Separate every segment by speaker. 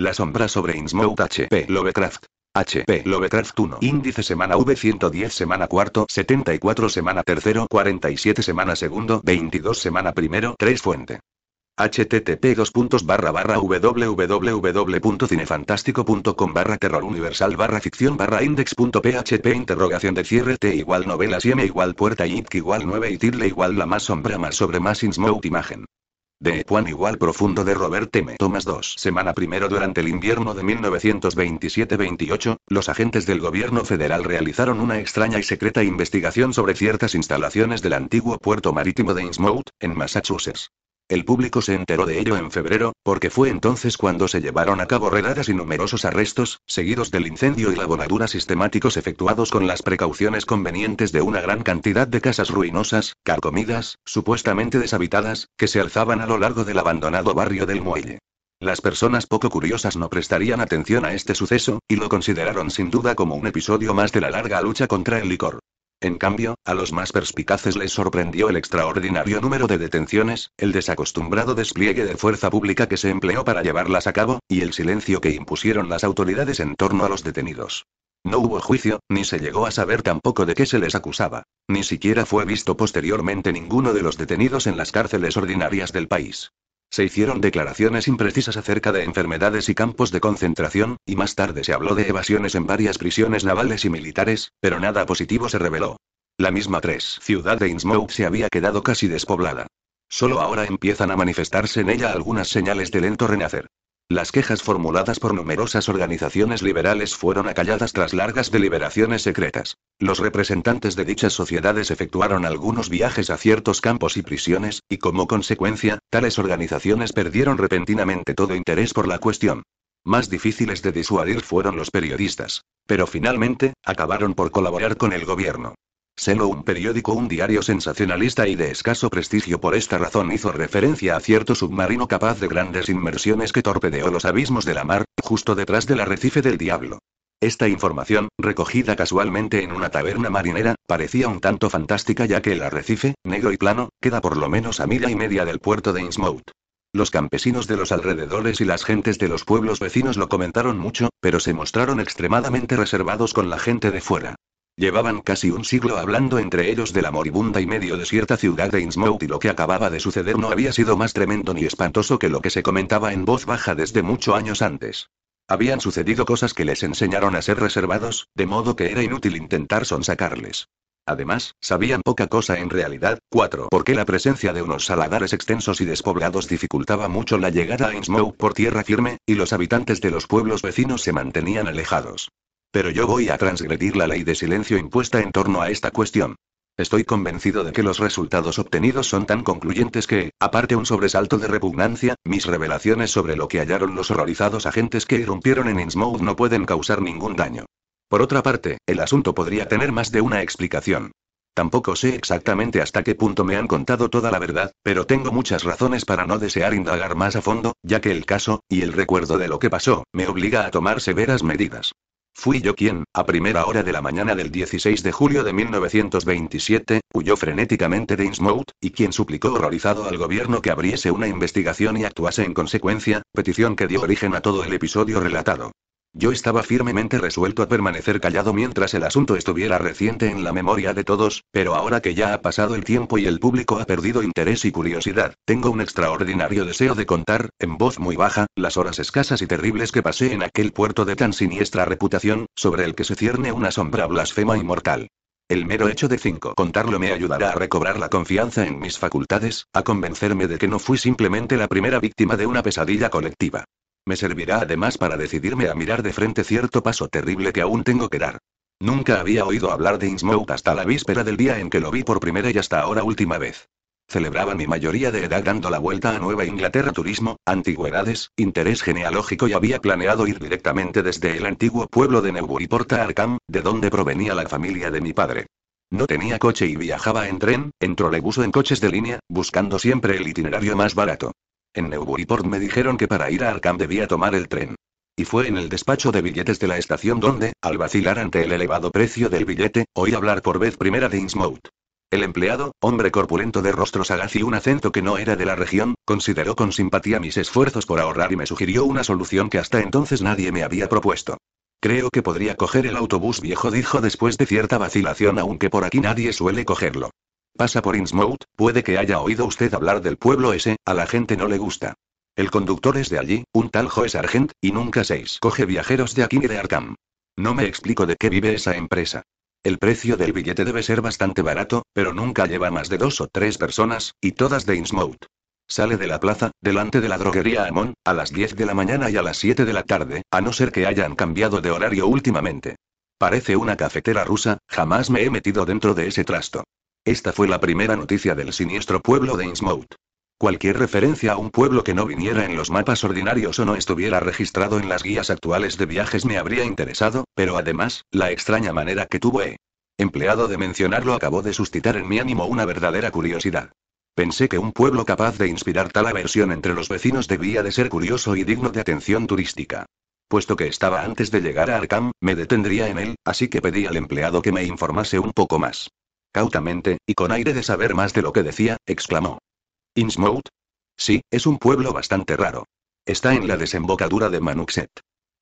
Speaker 1: La sombra sobre Innsmouth H.P. Lovecraft. H.P. Lovecraft 1. Índice semana V110 semana cuarto 74 semana tercero 47 semana segundo 22 semana primero 3 fuente http dos puntos barra barra www.cinefantástico.com barra terror universal barra ficción barra index.php interrogación de cierre t igual novelas y m igual puerta y igual 9 y tilde igual la más sombra más sobre más insmote imagen de Juan igual profundo de Robert M. Thomas II. Semana primero durante el invierno de 1927-28, los agentes del gobierno federal realizaron una extraña y secreta investigación sobre ciertas instalaciones del antiguo puerto marítimo de Innsmouth, en Massachusetts. El público se enteró de ello en febrero, porque fue entonces cuando se llevaron a cabo redadas y numerosos arrestos, seguidos del incendio y la voladura sistemáticos efectuados con las precauciones convenientes de una gran cantidad de casas ruinosas, carcomidas, supuestamente deshabitadas, que se alzaban a lo largo del abandonado barrio del muelle. Las personas poco curiosas no prestarían atención a este suceso, y lo consideraron sin duda como un episodio más de la larga lucha contra el licor. En cambio, a los más perspicaces les sorprendió el extraordinario número de detenciones, el desacostumbrado despliegue de fuerza pública que se empleó para llevarlas a cabo, y el silencio que impusieron las autoridades en torno a los detenidos. No hubo juicio, ni se llegó a saber tampoco de qué se les acusaba. Ni siquiera fue visto posteriormente ninguno de los detenidos en las cárceles ordinarias del país. Se hicieron declaraciones imprecisas acerca de enfermedades y campos de concentración, y más tarde se habló de evasiones en varias prisiones navales y militares, pero nada positivo se reveló. La misma tres ciudad de Innsmouth se había quedado casi despoblada. Solo ahora empiezan a manifestarse en ella algunas señales de lento renacer. Las quejas formuladas por numerosas organizaciones liberales fueron acalladas tras largas deliberaciones secretas. Los representantes de dichas sociedades efectuaron algunos viajes a ciertos campos y prisiones, y como consecuencia, tales organizaciones perdieron repentinamente todo interés por la cuestión. Más difíciles de disuadir fueron los periodistas. Pero finalmente, acabaron por colaborar con el gobierno. Selo un periódico, un diario sensacionalista y de escaso prestigio por esta razón hizo referencia a cierto submarino capaz de grandes inmersiones que torpedeó los abismos de la mar, justo detrás del arrecife del diablo. Esta información, recogida casualmente en una taberna marinera, parecía un tanto fantástica ya que el arrecife, negro y plano, queda por lo menos a milla y media del puerto de Innsmouth. Los campesinos de los alrededores y las gentes de los pueblos vecinos lo comentaron mucho, pero se mostraron extremadamente reservados con la gente de fuera. Llevaban casi un siglo hablando entre ellos de la moribunda y medio desierta ciudad de Innsmouth y lo que acababa de suceder no había sido más tremendo ni espantoso que lo que se comentaba en voz baja desde muchos años antes. Habían sucedido cosas que les enseñaron a ser reservados, de modo que era inútil intentar sonsacarles. Además, sabían poca cosa en realidad, 4. Porque la presencia de unos saladares extensos y despoblados dificultaba mucho la llegada a Innsmouth por tierra firme, y los habitantes de los pueblos vecinos se mantenían alejados. Pero yo voy a transgredir la ley de silencio impuesta en torno a esta cuestión. Estoy convencido de que los resultados obtenidos son tan concluyentes que, aparte un sobresalto de repugnancia, mis revelaciones sobre lo que hallaron los horrorizados agentes que irrumpieron en Innsmouth no pueden causar ningún daño. Por otra parte, el asunto podría tener más de una explicación. Tampoco sé exactamente hasta qué punto me han contado toda la verdad, pero tengo muchas razones para no desear indagar más a fondo, ya que el caso, y el recuerdo de lo que pasó, me obliga a tomar severas medidas. Fui yo quien, a primera hora de la mañana del 16 de julio de 1927, huyó frenéticamente de Innsmouth, y quien suplicó horrorizado al gobierno que abriese una investigación y actuase en consecuencia, petición que dio origen a todo el episodio relatado. Yo estaba firmemente resuelto a permanecer callado mientras el asunto estuviera reciente en la memoria de todos, pero ahora que ya ha pasado el tiempo y el público ha perdido interés y curiosidad, tengo un extraordinario deseo de contar, en voz muy baja, las horas escasas y terribles que pasé en aquel puerto de tan siniestra reputación, sobre el que se cierne una sombra blasfema y mortal. El mero hecho de cinco contarlo me ayudará a recobrar la confianza en mis facultades, a convencerme de que no fui simplemente la primera víctima de una pesadilla colectiva. Me servirá además para decidirme a mirar de frente cierto paso terrible que aún tengo que dar. Nunca había oído hablar de Innsmouth hasta la víspera del día en que lo vi por primera y hasta ahora última vez. Celebraba mi mayoría de edad dando la vuelta a Nueva Inglaterra turismo, antigüedades, interés genealógico y había planeado ir directamente desde el antiguo pueblo de Newburyport a Arkham, de donde provenía la familia de mi padre. No tenía coche y viajaba en tren, en trolebuso en coches de línea, buscando siempre el itinerario más barato. En Newburyport me dijeron que para ir a Arkham debía tomar el tren. Y fue en el despacho de billetes de la estación donde, al vacilar ante el elevado precio del billete, oí hablar por vez primera de Innsmouth. El empleado, hombre corpulento de rostro sagaz y un acento que no era de la región, consideró con simpatía mis esfuerzos por ahorrar y me sugirió una solución que hasta entonces nadie me había propuesto. Creo que podría coger el autobús viejo, dijo después de cierta vacilación, aunque por aquí nadie suele cogerlo. Pasa por Innsmouth, puede que haya oído usted hablar del pueblo ese, a la gente no le gusta. El conductor es de allí, un tal Joe Sargent, y nunca seis coge viajeros de aquí ni de Arkham. No me explico de qué vive esa empresa. El precio del billete debe ser bastante barato, pero nunca lleva más de dos o tres personas, y todas de Innsmouth. Sale de la plaza, delante de la droguería Amon, a las 10 de la mañana y a las 7 de la tarde, a no ser que hayan cambiado de horario últimamente. Parece una cafetera rusa, jamás me he metido dentro de ese trasto. Esta fue la primera noticia del siniestro pueblo de Innsmouth. Cualquier referencia a un pueblo que no viniera en los mapas ordinarios o no estuviera registrado en las guías actuales de viajes me habría interesado, pero además, la extraña manera que tuvo empleado de mencionarlo acabó de suscitar en mi ánimo una verdadera curiosidad. Pensé que un pueblo capaz de inspirar tal aversión entre los vecinos debía de ser curioso y digno de atención turística. Puesto que estaba antes de llegar a Arkham, me detendría en él, así que pedí al empleado que me informase un poco más. Cautamente, y con aire de saber más de lo que decía, exclamó. ¿Innsmouth? Sí, es un pueblo bastante raro. Está en la desembocadura de Manuxet.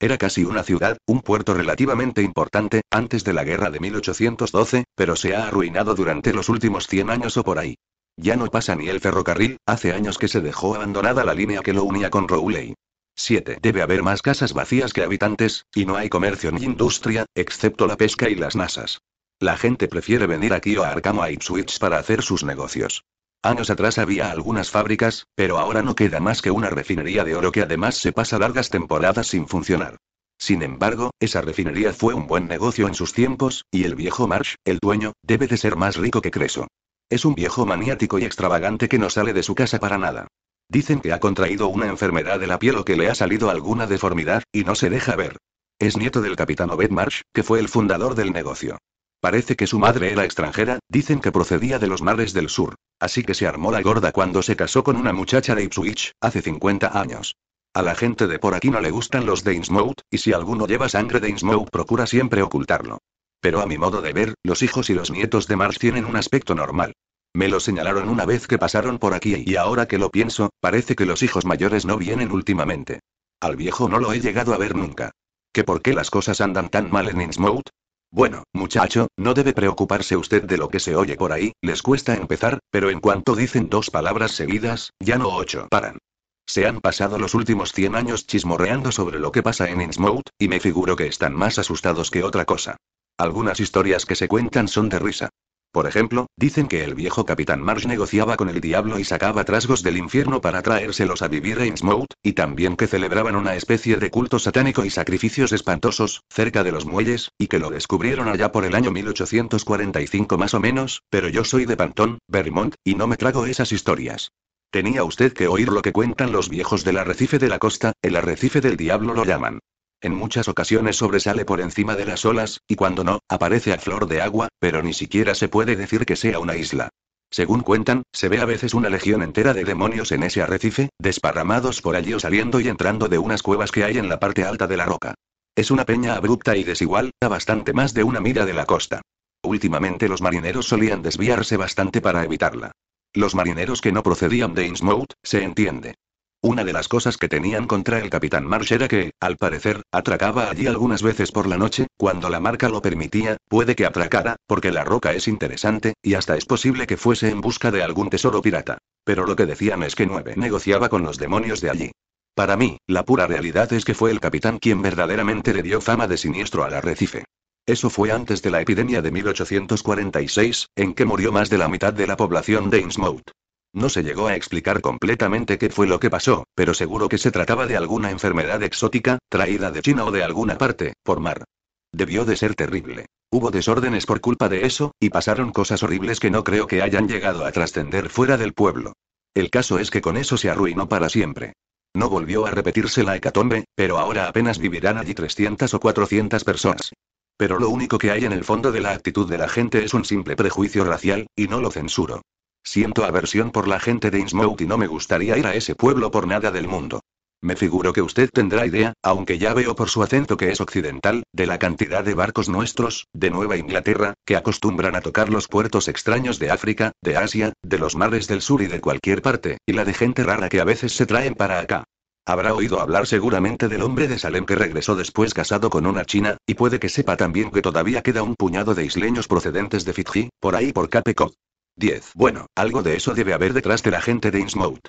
Speaker 1: Era casi una ciudad, un puerto relativamente importante, antes de la guerra de 1812, pero se ha arruinado durante los últimos 100 años o por ahí. Ya no pasa ni el ferrocarril, hace años que se dejó abandonada la línea que lo unía con Rowley. 7. Debe haber más casas vacías que habitantes, y no hay comercio ni industria, excepto la pesca y las nasas. La gente prefiere venir aquí o a Arkham o a Ipswich para hacer sus negocios. Años atrás había algunas fábricas, pero ahora no queda más que una refinería de oro que además se pasa largas temporadas sin funcionar. Sin embargo, esa refinería fue un buen negocio en sus tiempos, y el viejo Marsh, el dueño, debe de ser más rico que Creso. Es un viejo maniático y extravagante que no sale de su casa para nada. Dicen que ha contraído una enfermedad de la piel o que le ha salido alguna deformidad, y no se deja ver. Es nieto del capitán Obed Marsh, que fue el fundador del negocio. Parece que su madre era extranjera, dicen que procedía de los mares del sur. Así que se armó la gorda cuando se casó con una muchacha de Ipswich, hace 50 años. A la gente de por aquí no le gustan los de Innsmouth, y si alguno lleva sangre de Innsmouth procura siempre ocultarlo. Pero a mi modo de ver, los hijos y los nietos de Marsh tienen un aspecto normal. Me lo señalaron una vez que pasaron por aquí y ahora que lo pienso, parece que los hijos mayores no vienen últimamente. Al viejo no lo he llegado a ver nunca. ¿Que por qué las cosas andan tan mal en Innsmouth? Bueno, muchacho, no debe preocuparse usted de lo que se oye por ahí, les cuesta empezar, pero en cuanto dicen dos palabras seguidas, ya no ocho paran. Se han pasado los últimos 100 años chismorreando sobre lo que pasa en Innsmouth, y me figuro que están más asustados que otra cosa. Algunas historias que se cuentan son de risa. Por ejemplo, dicen que el viejo capitán Marsh negociaba con el diablo y sacaba trasgos del infierno para traérselos a vivir en Smoot, y también que celebraban una especie de culto satánico y sacrificios espantosos, cerca de los muelles, y que lo descubrieron allá por el año 1845 más o menos, pero yo soy de Pantón, Vermont, y no me trago esas historias. Tenía usted que oír lo que cuentan los viejos del arrecife de la costa, el arrecife del diablo lo llaman. En muchas ocasiones sobresale por encima de las olas, y cuando no, aparece a flor de agua, pero ni siquiera se puede decir que sea una isla. Según cuentan, se ve a veces una legión entera de demonios en ese arrecife, desparramados por allí o saliendo y entrando de unas cuevas que hay en la parte alta de la roca. Es una peña abrupta y desigual, a bastante más de una mira de la costa. Últimamente los marineros solían desviarse bastante para evitarla. Los marineros que no procedían de Innsmouth, se entiende. Una de las cosas que tenían contra el capitán Marsh era que, al parecer, atracaba allí algunas veces por la noche, cuando la marca lo permitía, puede que atracara, porque la roca es interesante, y hasta es posible que fuese en busca de algún tesoro pirata. Pero lo que decían es que Nueve negociaba con los demonios de allí. Para mí, la pura realidad es que fue el capitán quien verdaderamente le dio fama de siniestro al arrecife. Eso fue antes de la epidemia de 1846, en que murió más de la mitad de la población de Innsmouth. No se llegó a explicar completamente qué fue lo que pasó, pero seguro que se trataba de alguna enfermedad exótica, traída de China o de alguna parte, por mar. Debió de ser terrible. Hubo desórdenes por culpa de eso, y pasaron cosas horribles que no creo que hayan llegado a trascender fuera del pueblo. El caso es que con eso se arruinó para siempre. No volvió a repetirse la hecatombe, pero ahora apenas vivirán allí 300 o 400 personas. Pero lo único que hay en el fondo de la actitud de la gente es un simple prejuicio racial, y no lo censuro. Siento aversión por la gente de Innsmouth y no me gustaría ir a ese pueblo por nada del mundo. Me figuro que usted tendrá idea, aunque ya veo por su acento que es occidental, de la cantidad de barcos nuestros, de Nueva Inglaterra, que acostumbran a tocar los puertos extraños de África, de Asia, de los mares del sur y de cualquier parte, y la de gente rara que a veces se traen para acá. Habrá oído hablar seguramente del hombre de Salem que regresó después casado con una china, y puede que sepa también que todavía queda un puñado de isleños procedentes de Fiji, por ahí por Cape Cod. 10. Bueno, algo de eso debe haber detrás de la gente de Innsmouth.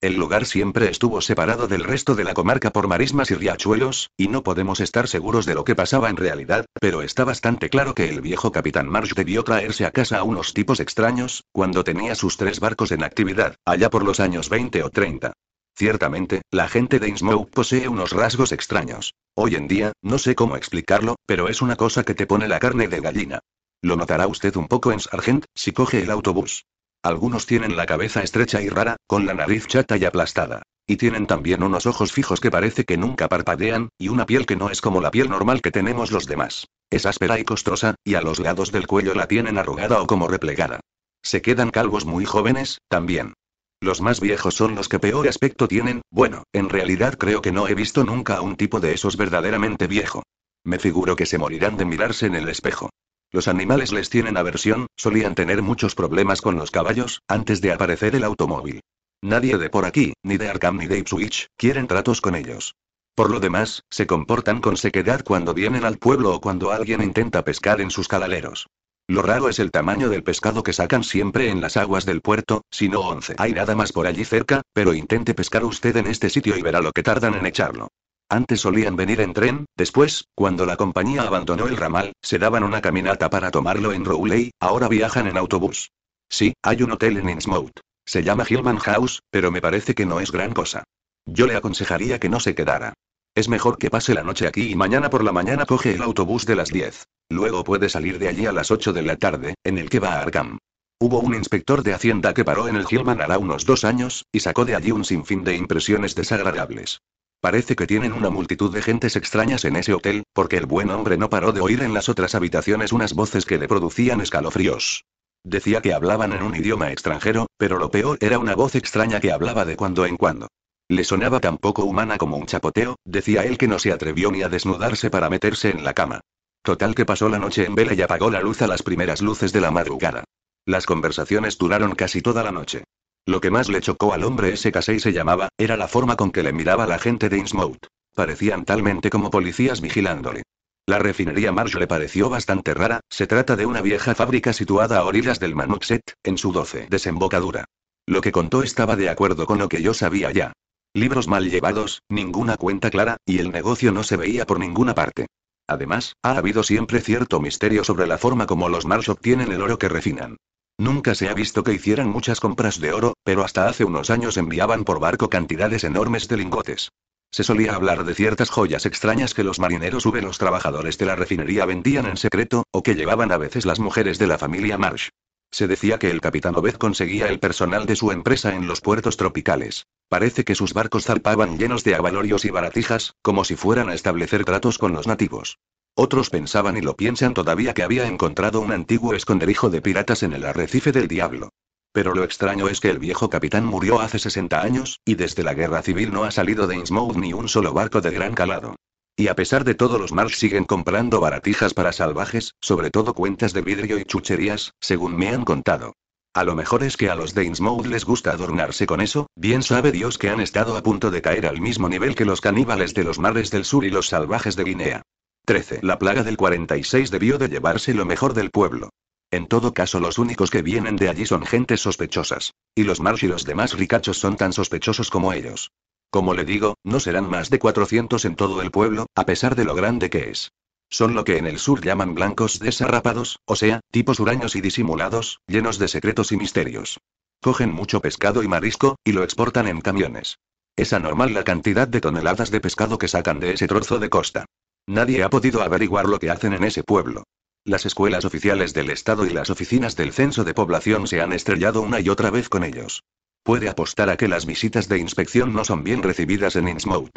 Speaker 1: El lugar siempre estuvo separado del resto de la comarca por marismas y riachuelos, y no podemos estar seguros de lo que pasaba en realidad, pero está bastante claro que el viejo capitán Marsh debió traerse a casa a unos tipos extraños, cuando tenía sus tres barcos en actividad, allá por los años 20 o 30. Ciertamente, la gente de Innsmouth posee unos rasgos extraños. Hoy en día, no sé cómo explicarlo, pero es una cosa que te pone la carne de gallina. Lo notará usted un poco en Sargent, si coge el autobús. Algunos tienen la cabeza estrecha y rara, con la nariz chata y aplastada. Y tienen también unos ojos fijos que parece que nunca parpadean, y una piel que no es como la piel normal que tenemos los demás. Es áspera y costrosa, y a los lados del cuello la tienen arrugada o como replegada. Se quedan calvos muy jóvenes, también. Los más viejos son los que peor aspecto tienen, bueno, en realidad creo que no he visto nunca a un tipo de esos verdaderamente viejo. Me figuro que se morirán de mirarse en el espejo. Los animales les tienen aversión, solían tener muchos problemas con los caballos, antes de aparecer el automóvil. Nadie de por aquí, ni de Arkham ni de Ipswich, quieren tratos con ellos. Por lo demás, se comportan con sequedad cuando vienen al pueblo o cuando alguien intenta pescar en sus calaleros. Lo raro es el tamaño del pescado que sacan siempre en las aguas del puerto, si no once. Hay nada más por allí cerca, pero intente pescar usted en este sitio y verá lo que tardan en echarlo. Antes solían venir en tren, después, cuando la compañía abandonó el ramal, se daban una caminata para tomarlo en Rowley, ahora viajan en autobús. Sí, hay un hotel en Innsmouth. Se llama Hillman House, pero me parece que no es gran cosa. Yo le aconsejaría que no se quedara. Es mejor que pase la noche aquí y mañana por la mañana coge el autobús de las 10. Luego puede salir de allí a las 8 de la tarde, en el que va a Arkham. Hubo un inspector de Hacienda que paró en el Hillman hará unos dos años, y sacó de allí un sinfín de impresiones desagradables. Parece que tienen una multitud de gentes extrañas en ese hotel, porque el buen hombre no paró de oír en las otras habitaciones unas voces que le producían escalofríos. Decía que hablaban en un idioma extranjero, pero lo peor era una voz extraña que hablaba de cuando en cuando. Le sonaba tan poco humana como un chapoteo, decía él que no se atrevió ni a desnudarse para meterse en la cama. Total que pasó la noche en vela y apagó la luz a las primeras luces de la madrugada. Las conversaciones duraron casi toda la noche. Lo que más le chocó al hombre ese y se llamaba, era la forma con que le miraba la gente de Innsmouth. Parecían talmente como policías vigilándole. La refinería Marsh le pareció bastante rara, se trata de una vieja fábrica situada a orillas del Manuxet, en su 12 desembocadura. Lo que contó estaba de acuerdo con lo que yo sabía ya. Libros mal llevados, ninguna cuenta clara, y el negocio no se veía por ninguna parte. Además, ha habido siempre cierto misterio sobre la forma como los Marsh obtienen el oro que refinan. Nunca se ha visto que hicieran muchas compras de oro, pero hasta hace unos años enviaban por barco cantidades enormes de lingotes. Se solía hablar de ciertas joyas extrañas que los marineros v los trabajadores de la refinería vendían en secreto, o que llevaban a veces las mujeres de la familia Marsh. Se decía que el capitán Obed conseguía el personal de su empresa en los puertos tropicales. Parece que sus barcos zarpaban llenos de avalorios y baratijas, como si fueran a establecer tratos con los nativos. Otros pensaban y lo piensan todavía que había encontrado un antiguo esconderijo de piratas en el arrecife del diablo. Pero lo extraño es que el viejo capitán murió hace 60 años, y desde la guerra civil no ha salido de Innsmouth ni un solo barco de gran calado. Y a pesar de todo los Marsh siguen comprando baratijas para salvajes, sobre todo cuentas de vidrio y chucherías, según me han contado. A lo mejor es que a los de Innsmouth les gusta adornarse con eso, bien sabe Dios que han estado a punto de caer al mismo nivel que los caníbales de los mares del sur y los salvajes de Guinea. 13. La plaga del 46 debió de llevarse lo mejor del pueblo. En todo caso, los únicos que vienen de allí son gentes sospechosas. Y los Marsh y los demás ricachos son tan sospechosos como ellos. Como le digo, no serán más de 400 en todo el pueblo, a pesar de lo grande que es. Son lo que en el sur llaman blancos desarrapados, o sea, tipos huraños y disimulados, llenos de secretos y misterios. Cogen mucho pescado y marisco, y lo exportan en camiones. Es anormal la cantidad de toneladas de pescado que sacan de ese trozo de costa. Nadie ha podido averiguar lo que hacen en ese pueblo. Las escuelas oficiales del Estado y las oficinas del Censo de Población se han estrellado una y otra vez con ellos. Puede apostar a que las visitas de inspección no son bien recibidas en Innsmouth.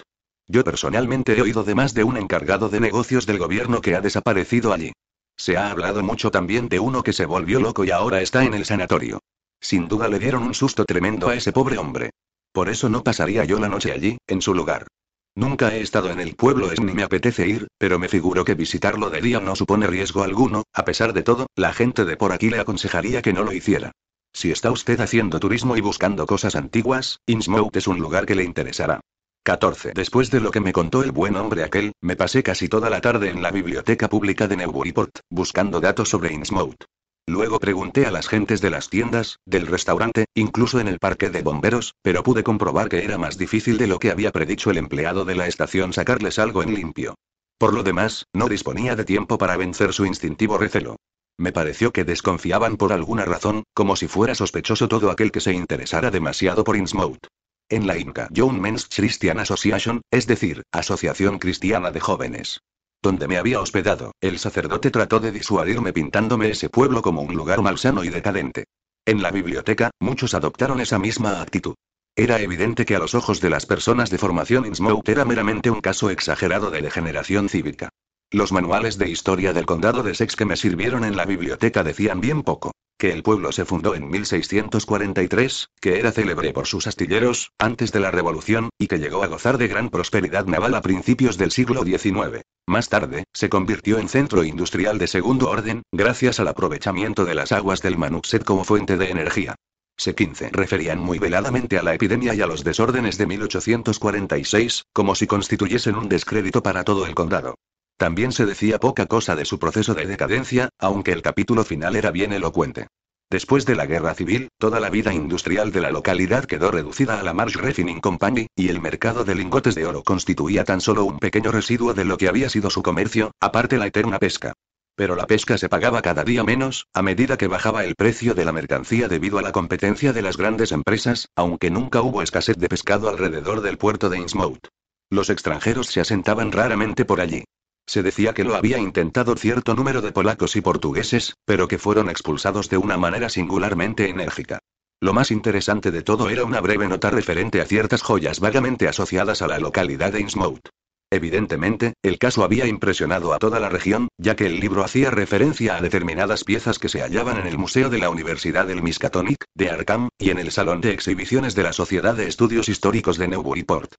Speaker 1: Yo personalmente he oído de más de un encargado de negocios del gobierno que ha desaparecido allí. Se ha hablado mucho también de uno que se volvió loco y ahora está en el sanatorio. Sin duda le dieron un susto tremendo a ese pobre hombre. Por eso no pasaría yo la noche allí, en su lugar. Nunca he estado en el pueblo es ni me apetece ir, pero me figuro que visitarlo de día no supone riesgo alguno, a pesar de todo, la gente de por aquí le aconsejaría que no lo hiciera. Si está usted haciendo turismo y buscando cosas antiguas, Innsmouth es un lugar que le interesará. 14. Después de lo que me contó el buen hombre aquel, me pasé casi toda la tarde en la biblioteca pública de Newburyport, buscando datos sobre Innsmouth. Luego pregunté a las gentes de las tiendas, del restaurante, incluso en el parque de bomberos, pero pude comprobar que era más difícil de lo que había predicho el empleado de la estación sacarles algo en limpio. Por lo demás, no disponía de tiempo para vencer su instintivo recelo. Me pareció que desconfiaban por alguna razón, como si fuera sospechoso todo aquel que se interesara demasiado por Innsmouth. En la Inca Young Men's Christian Association, es decir, Asociación Cristiana de Jóvenes donde me había hospedado, el sacerdote trató de disuadirme pintándome ese pueblo como un lugar malsano y decadente. En la biblioteca, muchos adoptaron esa misma actitud. Era evidente que a los ojos de las personas de formación Innsmouth era meramente un caso exagerado de degeneración cívica. Los manuales de historia del condado de Sex que me sirvieron en la biblioteca decían bien poco que el pueblo se fundó en 1643, que era célebre por sus astilleros, antes de la Revolución, y que llegó a gozar de gran prosperidad naval a principios del siglo XIX. Más tarde, se convirtió en centro industrial de segundo orden, gracias al aprovechamiento de las aguas del Manuxet como fuente de energía. Se 15 referían muy veladamente a la epidemia y a los desórdenes de 1846, como si constituyesen un descrédito para todo el condado. También se decía poca cosa de su proceso de decadencia, aunque el capítulo final era bien elocuente. Después de la guerra civil, toda la vida industrial de la localidad quedó reducida a la Marsh Refining Company, y el mercado de lingotes de oro constituía tan solo un pequeño residuo de lo que había sido su comercio, aparte la eterna pesca. Pero la pesca se pagaba cada día menos, a medida que bajaba el precio de la mercancía debido a la competencia de las grandes empresas, aunque nunca hubo escasez de pescado alrededor del puerto de Innsmouth. Los extranjeros se asentaban raramente por allí. Se decía que lo había intentado cierto número de polacos y portugueses, pero que fueron expulsados de una manera singularmente enérgica. Lo más interesante de todo era una breve nota referente a ciertas joyas vagamente asociadas a la localidad de Innsmouth. Evidentemente, el caso había impresionado a toda la región, ya que el libro hacía referencia a determinadas piezas que se hallaban en el Museo de la Universidad del Miskatonic, de Arkham, y en el Salón de Exhibiciones de la Sociedad de Estudios Históricos de Newburyport.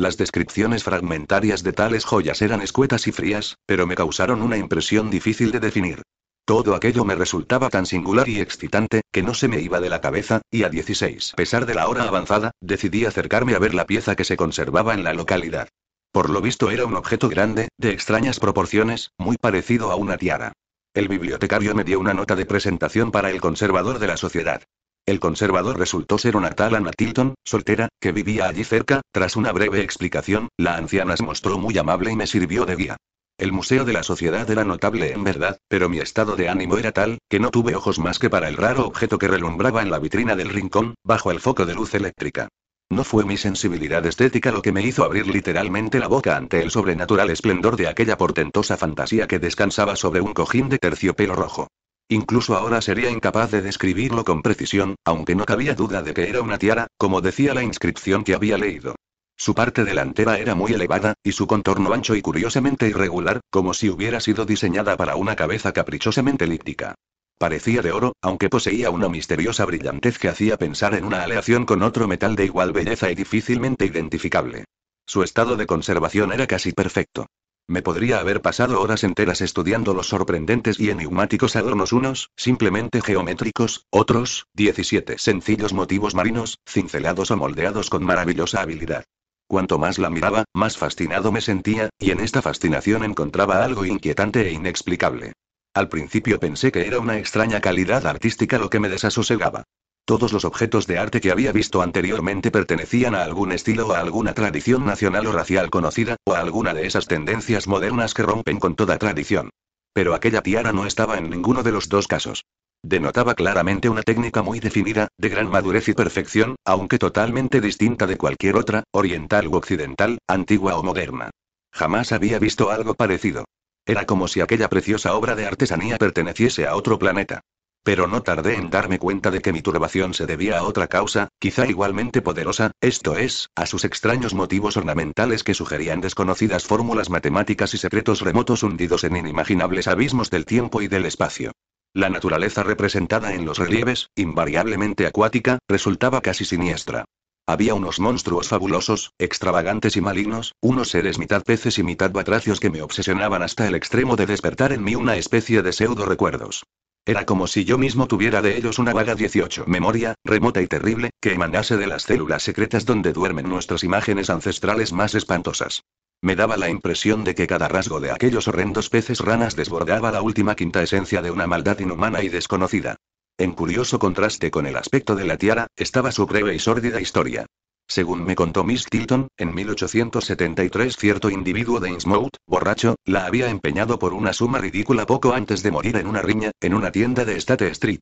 Speaker 1: Las descripciones fragmentarias de tales joyas eran escuetas y frías, pero me causaron una impresión difícil de definir. Todo aquello me resultaba tan singular y excitante, que no se me iba de la cabeza, y a 16, a pesar de la hora avanzada, decidí acercarme a ver la pieza que se conservaba en la localidad. Por lo visto era un objeto grande, de extrañas proporciones, muy parecido a una tiara. El bibliotecario me dio una nota de presentación para el conservador de la sociedad. El conservador resultó ser una tal Anna Tilton, soltera, que vivía allí cerca. Tras una breve explicación, la anciana se mostró muy amable y me sirvió de guía. El museo de la sociedad era notable en verdad, pero mi estado de ánimo era tal, que no tuve ojos más que para el raro objeto que relumbraba en la vitrina del rincón, bajo el foco de luz eléctrica. No fue mi sensibilidad estética lo que me hizo abrir literalmente la boca ante el sobrenatural esplendor de aquella portentosa fantasía que descansaba sobre un cojín de terciopelo rojo. Incluso ahora sería incapaz de describirlo con precisión, aunque no cabía duda de que era una tiara, como decía la inscripción que había leído. Su parte delantera era muy elevada, y su contorno ancho y curiosamente irregular, como si hubiera sido diseñada para una cabeza caprichosamente elíptica. Parecía de oro, aunque poseía una misteriosa brillantez que hacía pensar en una aleación con otro metal de igual belleza y difícilmente identificable. Su estado de conservación era casi perfecto. Me podría haber pasado horas enteras estudiando los sorprendentes y enigmáticos adornos unos, simplemente geométricos, otros, 17 sencillos motivos marinos, cincelados o moldeados con maravillosa habilidad. Cuanto más la miraba, más fascinado me sentía, y en esta fascinación encontraba algo inquietante e inexplicable. Al principio pensé que era una extraña calidad artística lo que me desasosegaba. Todos los objetos de arte que había visto anteriormente pertenecían a algún estilo o a alguna tradición nacional o racial conocida, o a alguna de esas tendencias modernas que rompen con toda tradición. Pero aquella tiara no estaba en ninguno de los dos casos. Denotaba claramente una técnica muy definida, de gran madurez y perfección, aunque totalmente distinta de cualquier otra, oriental u occidental, antigua o moderna. Jamás había visto algo parecido. Era como si aquella preciosa obra de artesanía perteneciese a otro planeta. Pero no tardé en darme cuenta de que mi turbación se debía a otra causa, quizá igualmente poderosa, esto es, a sus extraños motivos ornamentales que sugerían desconocidas fórmulas matemáticas y secretos remotos hundidos en inimaginables abismos del tiempo y del espacio. La naturaleza representada en los relieves, invariablemente acuática, resultaba casi siniestra. Había unos monstruos fabulosos, extravagantes y malignos, unos seres mitad peces y mitad batracios que me obsesionaban hasta el extremo de despertar en mí una especie de pseudo recuerdos. Era como si yo mismo tuviera de ellos una vaga 18 memoria, remota y terrible, que emanase de las células secretas donde duermen nuestras imágenes ancestrales más espantosas. Me daba la impresión de que cada rasgo de aquellos horrendos peces ranas desbordaba la última quinta esencia de una maldad inhumana y desconocida. En curioso contraste con el aspecto de la tiara, estaba su breve y sórdida historia. Según me contó Miss Tilton, en 1873 cierto individuo de Innsmouth, borracho, la había empeñado por una suma ridícula poco antes de morir en una riña, en una tienda de State Street.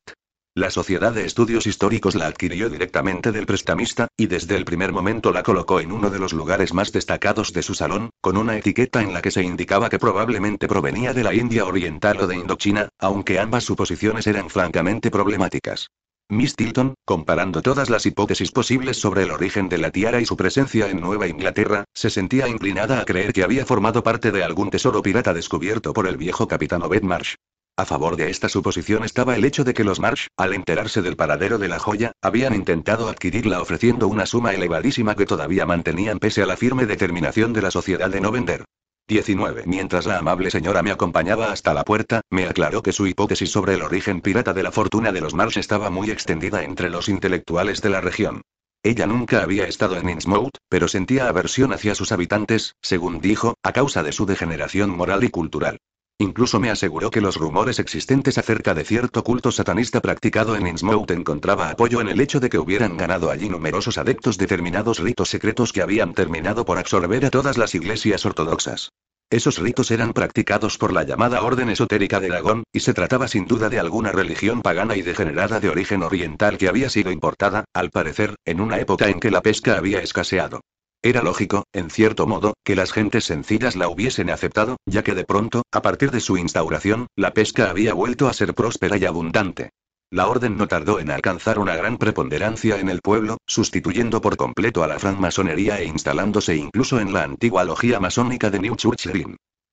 Speaker 1: La Sociedad de Estudios Históricos la adquirió directamente del prestamista, y desde el primer momento la colocó en uno de los lugares más destacados de su salón, con una etiqueta en la que se indicaba que probablemente provenía de la India Oriental o de Indochina, aunque ambas suposiciones eran francamente problemáticas. Miss Tilton, comparando todas las hipótesis posibles sobre el origen de la tiara y su presencia en Nueva Inglaterra, se sentía inclinada a creer que había formado parte de algún tesoro pirata descubierto por el viejo capitán Obed Marsh. A favor de esta suposición estaba el hecho de que los Marsh, al enterarse del paradero de la joya, habían intentado adquirirla ofreciendo una suma elevadísima que todavía mantenían pese a la firme determinación de la sociedad de no vender. 19. Mientras la amable señora me acompañaba hasta la puerta, me aclaró que su hipótesis sobre el origen pirata de la fortuna de los Marsh estaba muy extendida entre los intelectuales de la región. Ella nunca había estado en Innsmouth, pero sentía aversión hacia sus habitantes, según dijo, a causa de su degeneración moral y cultural. Incluso me aseguró que los rumores existentes acerca de cierto culto satanista practicado en Innsmouth encontraba apoyo en el hecho de que hubieran ganado allí numerosos adeptos determinados ritos secretos que habían terminado por absorber a todas las iglesias ortodoxas. Esos ritos eran practicados por la llamada Orden Esotérica de Dragón, y se trataba sin duda de alguna religión pagana y degenerada de origen oriental que había sido importada, al parecer, en una época en que la pesca había escaseado. Era lógico, en cierto modo, que las gentes sencillas la hubiesen aceptado, ya que de pronto, a partir de su instauración, la pesca había vuelto a ser próspera y abundante. La orden no tardó en alcanzar una gran preponderancia en el pueblo, sustituyendo por completo a la francmasonería e instalándose incluso en la antigua logía masónica de New Church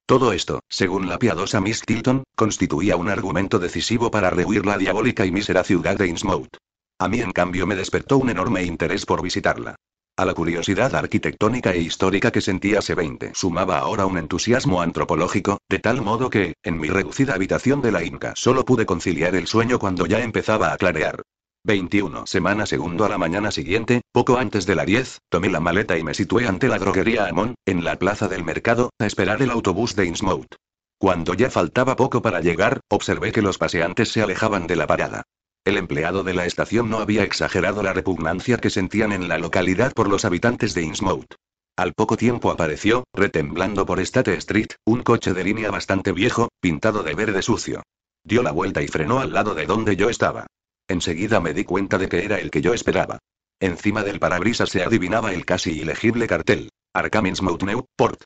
Speaker 1: Todo esto, según la piadosa Miss Tilton, constituía un argumento decisivo para rehuir la diabólica y mísera ciudad de Innsmouth. A mí, en cambio, me despertó un enorme interés por visitarla. A la curiosidad arquitectónica e histórica que sentía hace 20 sumaba ahora un entusiasmo antropológico, de tal modo que, en mi reducida habitación de la Inca, solo pude conciliar el sueño cuando ya empezaba a clarear. 21 semana segundo a la mañana siguiente, poco antes de la 10, tomé la maleta y me situé ante la droguería Amón, en la plaza del mercado, a esperar el autobús de Innsmouth. Cuando ya faltaba poco para llegar, observé que los paseantes se alejaban de la parada. El empleado de la estación no había exagerado la repugnancia que sentían en la localidad por los habitantes de Innsmouth. Al poco tiempo apareció, retemblando por State Street, un coche de línea bastante viejo, pintado de verde sucio. Dio la vuelta y frenó al lado de donde yo estaba. Enseguida me di cuenta de que era el que yo esperaba. Encima del parabrisas se adivinaba el casi ilegible cartel. Arkham Innsmouth Port.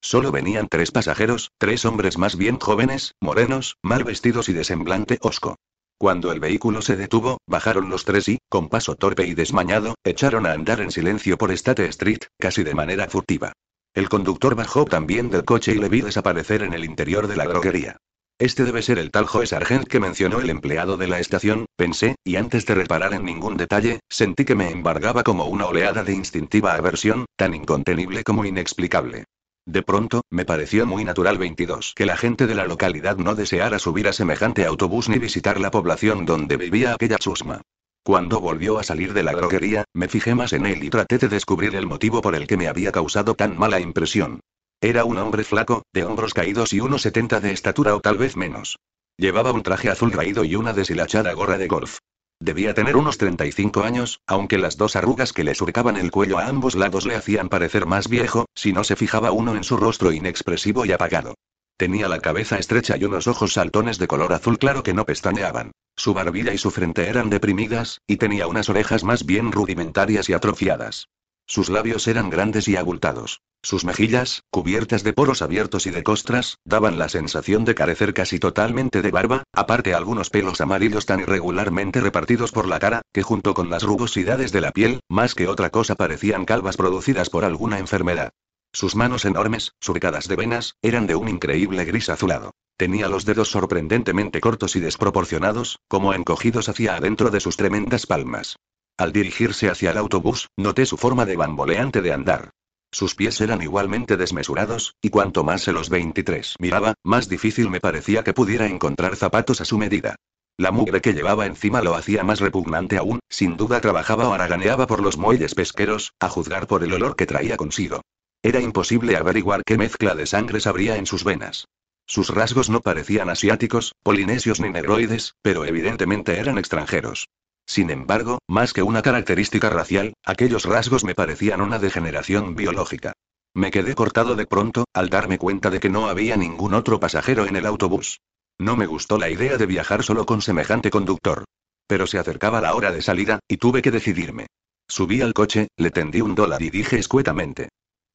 Speaker 1: Solo venían tres pasajeros, tres hombres más bien jóvenes, morenos, mal vestidos y de semblante osco. Cuando el vehículo se detuvo, bajaron los tres y, con paso torpe y desmañado, echaron a andar en silencio por State Street, casi de manera furtiva. El conductor bajó también del coche y le vi desaparecer en el interior de la droguería. Este debe ser el tal Joe Sargent que mencionó el empleado de la estación, pensé, y antes de reparar en ningún detalle, sentí que me embargaba como una oleada de instintiva aversión, tan incontenible como inexplicable. De pronto, me pareció muy natural 22 que la gente de la localidad no deseara subir a semejante autobús ni visitar la población donde vivía aquella chusma. Cuando volvió a salir de la droguería, me fijé más en él y traté de descubrir el motivo por el que me había causado tan mala impresión. Era un hombre flaco, de hombros caídos y unos 70 de estatura o tal vez menos. Llevaba un traje azul raído y una deshilachada gorra de golf. Debía tener unos 35 años, aunque las dos arrugas que le surcaban el cuello a ambos lados le hacían parecer más viejo, si no se fijaba uno en su rostro inexpresivo y apagado. Tenía la cabeza estrecha y unos ojos saltones de color azul claro que no pestañeaban. Su barbilla y su frente eran deprimidas, y tenía unas orejas más bien rudimentarias y atrofiadas. Sus labios eran grandes y abultados. Sus mejillas, cubiertas de poros abiertos y de costras, daban la sensación de carecer casi totalmente de barba, aparte algunos pelos amarillos tan irregularmente repartidos por la cara, que junto con las rugosidades de la piel, más que otra cosa parecían calvas producidas por alguna enfermedad. Sus manos enormes, surcadas de venas, eran de un increíble gris azulado. Tenía los dedos sorprendentemente cortos y desproporcionados, como encogidos hacia adentro de sus tremendas palmas. Al dirigirse hacia el autobús, noté su forma de bamboleante de andar. Sus pies eran igualmente desmesurados, y cuanto más se los 23 miraba, más difícil me parecía que pudiera encontrar zapatos a su medida. La mugre que llevaba encima lo hacía más repugnante aún, sin duda trabajaba o haraganeaba por los muelles pesqueros, a juzgar por el olor que traía consigo. Era imposible averiguar qué mezcla de sangres habría en sus venas. Sus rasgos no parecían asiáticos, polinesios ni negroides, pero evidentemente eran extranjeros. Sin embargo, más que una característica racial, aquellos rasgos me parecían una degeneración biológica. Me quedé cortado de pronto, al darme cuenta de que no había ningún otro pasajero en el autobús. No me gustó la idea de viajar solo con semejante conductor. Pero se acercaba la hora de salida, y tuve que decidirme. Subí al coche, le tendí un dólar y dije escuetamente.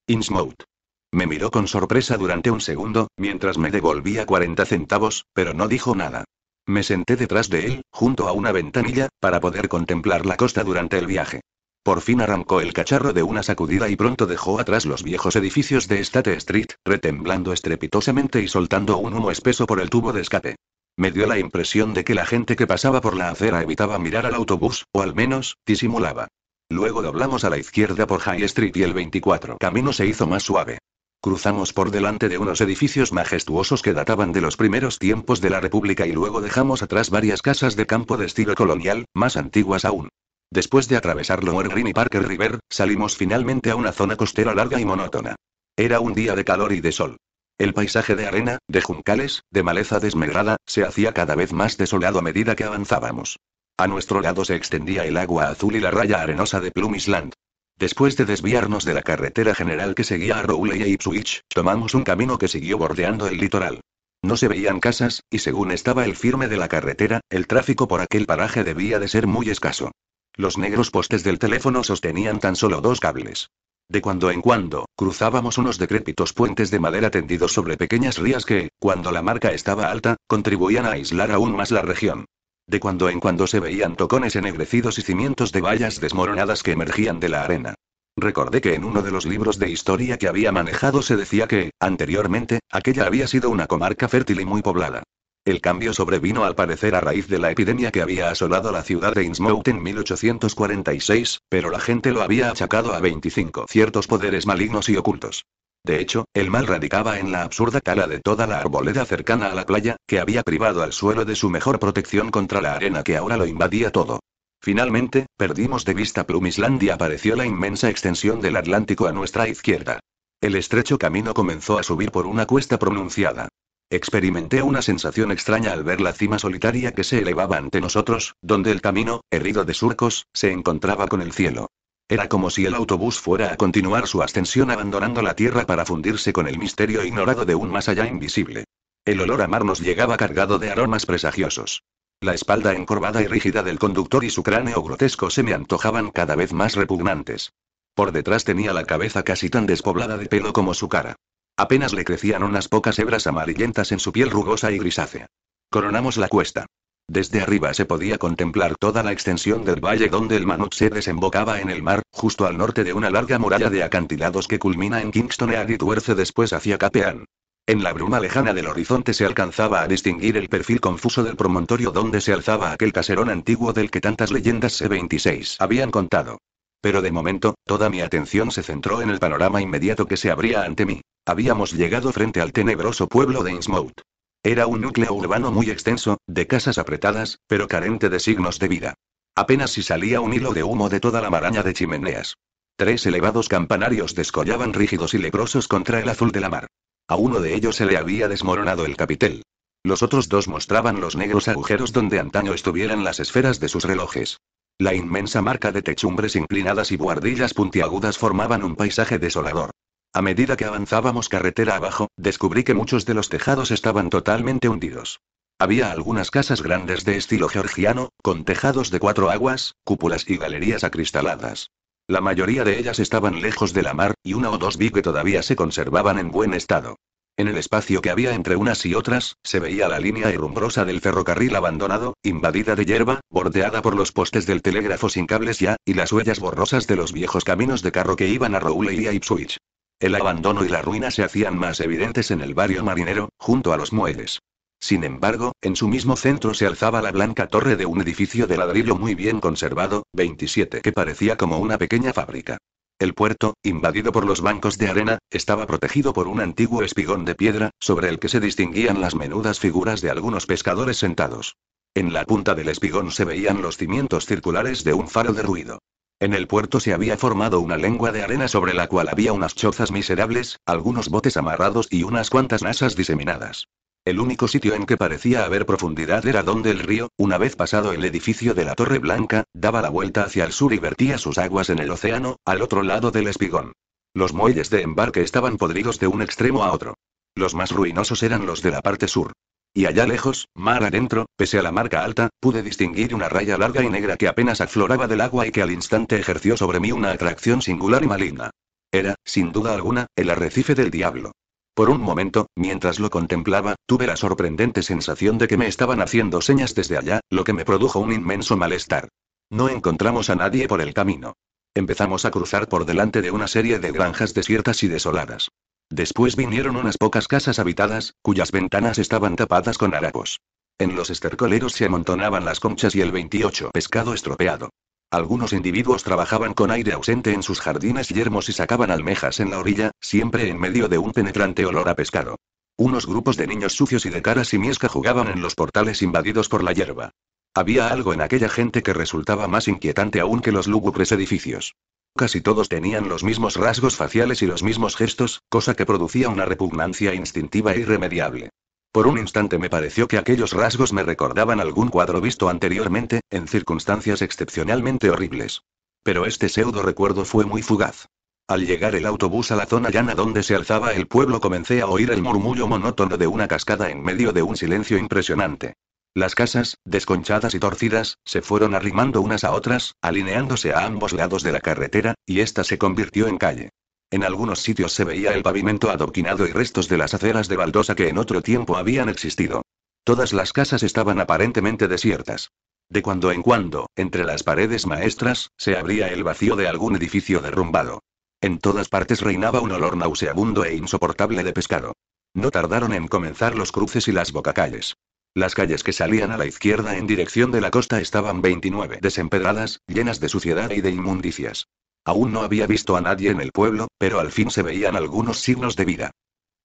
Speaker 1: insmote Me miró con sorpresa durante un segundo, mientras me devolvía 40 centavos, pero no dijo nada. Me senté detrás de él, junto a una ventanilla, para poder contemplar la costa durante el viaje. Por fin arrancó el cacharro de una sacudida y pronto dejó atrás los viejos edificios de State Street, retemblando estrepitosamente y soltando un humo espeso por el tubo de escape. Me dio la impresión de que la gente que pasaba por la acera evitaba mirar al autobús, o al menos, disimulaba. Luego doblamos a la izquierda por High Street y el 24 camino se hizo más suave. Cruzamos por delante de unos edificios majestuosos que databan de los primeros tiempos de la República y luego dejamos atrás varias casas de campo de estilo colonial, más antiguas aún. Después de atravesar Lower Green y Parker River, salimos finalmente a una zona costera larga y monótona. Era un día de calor y de sol. El paisaje de arena, de juncales, de maleza desmegrada, se hacía cada vez más desolado a medida que avanzábamos. A nuestro lado se extendía el agua azul y la raya arenosa de Plumisland. Después de desviarnos de la carretera general que seguía a Rowley y e Ipswich, tomamos un camino que siguió bordeando el litoral. No se veían casas, y según estaba el firme de la carretera, el tráfico por aquel paraje debía de ser muy escaso. Los negros postes del teléfono sostenían tan solo dos cables. De cuando en cuando, cruzábamos unos decrépitos puentes de madera tendidos sobre pequeñas rías que, cuando la marca estaba alta, contribuían a aislar aún más la región. De cuando en cuando se veían tocones ennegrecidos y cimientos de vallas desmoronadas que emergían de la arena. Recordé que en uno de los libros de historia que había manejado se decía que, anteriormente, aquella había sido una comarca fértil y muy poblada. El cambio sobrevino al parecer a raíz de la epidemia que había asolado la ciudad de Innsmouth en 1846, pero la gente lo había achacado a 25 ciertos poderes malignos y ocultos. De hecho, el mal radicaba en la absurda cala de toda la arboleda cercana a la playa, que había privado al suelo de su mejor protección contra la arena que ahora lo invadía todo. Finalmente, perdimos de vista Plumisland y apareció la inmensa extensión del Atlántico a nuestra izquierda. El estrecho camino comenzó a subir por una cuesta pronunciada. Experimenté una sensación extraña al ver la cima solitaria que se elevaba ante nosotros, donde el camino, herido de surcos, se encontraba con el cielo. Era como si el autobús fuera a continuar su ascensión abandonando la Tierra para fundirse con el misterio ignorado de un más allá invisible. El olor a mar nos llegaba cargado de aromas presagiosos. La espalda encorvada y rígida del conductor y su cráneo grotesco se me antojaban cada vez más repugnantes. Por detrás tenía la cabeza casi tan despoblada de pelo como su cara. Apenas le crecían unas pocas hebras amarillentas en su piel rugosa y grisácea. Coronamos la cuesta. Desde arriba se podía contemplar toda la extensión del valle donde el Manut se desembocaba en el mar, justo al norte de una larga muralla de acantilados que culmina en Kingston y después hacia Capeán. En la bruma lejana del horizonte se alcanzaba a distinguir el perfil confuso del promontorio donde se alzaba aquel caserón antiguo del que tantas leyendas C26 habían contado. Pero de momento, toda mi atención se centró en el panorama inmediato que se abría ante mí. Habíamos llegado frente al tenebroso pueblo de Innsmouth. Era un núcleo urbano muy extenso, de casas apretadas, pero carente de signos de vida. Apenas si salía un hilo de humo de toda la maraña de chimeneas. Tres elevados campanarios descollaban rígidos y leprosos contra el azul de la mar. A uno de ellos se le había desmoronado el capitel. Los otros dos mostraban los negros agujeros donde antaño estuvieran las esferas de sus relojes. La inmensa marca de techumbres inclinadas y buhardillas puntiagudas formaban un paisaje desolador. A medida que avanzábamos carretera abajo, descubrí que muchos de los tejados estaban totalmente hundidos. Había algunas casas grandes de estilo georgiano, con tejados de cuatro aguas, cúpulas y galerías acristaladas. La mayoría de ellas estaban lejos de la mar, y una o dos vi que todavía se conservaban en buen estado. En el espacio que había entre unas y otras, se veía la línea herrumbrosa del ferrocarril abandonado, invadida de hierba, bordeada por los postes del telégrafo sin cables ya, y las huellas borrosas de los viejos caminos de carro que iban a Roule y a Ipswich. El abandono y la ruina se hacían más evidentes en el barrio marinero, junto a los muelles. Sin embargo, en su mismo centro se alzaba la blanca torre de un edificio de ladrillo muy bien conservado, 27, que parecía como una pequeña fábrica. El puerto, invadido por los bancos de arena, estaba protegido por un antiguo espigón de piedra, sobre el que se distinguían las menudas figuras de algunos pescadores sentados. En la punta del espigón se veían los cimientos circulares de un faro de ruido. En el puerto se había formado una lengua de arena sobre la cual había unas chozas miserables, algunos botes amarrados y unas cuantas nasas diseminadas. El único sitio en que parecía haber profundidad era donde el río, una vez pasado el edificio de la Torre Blanca, daba la vuelta hacia el sur y vertía sus aguas en el océano, al otro lado del espigón. Los muelles de embarque estaban podridos de un extremo a otro. Los más ruinosos eran los de la parte sur. Y allá lejos, mar adentro, pese a la marca alta, pude distinguir una raya larga y negra que apenas afloraba del agua y que al instante ejerció sobre mí una atracción singular y maligna. Era, sin duda alguna, el arrecife del diablo. Por un momento, mientras lo contemplaba, tuve la sorprendente sensación de que me estaban haciendo señas desde allá, lo que me produjo un inmenso malestar. No encontramos a nadie por el camino. Empezamos a cruzar por delante de una serie de granjas desiertas y desoladas. Después vinieron unas pocas casas habitadas, cuyas ventanas estaban tapadas con harapos. En los estercoleros se amontonaban las conchas y el 28 pescado estropeado. Algunos individuos trabajaban con aire ausente en sus jardines yermos y sacaban almejas en la orilla, siempre en medio de un penetrante olor a pescado. Unos grupos de niños sucios y de cara simiesca jugaban en los portales invadidos por la hierba. Había algo en aquella gente que resultaba más inquietante aún que los lúgubres edificios. Casi todos tenían los mismos rasgos faciales y los mismos gestos, cosa que producía una repugnancia instintiva e irremediable. Por un instante me pareció que aquellos rasgos me recordaban algún cuadro visto anteriormente, en circunstancias excepcionalmente horribles. Pero este pseudo recuerdo fue muy fugaz. Al llegar el autobús a la zona llana donde se alzaba el pueblo comencé a oír el murmullo monótono de una cascada en medio de un silencio impresionante. Las casas, desconchadas y torcidas, se fueron arrimando unas a otras, alineándose a ambos lados de la carretera, y esta se convirtió en calle. En algunos sitios se veía el pavimento adoquinado y restos de las aceras de baldosa que en otro tiempo habían existido. Todas las casas estaban aparentemente desiertas. De cuando en cuando, entre las paredes maestras, se abría el vacío de algún edificio derrumbado. En todas partes reinaba un olor nauseabundo e insoportable de pescado. No tardaron en comenzar los cruces y las bocacalles. Las calles que salían a la izquierda en dirección de la costa estaban 29 desempedradas, llenas de suciedad y de inmundicias. Aún no había visto a nadie en el pueblo, pero al fin se veían algunos signos de vida.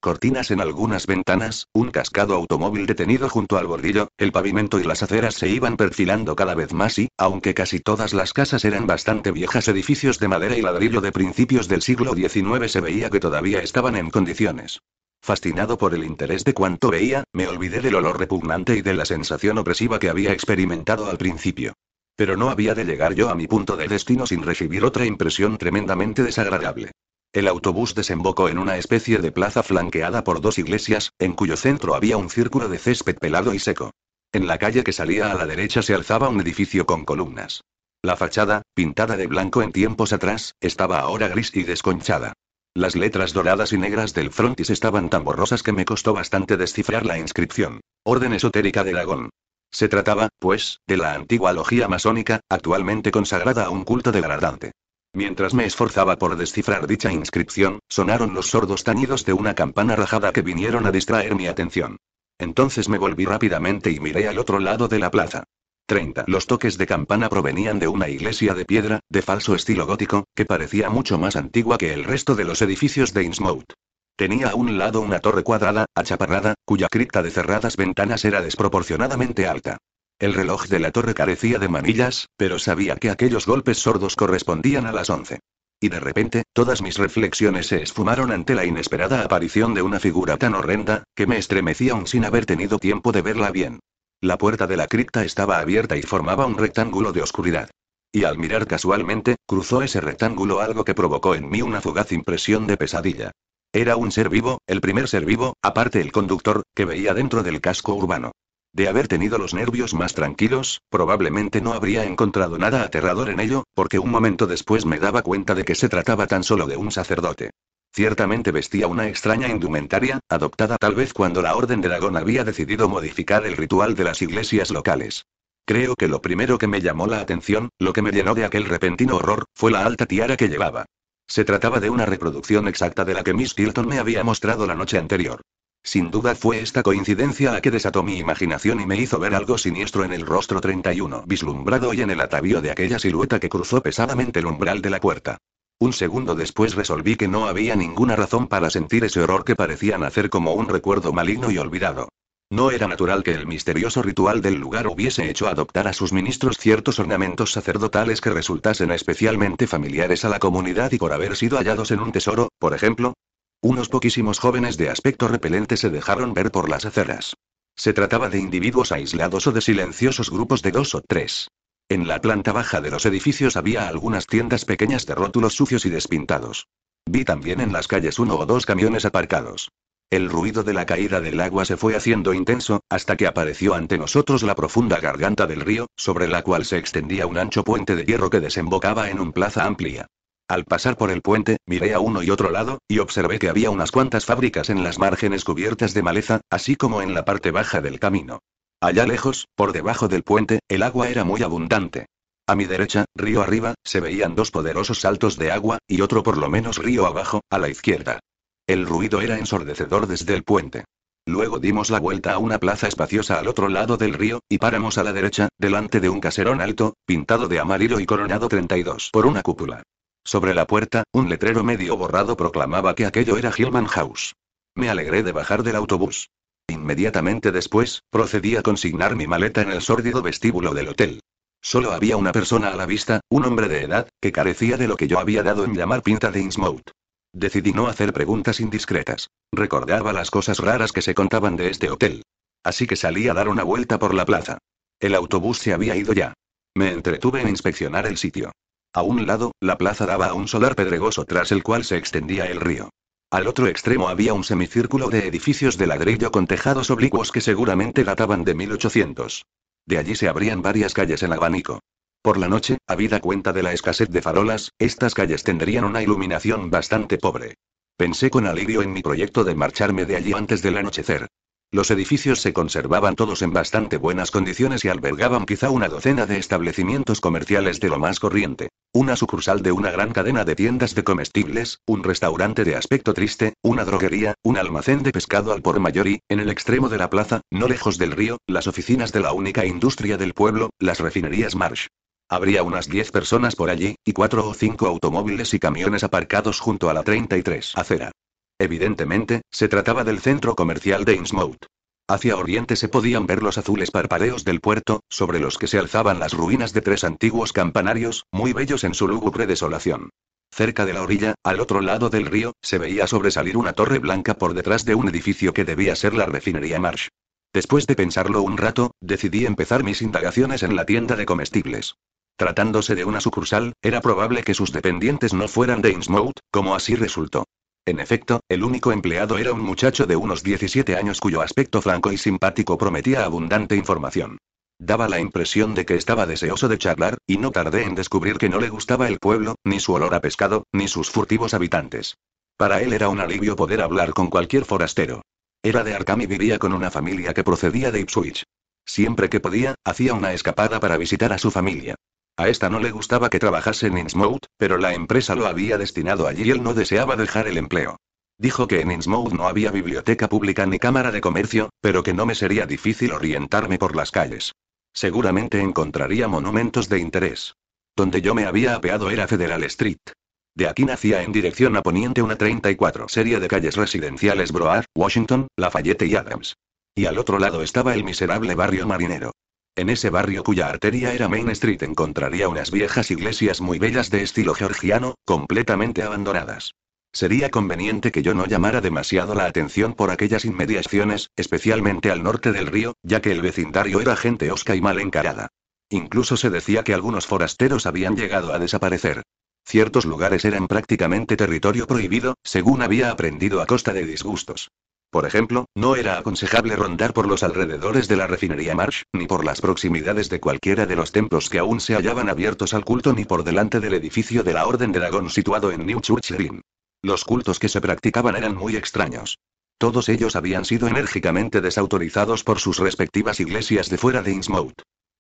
Speaker 1: Cortinas en algunas ventanas, un cascado automóvil detenido junto al bordillo, el pavimento y las aceras se iban perfilando cada vez más y, aunque casi todas las casas eran bastante viejas, edificios de madera y ladrillo de principios del siglo XIX se veía que todavía estaban en condiciones. Fascinado por el interés de cuanto veía, me olvidé del olor repugnante y de la sensación opresiva que había experimentado al principio. Pero no había de llegar yo a mi punto de destino sin recibir otra impresión tremendamente desagradable. El autobús desembocó en una especie de plaza flanqueada por dos iglesias, en cuyo centro había un círculo de césped pelado y seco. En la calle que salía a la derecha se alzaba un edificio con columnas. La fachada, pintada de blanco en tiempos atrás, estaba ahora gris y desconchada. Las letras doradas y negras del frontis estaban tan borrosas que me costó bastante descifrar la inscripción. Orden esotérica de Dragón. Se trataba, pues, de la antigua logía masónica, actualmente consagrada a un culto degradante. Mientras me esforzaba por descifrar dicha inscripción, sonaron los sordos tañidos de una campana rajada que vinieron a distraer mi atención. Entonces me volví rápidamente y miré al otro lado de la plaza. 30. Los toques de campana provenían de una iglesia de piedra, de falso estilo gótico, que parecía mucho más antigua que el resto de los edificios de Innsmouth. Tenía a un lado una torre cuadrada, achaparrada, cuya cripta de cerradas ventanas era desproporcionadamente alta. El reloj de la torre carecía de manillas, pero sabía que aquellos golpes sordos correspondían a las 11. Y de repente, todas mis reflexiones se esfumaron ante la inesperada aparición de una figura tan horrenda, que me estremecí aún sin haber tenido tiempo de verla bien. La puerta de la cripta estaba abierta y formaba un rectángulo de oscuridad. Y al mirar casualmente, cruzó ese rectángulo algo que provocó en mí una fugaz impresión de pesadilla. Era un ser vivo, el primer ser vivo, aparte el conductor, que veía dentro del casco urbano. De haber tenido los nervios más tranquilos, probablemente no habría encontrado nada aterrador en ello, porque un momento después me daba cuenta de que se trataba tan solo de un sacerdote. Ciertamente vestía una extraña indumentaria, adoptada tal vez cuando la Orden de Dragón había decidido modificar el ritual de las iglesias locales. Creo que lo primero que me llamó la atención, lo que me llenó de aquel repentino horror, fue la alta tiara que llevaba. Se trataba de una reproducción exacta de la que Miss Tilton me había mostrado la noche anterior. Sin duda fue esta coincidencia la que desató mi imaginación y me hizo ver algo siniestro en el rostro 31 vislumbrado y en el atavío de aquella silueta que cruzó pesadamente el umbral de la puerta. Un segundo después resolví que no había ninguna razón para sentir ese horror que parecía nacer como un recuerdo maligno y olvidado. No era natural que el misterioso ritual del lugar hubiese hecho adoptar a sus ministros ciertos ornamentos sacerdotales que resultasen especialmente familiares a la comunidad y por haber sido hallados en un tesoro, por ejemplo. Unos poquísimos jóvenes de aspecto repelente se dejaron ver por las aceras. Se trataba de individuos aislados o de silenciosos grupos de dos o tres. En la planta baja de los edificios había algunas tiendas pequeñas de rótulos sucios y despintados. Vi también en las calles uno o dos camiones aparcados. El ruido de la caída del agua se fue haciendo intenso, hasta que apareció ante nosotros la profunda garganta del río, sobre la cual se extendía un ancho puente de hierro que desembocaba en un plaza amplia. Al pasar por el puente, miré a uno y otro lado, y observé que había unas cuantas fábricas en las márgenes cubiertas de maleza, así como en la parte baja del camino. Allá lejos, por debajo del puente, el agua era muy abundante. A mi derecha, río arriba, se veían dos poderosos saltos de agua, y otro por lo menos río abajo, a la izquierda. El ruido era ensordecedor desde el puente. Luego dimos la vuelta a una plaza espaciosa al otro lado del río, y paramos a la derecha, delante de un caserón alto, pintado de amarillo y coronado 32 por una cúpula. Sobre la puerta, un letrero medio borrado proclamaba que aquello era Hillman House. Me alegré de bajar del autobús. Inmediatamente después, procedí a consignar mi maleta en el sórdido vestíbulo del hotel. Solo había una persona a la vista, un hombre de edad, que carecía de lo que yo había dado en llamar pinta de Innsmouth. Decidí no hacer preguntas indiscretas. Recordaba las cosas raras que se contaban de este hotel. Así que salí a dar una vuelta por la plaza. El autobús se había ido ya. Me entretuve en inspeccionar el sitio. A un lado, la plaza daba a un solar pedregoso tras el cual se extendía el río. Al otro extremo había un semicírculo de edificios de ladrillo con tejados oblicuos que seguramente databan de 1800. De allí se abrían varias calles en abanico. Por la noche, habida cuenta de la escasez de farolas, estas calles tendrían una iluminación bastante pobre. Pensé con alivio en mi proyecto de marcharme de allí antes del anochecer. Los edificios se conservaban todos en bastante buenas condiciones y albergaban quizá una docena de establecimientos comerciales de lo más corriente. Una sucursal de una gran cadena de tiendas de comestibles, un restaurante de aspecto triste, una droguería, un almacén de pescado al por mayor y, en el extremo de la plaza, no lejos del río, las oficinas de la única industria del pueblo, las refinerías Marsh. Habría unas 10 personas por allí, y cuatro o cinco automóviles y camiones aparcados junto a la 33 acera. Evidentemente, se trataba del centro comercial de Innsmouth. Hacia oriente se podían ver los azules parpadeos del puerto, sobre los que se alzaban las ruinas de tres antiguos campanarios, muy bellos en su lúgubre desolación. Cerca de la orilla, al otro lado del río, se veía sobresalir una torre blanca por detrás de un edificio que debía ser la refinería Marsh. Después de pensarlo un rato, decidí empezar mis indagaciones en la tienda de comestibles. Tratándose de una sucursal, era probable que sus dependientes no fueran de Innsmouth, como así resultó. En efecto, el único empleado era un muchacho de unos 17 años cuyo aspecto franco y simpático prometía abundante información. Daba la impresión de que estaba deseoso de charlar, y no tardé en descubrir que no le gustaba el pueblo, ni su olor a pescado, ni sus furtivos habitantes. Para él era un alivio poder hablar con cualquier forastero. Era de Arkham y vivía con una familia que procedía de Ipswich. Siempre que podía, hacía una escapada para visitar a su familia. A esta no le gustaba que trabajase en Innsmouth, pero la empresa lo había destinado allí y él no deseaba dejar el empleo. Dijo que en Innsmouth no había biblioteca pública ni cámara de comercio, pero que no me sería difícil orientarme por las calles. Seguramente encontraría monumentos de interés. Donde yo me había apeado era Federal Street. De aquí nacía en dirección a poniente una 34 serie de calles residenciales Broad, Washington, Lafayette y Adams. Y al otro lado estaba el miserable barrio marinero. En ese barrio cuya arteria era Main Street encontraría unas viejas iglesias muy bellas de estilo georgiano, completamente abandonadas. Sería conveniente que yo no llamara demasiado la atención por aquellas inmediaciones, especialmente al norte del río, ya que el vecindario era gente osca y mal encarada. Incluso se decía que algunos forasteros habían llegado a desaparecer. Ciertos lugares eran prácticamente territorio prohibido, según había aprendido a costa de disgustos. Por ejemplo, no era aconsejable rondar por los alrededores de la refinería Marsh, ni por las proximidades de cualquiera de los templos que aún se hallaban abiertos al culto, ni por delante del edificio de la Orden de Dragón situado en New Church Los cultos que se practicaban eran muy extraños. Todos ellos habían sido enérgicamente desautorizados por sus respectivas iglesias de fuera de Innsmouth.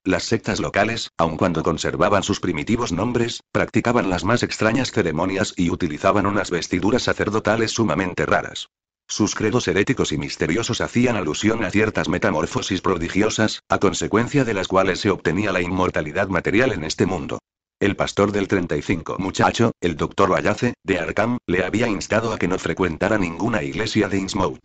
Speaker 1: Las sectas locales, aun cuando conservaban sus primitivos nombres, practicaban las más extrañas ceremonias y utilizaban unas vestiduras sacerdotales sumamente raras. Sus credos heréticos y misteriosos hacían alusión a ciertas metamorfosis prodigiosas, a consecuencia de las cuales se obtenía la inmortalidad material en este mundo. El pastor del 35 muchacho, el doctor Ayace, de Arkham, le había instado a que no frecuentara ninguna iglesia de Innsmouth.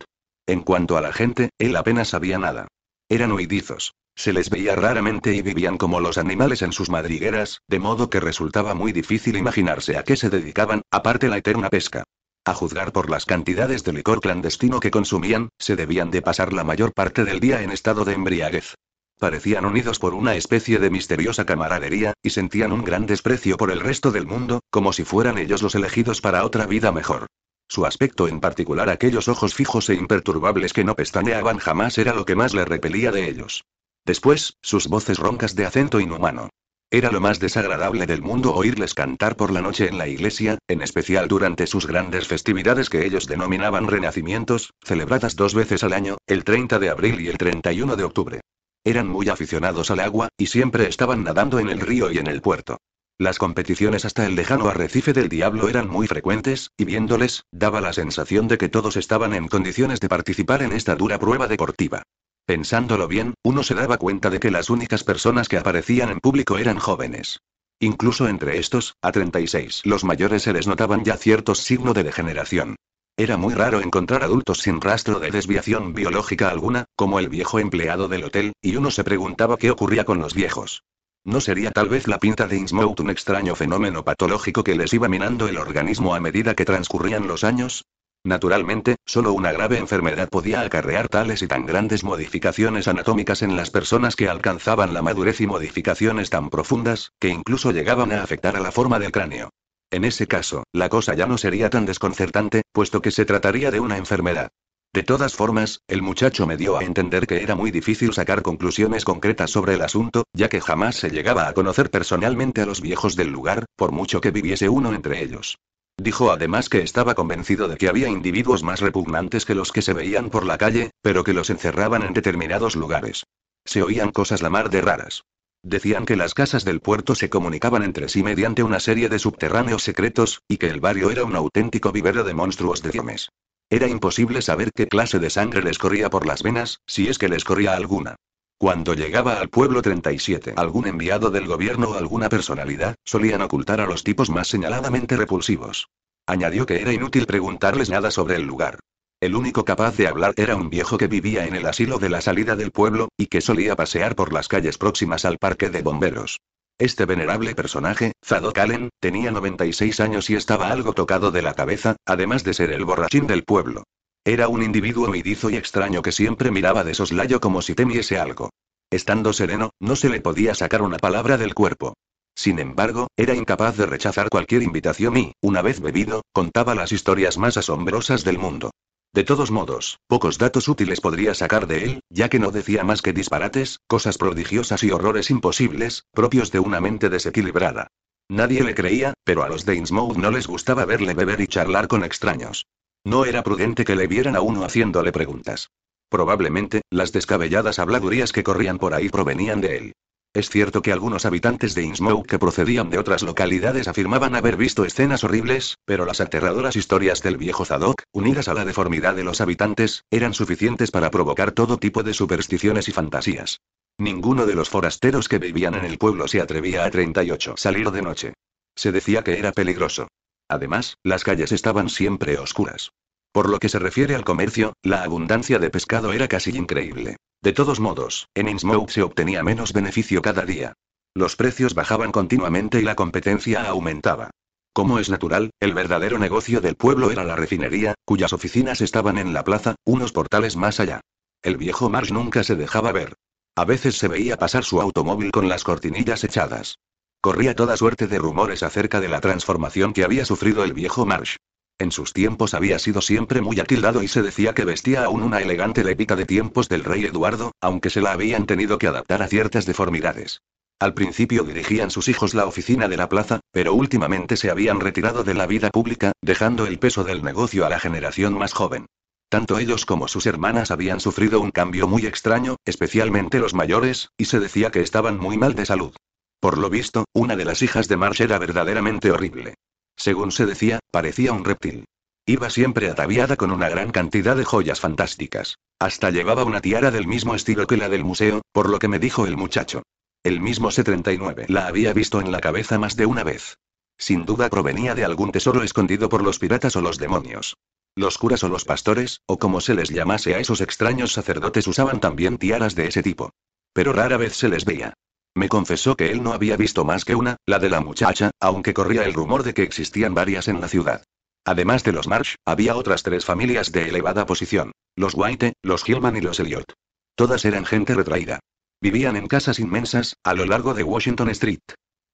Speaker 1: En cuanto a la gente, él apenas sabía nada. Eran huidizos. Se les veía raramente y vivían como los animales en sus madrigueras, de modo que resultaba muy difícil imaginarse a qué se dedicaban, aparte la eterna pesca. A juzgar por las cantidades de licor clandestino que consumían, se debían de pasar la mayor parte del día en estado de embriaguez. Parecían unidos por una especie de misteriosa camaradería, y sentían un gran desprecio por el resto del mundo, como si fueran ellos los elegidos para otra vida mejor. Su aspecto en particular, aquellos ojos fijos e imperturbables que no pestañeaban jamás, era lo que más le repelía de ellos. Después, sus voces roncas de acento inhumano. Era lo más desagradable del mundo oírles cantar por la noche en la iglesia, en especial durante sus grandes festividades que ellos denominaban renacimientos, celebradas dos veces al año, el 30 de abril y el 31 de octubre. Eran muy aficionados al agua, y siempre estaban nadando en el río y en el puerto. Las competiciones hasta el lejano arrecife del diablo eran muy frecuentes, y viéndoles, daba la sensación de que todos estaban en condiciones de participar en esta dura prueba deportiva. Pensándolo bien, uno se daba cuenta de que las únicas personas que aparecían en público eran jóvenes. Incluso entre estos, a 36, los mayores se les notaban ya ciertos signos de degeneración. Era muy raro encontrar adultos sin rastro de desviación biológica alguna, como el viejo empleado del hotel, y uno se preguntaba qué ocurría con los viejos. ¿No sería tal vez la pinta de Innsmouth un extraño fenómeno patológico que les iba minando el organismo a medida que transcurrían los años? Naturalmente, solo una grave enfermedad podía acarrear tales y tan grandes modificaciones anatómicas en las personas que alcanzaban la madurez y modificaciones tan profundas, que incluso llegaban a afectar a la forma del cráneo. En ese caso, la cosa ya no sería tan desconcertante, puesto que se trataría de una enfermedad. De todas formas, el muchacho me dio a entender que era muy difícil sacar conclusiones concretas sobre el asunto, ya que jamás se llegaba a conocer personalmente a los viejos del lugar, por mucho que viviese uno entre ellos. Dijo además que estaba convencido de que había individuos más repugnantes que los que se veían por la calle, pero que los encerraban en determinados lugares. Se oían cosas la mar de raras. Decían que las casas del puerto se comunicaban entre sí mediante una serie de subterráneos secretos, y que el barrio era un auténtico vivero de monstruos de diomes. Era imposible saber qué clase de sangre les corría por las venas, si es que les corría alguna. Cuando llegaba al pueblo 37, algún enviado del gobierno o alguna personalidad, solían ocultar a los tipos más señaladamente repulsivos. Añadió que era inútil preguntarles nada sobre el lugar. El único capaz de hablar era un viejo que vivía en el asilo de la salida del pueblo, y que solía pasear por las calles próximas al parque de bomberos. Este venerable personaje, Zadok Allen, tenía 96 años y estaba algo tocado de la cabeza, además de ser el borrachín del pueblo. Era un individuo huidizo y extraño que siempre miraba de soslayo como si temiese algo. Estando sereno, no se le podía sacar una palabra del cuerpo. Sin embargo, era incapaz de rechazar cualquier invitación y, una vez bebido, contaba las historias más asombrosas del mundo. De todos modos, pocos datos útiles podría sacar de él, ya que no decía más que disparates, cosas prodigiosas y horrores imposibles, propios de una mente desequilibrada. Nadie le creía, pero a los de Innsmouth no les gustaba verle beber y charlar con extraños. No era prudente que le vieran a uno haciéndole preguntas. Probablemente, las descabelladas habladurías que corrían por ahí provenían de él. Es cierto que algunos habitantes de Innsmouth que procedían de otras localidades afirmaban haber visto escenas horribles, pero las aterradoras historias del viejo Zadok, unidas a la deformidad de los habitantes, eran suficientes para provocar todo tipo de supersticiones y fantasías. Ninguno de los forasteros que vivían en el pueblo se atrevía a 38 salir de noche. Se decía que era peligroso. Además, las calles estaban siempre oscuras. Por lo que se refiere al comercio, la abundancia de pescado era casi increíble. De todos modos, en Innsmouth se obtenía menos beneficio cada día. Los precios bajaban continuamente y la competencia aumentaba. Como es natural, el verdadero negocio del pueblo era la refinería, cuyas oficinas estaban en la plaza, unos portales más allá. El viejo Marsh nunca se dejaba ver. A veces se veía pasar su automóvil con las cortinillas echadas. Corría toda suerte de rumores acerca de la transformación que había sufrido el viejo Marsh. En sus tiempos había sido siempre muy atildado y se decía que vestía aún una elegante lépica de tiempos del rey Eduardo, aunque se la habían tenido que adaptar a ciertas deformidades. Al principio dirigían sus hijos la oficina de la plaza, pero últimamente se habían retirado de la vida pública, dejando el peso del negocio a la generación más joven. Tanto ellos como sus hermanas habían sufrido un cambio muy extraño, especialmente los mayores, y se decía que estaban muy mal de salud. Por lo visto, una de las hijas de Marsh era verdaderamente horrible. Según se decía, parecía un reptil. Iba siempre ataviada con una gran cantidad de joyas fantásticas. Hasta llevaba una tiara del mismo estilo que la del museo, por lo que me dijo el muchacho. El mismo C-39 la había visto en la cabeza más de una vez. Sin duda provenía de algún tesoro escondido por los piratas o los demonios. Los curas o los pastores, o como se les llamase a esos extraños sacerdotes, usaban también tiaras de ese tipo. Pero rara vez se les veía. Me confesó que él no había visto más que una, la de la muchacha, aunque corría el rumor de que existían varias en la ciudad. Además de los Marsh, había otras tres familias de elevada posición. Los White, los Hillman y los Elliott. Todas eran gente retraída. Vivían en casas inmensas, a lo largo de Washington Street.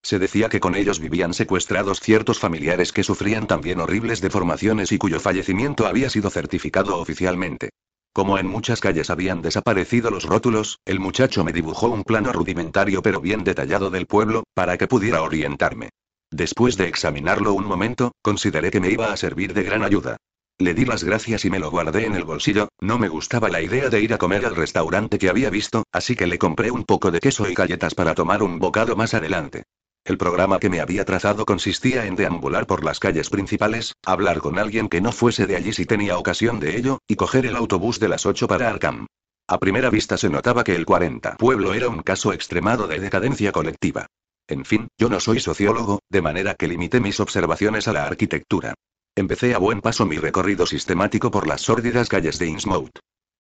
Speaker 1: Se decía que con ellos vivían secuestrados ciertos familiares que sufrían también horribles deformaciones y cuyo fallecimiento había sido certificado oficialmente. Como en muchas calles habían desaparecido los rótulos, el muchacho me dibujó un plano rudimentario pero bien detallado del pueblo, para que pudiera orientarme. Después de examinarlo un momento, consideré que me iba a servir de gran ayuda. Le di las gracias y me lo guardé en el bolsillo, no me gustaba la idea de ir a comer al restaurante que había visto, así que le compré un poco de queso y galletas para tomar un bocado más adelante. El programa que me había trazado consistía en deambular por las calles principales, hablar con alguien que no fuese de allí si tenía ocasión de ello, y coger el autobús de las 8 para Arkham. A primera vista se notaba que el 40 pueblo era un caso extremado de decadencia colectiva. En fin, yo no soy sociólogo, de manera que limité mis observaciones a la arquitectura. Empecé a buen paso mi recorrido sistemático por las sórdidas calles de Innsmouth.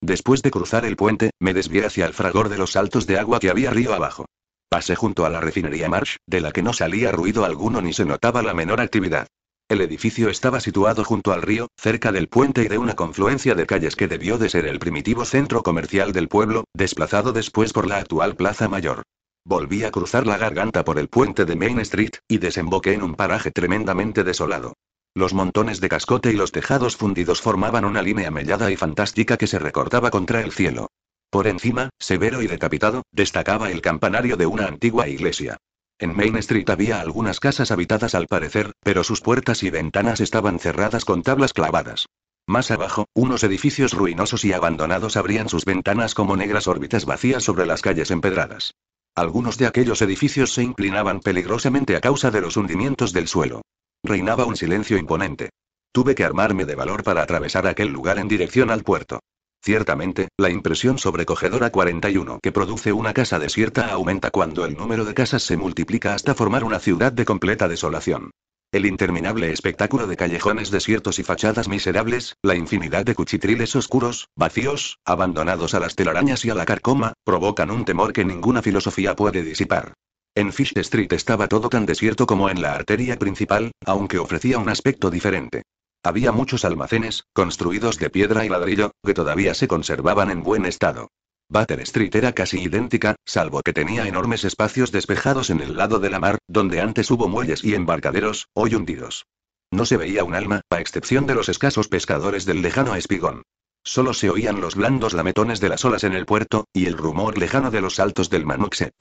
Speaker 1: Después de cruzar el puente, me desvié hacia el fragor de los saltos de agua que había río abajo. Pasé junto a la refinería Marsh, de la que no salía ruido alguno ni se notaba la menor actividad. El edificio estaba situado junto al río, cerca del puente y de una confluencia de calles que debió de ser el primitivo centro comercial del pueblo, desplazado después por la actual Plaza Mayor. Volví a cruzar la garganta por el puente de Main Street, y desemboqué en un paraje tremendamente desolado. Los montones de cascote y los tejados fundidos formaban una línea mellada y fantástica que se recortaba contra el cielo. Por encima, severo y decapitado, destacaba el campanario de una antigua iglesia. En Main Street había algunas casas habitadas al parecer, pero sus puertas y ventanas estaban cerradas con tablas clavadas. Más abajo, unos edificios ruinosos y abandonados abrían sus ventanas como negras órbitas vacías sobre las calles empedradas. Algunos de aquellos edificios se inclinaban peligrosamente a causa de los hundimientos del suelo. Reinaba un silencio imponente. Tuve que armarme de valor para atravesar aquel lugar en dirección al puerto. Ciertamente, la impresión sobrecogedora 41 que produce una casa desierta aumenta cuando el número de casas se multiplica hasta formar una ciudad de completa desolación. El interminable espectáculo de callejones desiertos y fachadas miserables, la infinidad de cuchitriles oscuros, vacíos, abandonados a las telarañas y a la carcoma, provocan un temor que ninguna filosofía puede disipar. En Fish Street estaba todo tan desierto como en la arteria principal, aunque ofrecía un aspecto diferente. Había muchos almacenes, construidos de piedra y ladrillo, que todavía se conservaban en buen estado. Batter Street era casi idéntica, salvo que tenía enormes espacios despejados en el lado de la mar, donde antes hubo muelles y embarcaderos, hoy hundidos. No se veía un alma, a excepción de los escasos pescadores del lejano espigón. Solo se oían los blandos lametones de las olas en el puerto, y el rumor lejano de los saltos del Manuxet.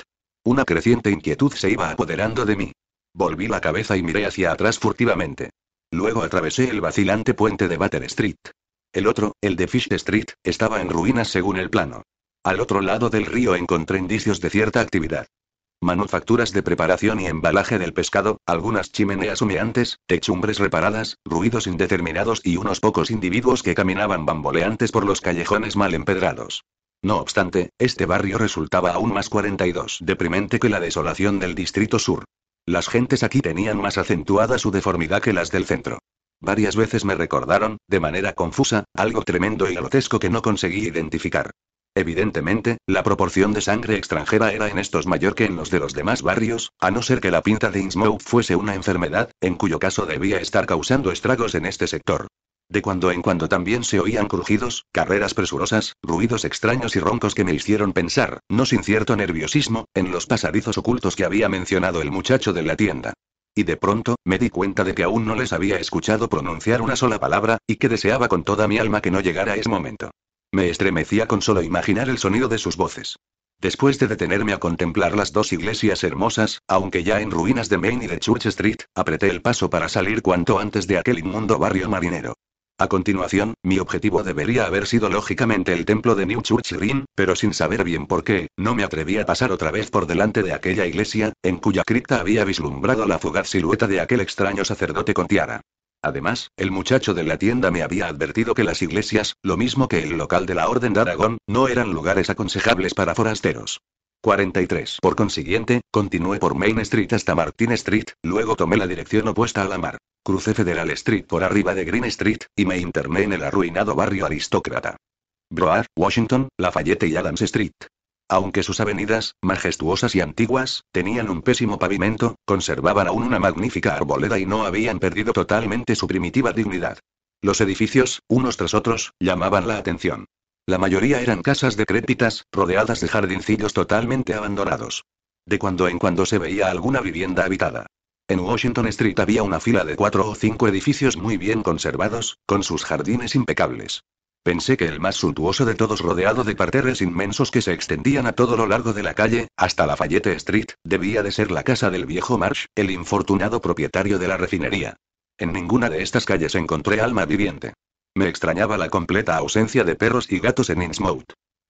Speaker 1: Una creciente inquietud se iba apoderando de mí. Volví la cabeza y miré hacia atrás furtivamente. Luego atravesé el vacilante puente de Butter Street. El otro, el de Fish Street, estaba en ruinas según el plano. Al otro lado del río encontré indicios de cierta actividad. Manufacturas de preparación y embalaje del pescado, algunas chimeneas humeantes, techumbres reparadas, ruidos indeterminados y unos pocos individuos que caminaban bamboleantes por los callejones mal empedrados. No obstante, este barrio resultaba aún más 42 deprimente que la desolación del Distrito Sur. Las gentes aquí tenían más acentuada su deformidad que las del centro. Varias veces me recordaron, de manera confusa, algo tremendo y grotesco que no conseguí identificar. Evidentemente, la proporción de sangre extranjera era en estos mayor que en los de los demás barrios, a no ser que la pinta de Innsmouth fuese una enfermedad, en cuyo caso debía estar causando estragos en este sector. De cuando en cuando también se oían crujidos, carreras presurosas, ruidos extraños y roncos que me hicieron pensar, no sin cierto nerviosismo, en los pasadizos ocultos que había mencionado el muchacho de la tienda. Y de pronto, me di cuenta de que aún no les había escuchado pronunciar una sola palabra, y que deseaba con toda mi alma que no llegara ese momento. Me estremecía con solo imaginar el sonido de sus voces. Después de detenerme a contemplar las dos iglesias hermosas, aunque ya en ruinas de Main y de Church Street, apreté el paso para salir cuanto antes de aquel inmundo barrio marinero. A continuación, mi objetivo debería haber sido lógicamente el templo de New Church pero sin saber bien por qué, no me atreví a pasar otra vez por delante de aquella iglesia, en cuya cripta había vislumbrado la fugaz silueta de aquel extraño sacerdote con tiara. Además, el muchacho de la tienda me había advertido que las iglesias, lo mismo que el local de la Orden de Aragón, no eran lugares aconsejables para forasteros. 43. Por consiguiente, continué por Main Street hasta Martin Street, luego tomé la dirección opuesta a la mar. Crucé Federal Street por arriba de Green Street, y me interné en el arruinado barrio aristócrata. Broad, Washington, Lafayette y Adams Street. Aunque sus avenidas, majestuosas y antiguas, tenían un pésimo pavimento, conservaban aún una magnífica arboleda y no habían perdido totalmente su primitiva dignidad. Los edificios, unos tras otros, llamaban la atención. La mayoría eran casas decrépitas, rodeadas de jardincillos totalmente abandonados. De cuando en cuando se veía alguna vivienda habitada. En Washington Street había una fila de cuatro o cinco edificios muy bien conservados, con sus jardines impecables. Pensé que el más suntuoso de todos rodeado de parterres inmensos que se extendían a todo lo largo de la calle, hasta la Fayette Street, debía de ser la casa del viejo Marsh, el infortunado propietario de la refinería. En ninguna de estas calles encontré alma viviente. Me extrañaba la completa ausencia de perros y gatos en Innsmouth.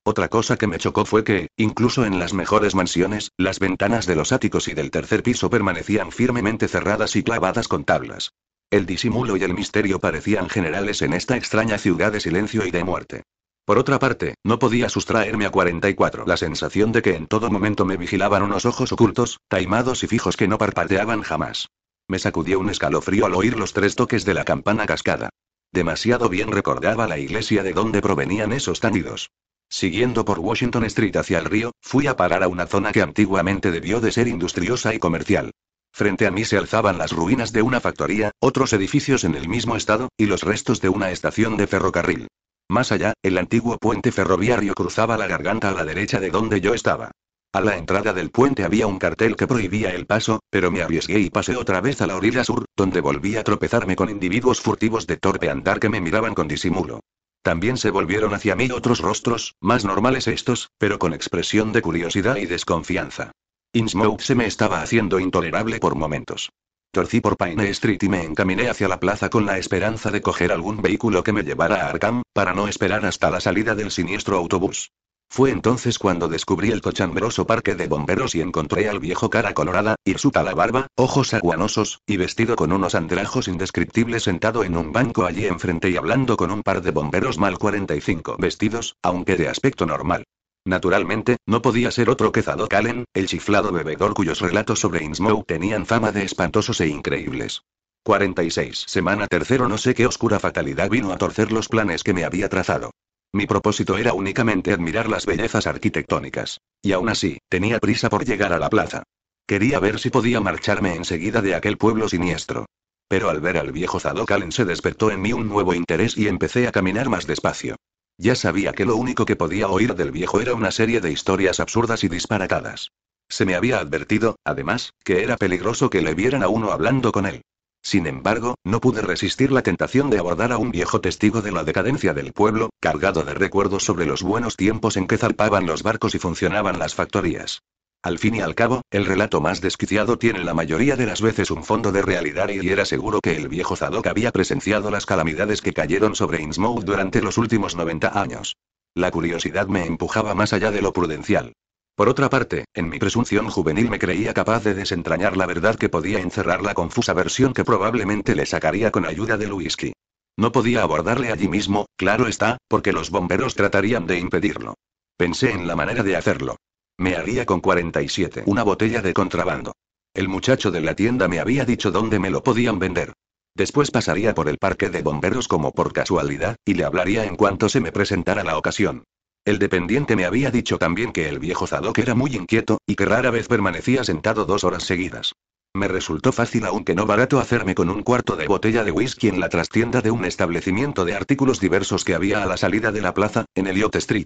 Speaker 1: Otra cosa que me chocó fue que, incluso en las mejores mansiones, las ventanas de los áticos y del tercer piso permanecían firmemente cerradas y clavadas con tablas. El disimulo y el misterio parecían generales en esta extraña ciudad de silencio y de muerte. Por otra parte, no podía sustraerme a 44 la sensación de que en todo momento me vigilaban unos ojos ocultos, taimados y fijos que no parpadeaban jamás. Me sacudió un escalofrío al oír los tres toques de la campana cascada. Demasiado bien recordaba la iglesia de donde provenían esos tánidos. Siguiendo por Washington Street hacia el río, fui a parar a una zona que antiguamente debió de ser industriosa y comercial. Frente a mí se alzaban las ruinas de una factoría, otros edificios en el mismo estado, y los restos de una estación de ferrocarril. Más allá, el antiguo puente ferroviario cruzaba la garganta a la derecha de donde yo estaba. A la entrada del puente había un cartel que prohibía el paso, pero me arriesgué y pasé otra vez a la orilla sur, donde volví a tropezarme con individuos furtivos de torpe andar que me miraban con disimulo. También se volvieron hacia mí otros rostros, más normales estos, pero con expresión de curiosidad y desconfianza. Innsmouth se me estaba haciendo intolerable por momentos. Torcí por Pine Street y me encaminé hacia la plaza con la esperanza de coger algún vehículo que me llevara a Arkham, para no esperar hasta la salida del siniestro autobús. Fue entonces cuando descubrí el cochambroso parque de bomberos y encontré al viejo cara colorada, hirsuta la barba, ojos aguanosos, y vestido con unos andrajos indescriptibles sentado en un banco allí enfrente y hablando con un par de bomberos mal 45 vestidos, aunque de aspecto normal. Naturalmente, no podía ser otro que Zadok Allen, el chiflado bebedor cuyos relatos sobre Innsmouth tenían fama de espantosos e increíbles. 46. Semana tercero no sé qué oscura fatalidad vino a torcer los planes que me había trazado. Mi propósito era únicamente admirar las bellezas arquitectónicas. Y aún así, tenía prisa por llegar a la plaza. Quería ver si podía marcharme enseguida de aquel pueblo siniestro. Pero al ver al viejo Zadokalen se despertó en mí un nuevo interés y empecé a caminar más despacio. Ya sabía que lo único que podía oír del viejo era una serie de historias absurdas y disparatadas. Se me había advertido, además, que era peligroso que le vieran a uno hablando con él. Sin embargo, no pude resistir la tentación de abordar a un viejo testigo de la decadencia del pueblo, cargado de recuerdos sobre los buenos tiempos en que zarpaban los barcos y funcionaban las factorías. Al fin y al cabo, el relato más desquiciado tiene la mayoría de las veces un fondo de realidad y era seguro que el viejo Zadok había presenciado las calamidades que cayeron sobre Innsmouth durante los últimos 90 años. La curiosidad me empujaba más allá de lo prudencial. Por otra parte, en mi presunción juvenil me creía capaz de desentrañar la verdad que podía encerrar la confusa versión que probablemente le sacaría con ayuda del whisky. No podía abordarle allí mismo, claro está, porque los bomberos tratarían de impedirlo. Pensé en la manera de hacerlo. Me haría con 47 una botella de contrabando. El muchacho de la tienda me había dicho dónde me lo podían vender. Después pasaría por el parque de bomberos como por casualidad, y le hablaría en cuanto se me presentara la ocasión. El dependiente me había dicho también que el viejo Zadok era muy inquieto, y que rara vez permanecía sentado dos horas seguidas. Me resultó fácil aunque no barato hacerme con un cuarto de botella de whisky en la trastienda de un establecimiento de artículos diversos que había a la salida de la plaza, en Elliot Street.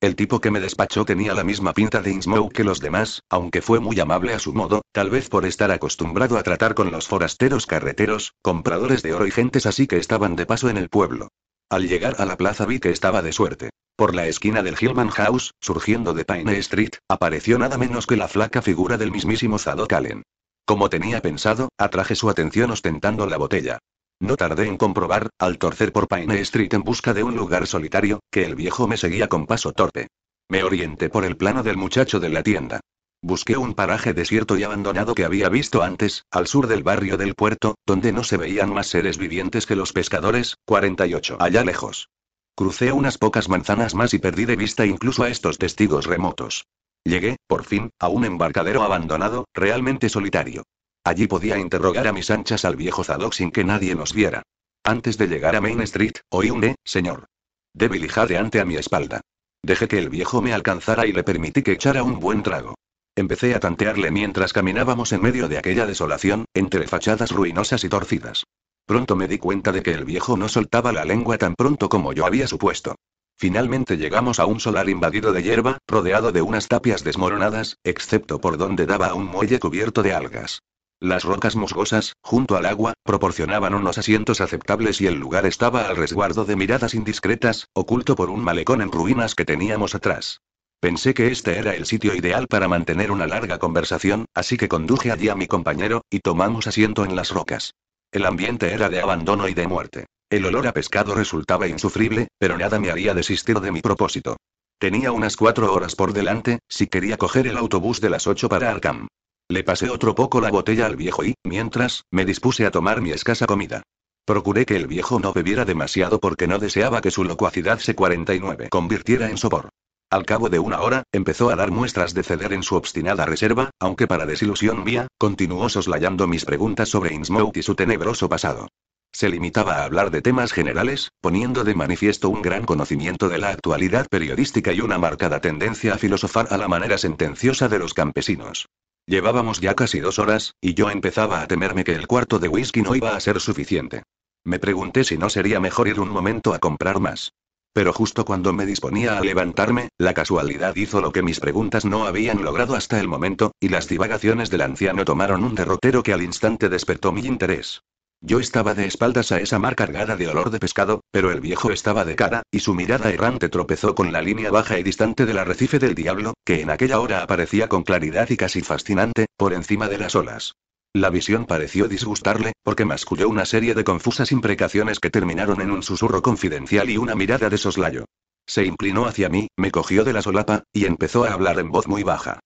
Speaker 1: El tipo que me despachó tenía la misma pinta de Innsmouth que los demás, aunque fue muy amable a su modo, tal vez por estar acostumbrado a tratar con los forasteros carreteros, compradores de oro y gentes así que estaban de paso en el pueblo. Al llegar a la plaza vi que estaba de suerte. Por la esquina del Hillman House, surgiendo de Pine Street, apareció nada menos que la flaca figura del mismísimo Zadok Allen. Como tenía pensado, atraje su atención ostentando la botella. No tardé en comprobar, al torcer por Pine Street en busca de un lugar solitario, que el viejo me seguía con paso torpe. Me orienté por el plano del muchacho de la tienda. Busqué un paraje desierto y abandonado que había visto antes, al sur del barrio del puerto, donde no se veían más seres vivientes que los pescadores, 48 allá lejos. Crucé unas pocas manzanas más y perdí de vista incluso a estos testigos remotos. Llegué, por fin, a un embarcadero abandonado, realmente solitario. Allí podía interrogar a mis anchas al viejo Zadok sin que nadie nos viera. Antes de llegar a Main Street, oí un E, señor. Débil de ante a mi espalda. Dejé que el viejo me alcanzara y le permití que echara un buen trago. Empecé a tantearle mientras caminábamos en medio de aquella desolación, entre fachadas ruinosas y torcidas. Pronto me di cuenta de que el viejo no soltaba la lengua tan pronto como yo había supuesto. Finalmente llegamos a un solar invadido de hierba, rodeado de unas tapias desmoronadas, excepto por donde daba un muelle cubierto de algas. Las rocas musgosas, junto al agua, proporcionaban unos asientos aceptables y el lugar estaba al resguardo de miradas indiscretas, oculto por un malecón en ruinas que teníamos atrás. Pensé que este era el sitio ideal para mantener una larga conversación, así que conduje allí a mi compañero, y tomamos asiento en las rocas. El ambiente era de abandono y de muerte. El olor a pescado resultaba insufrible, pero nada me haría desistir de mi propósito. Tenía unas cuatro horas por delante, si quería coger el autobús de las ocho para Arkham. Le pasé otro poco la botella al viejo y, mientras, me dispuse a tomar mi escasa comida. Procuré que el viejo no bebiera demasiado porque no deseaba que su locuacidad se 49 convirtiera en sopor. Al cabo de una hora, empezó a dar muestras de ceder en su obstinada reserva, aunque para desilusión mía, continuó soslayando mis preguntas sobre Innsmouth y su tenebroso pasado. Se limitaba a hablar de temas generales, poniendo de manifiesto un gran conocimiento de la actualidad periodística y una marcada tendencia a filosofar a la manera sentenciosa de los campesinos. Llevábamos ya casi dos horas, y yo empezaba a temerme que el cuarto de whisky no iba a ser suficiente. Me pregunté si no sería mejor ir un momento a comprar más. Pero justo cuando me disponía a levantarme, la casualidad hizo lo que mis preguntas no habían logrado hasta el momento, y las divagaciones del anciano tomaron un derrotero que al instante despertó mi interés. Yo estaba de espaldas a esa mar cargada de olor de pescado, pero el viejo estaba de cara, y su mirada errante tropezó con la línea baja y distante del arrecife del diablo, que en aquella hora aparecía con claridad y casi fascinante, por encima de las olas. La visión pareció disgustarle, porque masculló una serie de confusas imprecaciones que terminaron en un susurro confidencial y una mirada de soslayo. Se inclinó hacia mí, me cogió de la solapa, y empezó a hablar en voz muy baja.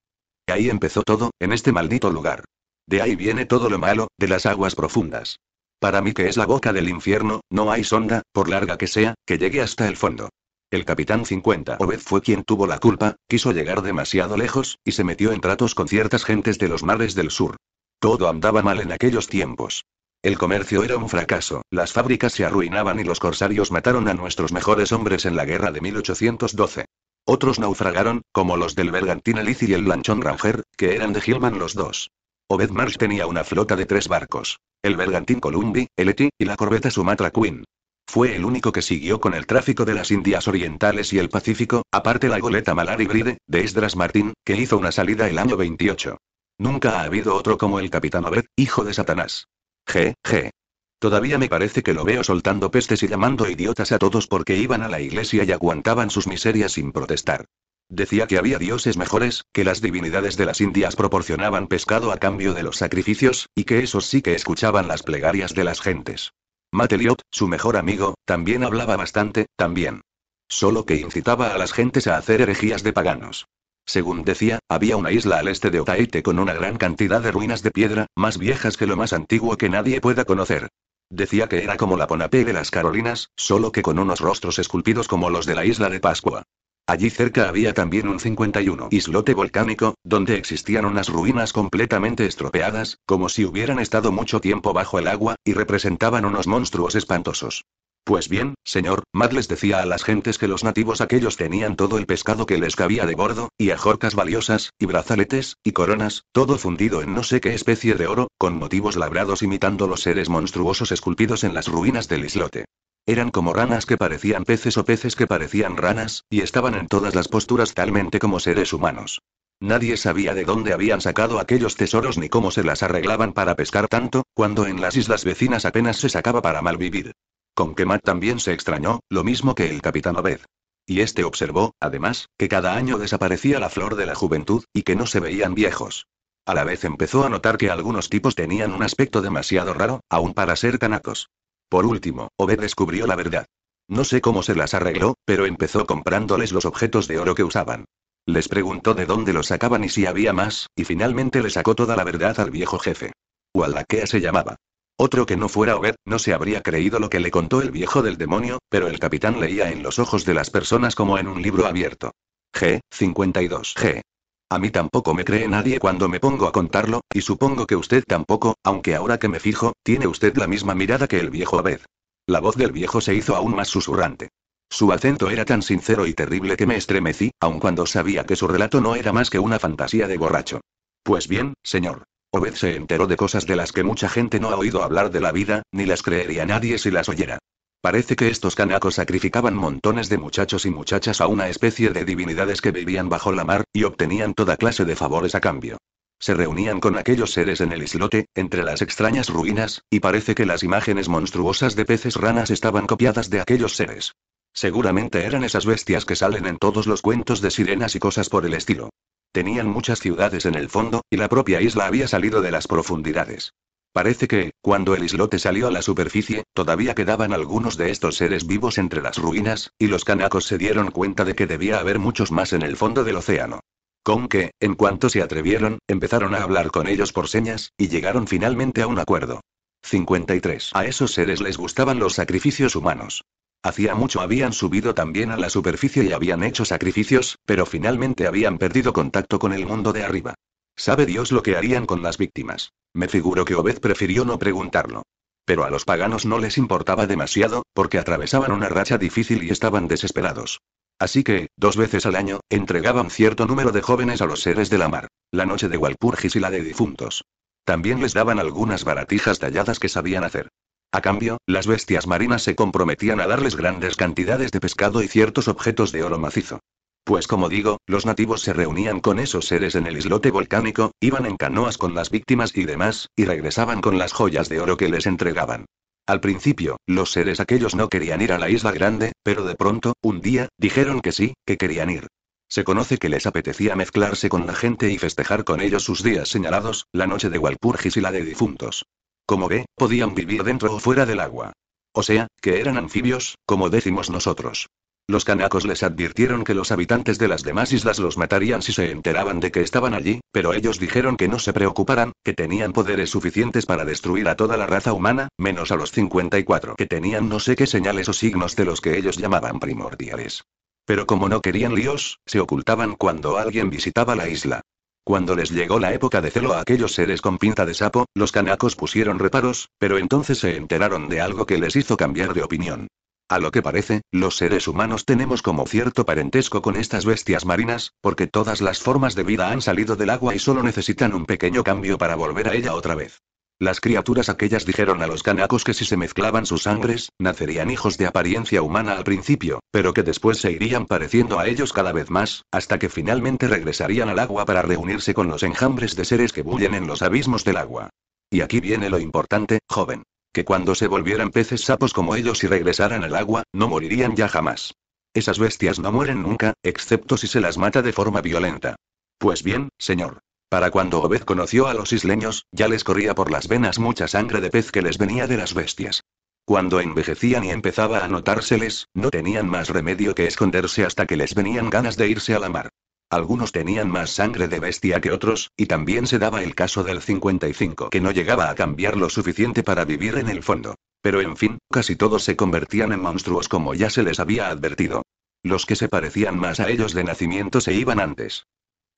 Speaker 1: Y ahí empezó todo, en este maldito lugar. De ahí viene todo lo malo, de las aguas profundas. Para mí que es la boca del infierno, no hay sonda, por larga que sea, que llegue hasta el fondo. El capitán 50 Obed fue quien tuvo la culpa, quiso llegar demasiado lejos, y se metió en tratos con ciertas gentes de los mares del sur. Todo andaba mal en aquellos tiempos. El comercio era un fracaso, las fábricas se arruinaban y los corsarios mataron a nuestros mejores hombres en la guerra de 1812. Otros naufragaron, como los del bergantín Alice y el lanchón Ranger, que eran de Gilman los dos. Obed Marsh tenía una flota de tres barcos: el bergantín Columbi, el Eti y la corbeta Sumatra Queen. Fue el único que siguió con el tráfico de las Indias Orientales y el Pacífico, aparte la goleta Malari Bride, de Esdras Martín, que hizo una salida el año 28. Nunca ha habido otro como el capitán Obed, hijo de Satanás. Je, je. Todavía me parece que lo veo soltando pestes y llamando idiotas a todos porque iban a la iglesia y aguantaban sus miserias sin protestar. Decía que había dioses mejores, que las divinidades de las Indias proporcionaban pescado a cambio de los sacrificios, y que esos sí que escuchaban las plegarias de las gentes. Mateliot, su mejor amigo, también hablaba bastante, también. Solo que incitaba a las gentes a hacer herejías de paganos. Según decía, había una isla al este de Otaite con una gran cantidad de ruinas de piedra, más viejas que lo más antiguo que nadie pueda conocer. Decía que era como la Ponape de las Carolinas, solo que con unos rostros esculpidos como los de la isla de Pascua. Allí cerca había también un 51 islote volcánico, donde existían unas ruinas completamente estropeadas, como si hubieran estado mucho tiempo bajo el agua, y representaban unos monstruos espantosos. Pues bien, señor, Matt les decía a las gentes que los nativos aquellos tenían todo el pescado que les cabía de bordo, y ajorcas valiosas, y brazaletes, y coronas, todo fundido en no sé qué especie de oro, con motivos labrados imitando los seres monstruosos esculpidos en las ruinas del islote. Eran como ranas que parecían peces o peces que parecían ranas, y estaban en todas las posturas talmente como seres humanos. Nadie sabía de dónde habían sacado aquellos tesoros ni cómo se las arreglaban para pescar tanto, cuando en las islas vecinas apenas se sacaba para malvivir. Con que Matt también se extrañó, lo mismo que el capitán Obed. Y este observó, además, que cada año desaparecía la flor de la juventud, y que no se veían viejos. A la vez empezó a notar que algunos tipos tenían un aspecto demasiado raro, aún para ser canacos. Por último, Obed descubrió la verdad. No sé cómo se las arregló, pero empezó comprándoles los objetos de oro que usaban. Les preguntó de dónde los sacaban y si había más, y finalmente le sacó toda la verdad al viejo jefe. O que se llamaba. Otro que no fuera Obed, no se habría creído lo que le contó el viejo del demonio, pero el capitán leía en los ojos de las personas como en un libro abierto. G. 52G. A mí tampoco me cree nadie cuando me pongo a contarlo, y supongo que usted tampoco, aunque ahora que me fijo, tiene usted la misma mirada que el viejo Abed. La voz del viejo se hizo aún más susurrante. Su acento era tan sincero y terrible que me estremecí, aun cuando sabía que su relato no era más que una fantasía de borracho. Pues bien, señor. Obed se enteró de cosas de las que mucha gente no ha oído hablar de la vida, ni las creería nadie si las oyera. Parece que estos canacos sacrificaban montones de muchachos y muchachas a una especie de divinidades que vivían bajo la mar, y obtenían toda clase de favores a cambio. Se reunían con aquellos seres en el islote, entre las extrañas ruinas, y parece que las imágenes monstruosas de peces ranas estaban copiadas de aquellos seres. Seguramente eran esas bestias que salen en todos los cuentos de sirenas y cosas por el estilo. Tenían muchas ciudades en el fondo, y la propia isla había salido de las profundidades. Parece que, cuando el islote salió a la superficie, todavía quedaban algunos de estos seres vivos entre las ruinas, y los canacos se dieron cuenta de que debía haber muchos más en el fondo del océano. Con que, en cuanto se atrevieron, empezaron a hablar con ellos por señas, y llegaron finalmente a un acuerdo. 53. A esos seres les gustaban los sacrificios humanos. Hacía mucho habían subido también a la superficie y habían hecho sacrificios, pero finalmente habían perdido contacto con el mundo de arriba. Sabe Dios lo que harían con las víctimas. Me figuro que Obed prefirió no preguntarlo. Pero a los paganos no les importaba demasiado, porque atravesaban una racha difícil y estaban desesperados. Así que, dos veces al año, entregaban cierto número de jóvenes a los seres de la mar, la noche de Walpurgis y la de difuntos. También les daban algunas baratijas talladas que sabían hacer. A cambio, las bestias marinas se comprometían a darles grandes cantidades de pescado y ciertos objetos de oro macizo. Pues como digo, los nativos se reunían con esos seres en el islote volcánico, iban en canoas con las víctimas y demás, y regresaban con las joyas de oro que les entregaban. Al principio, los seres aquellos no querían ir a la isla grande, pero de pronto, un día, dijeron que sí, que querían ir. Se conoce que les apetecía mezclarse con la gente y festejar con ellos sus días señalados, la noche de Walpurgis y la de difuntos. Como ve, podían vivir dentro o fuera del agua. O sea, que eran anfibios, como decimos nosotros. Los canacos les advirtieron que los habitantes de las demás islas los matarían si se enteraban de que estaban allí, pero ellos dijeron que no se preocuparan, que tenían poderes suficientes para destruir a toda la raza humana, menos a los 54 que tenían no sé qué señales o signos de los que ellos llamaban primordiales. Pero como no querían líos, se ocultaban cuando alguien visitaba la isla. Cuando les llegó la época de celo a aquellos seres con pinta de sapo, los canacos pusieron reparos, pero entonces se enteraron de algo que les hizo cambiar de opinión. A lo que parece, los seres humanos tenemos como cierto parentesco con estas bestias marinas, porque todas las formas de vida han salido del agua y solo necesitan un pequeño cambio para volver a ella otra vez. Las criaturas aquellas dijeron a los canacos que si se mezclaban sus sangres, nacerían hijos de apariencia humana al principio, pero que después se irían pareciendo a ellos cada vez más, hasta que finalmente regresarían al agua para reunirse con los enjambres de seres que bullen en los abismos del agua. Y aquí viene lo importante, joven. Que cuando se volvieran peces sapos como ellos y regresaran al agua, no morirían ya jamás. Esas bestias no mueren nunca, excepto si se las mata de forma violenta. Pues bien, señor. Para cuando Obed conoció a los isleños, ya les corría por las venas mucha sangre de pez que les venía de las bestias. Cuando envejecían y empezaba a notárseles, no tenían más remedio que esconderse hasta que les venían ganas de irse a la mar. Algunos tenían más sangre de bestia que otros, y también se daba el caso del 55 que no llegaba a cambiar lo suficiente para vivir en el fondo. Pero en fin, casi todos se convertían en monstruos como ya se les había advertido. Los que se parecían más a ellos de nacimiento se iban antes.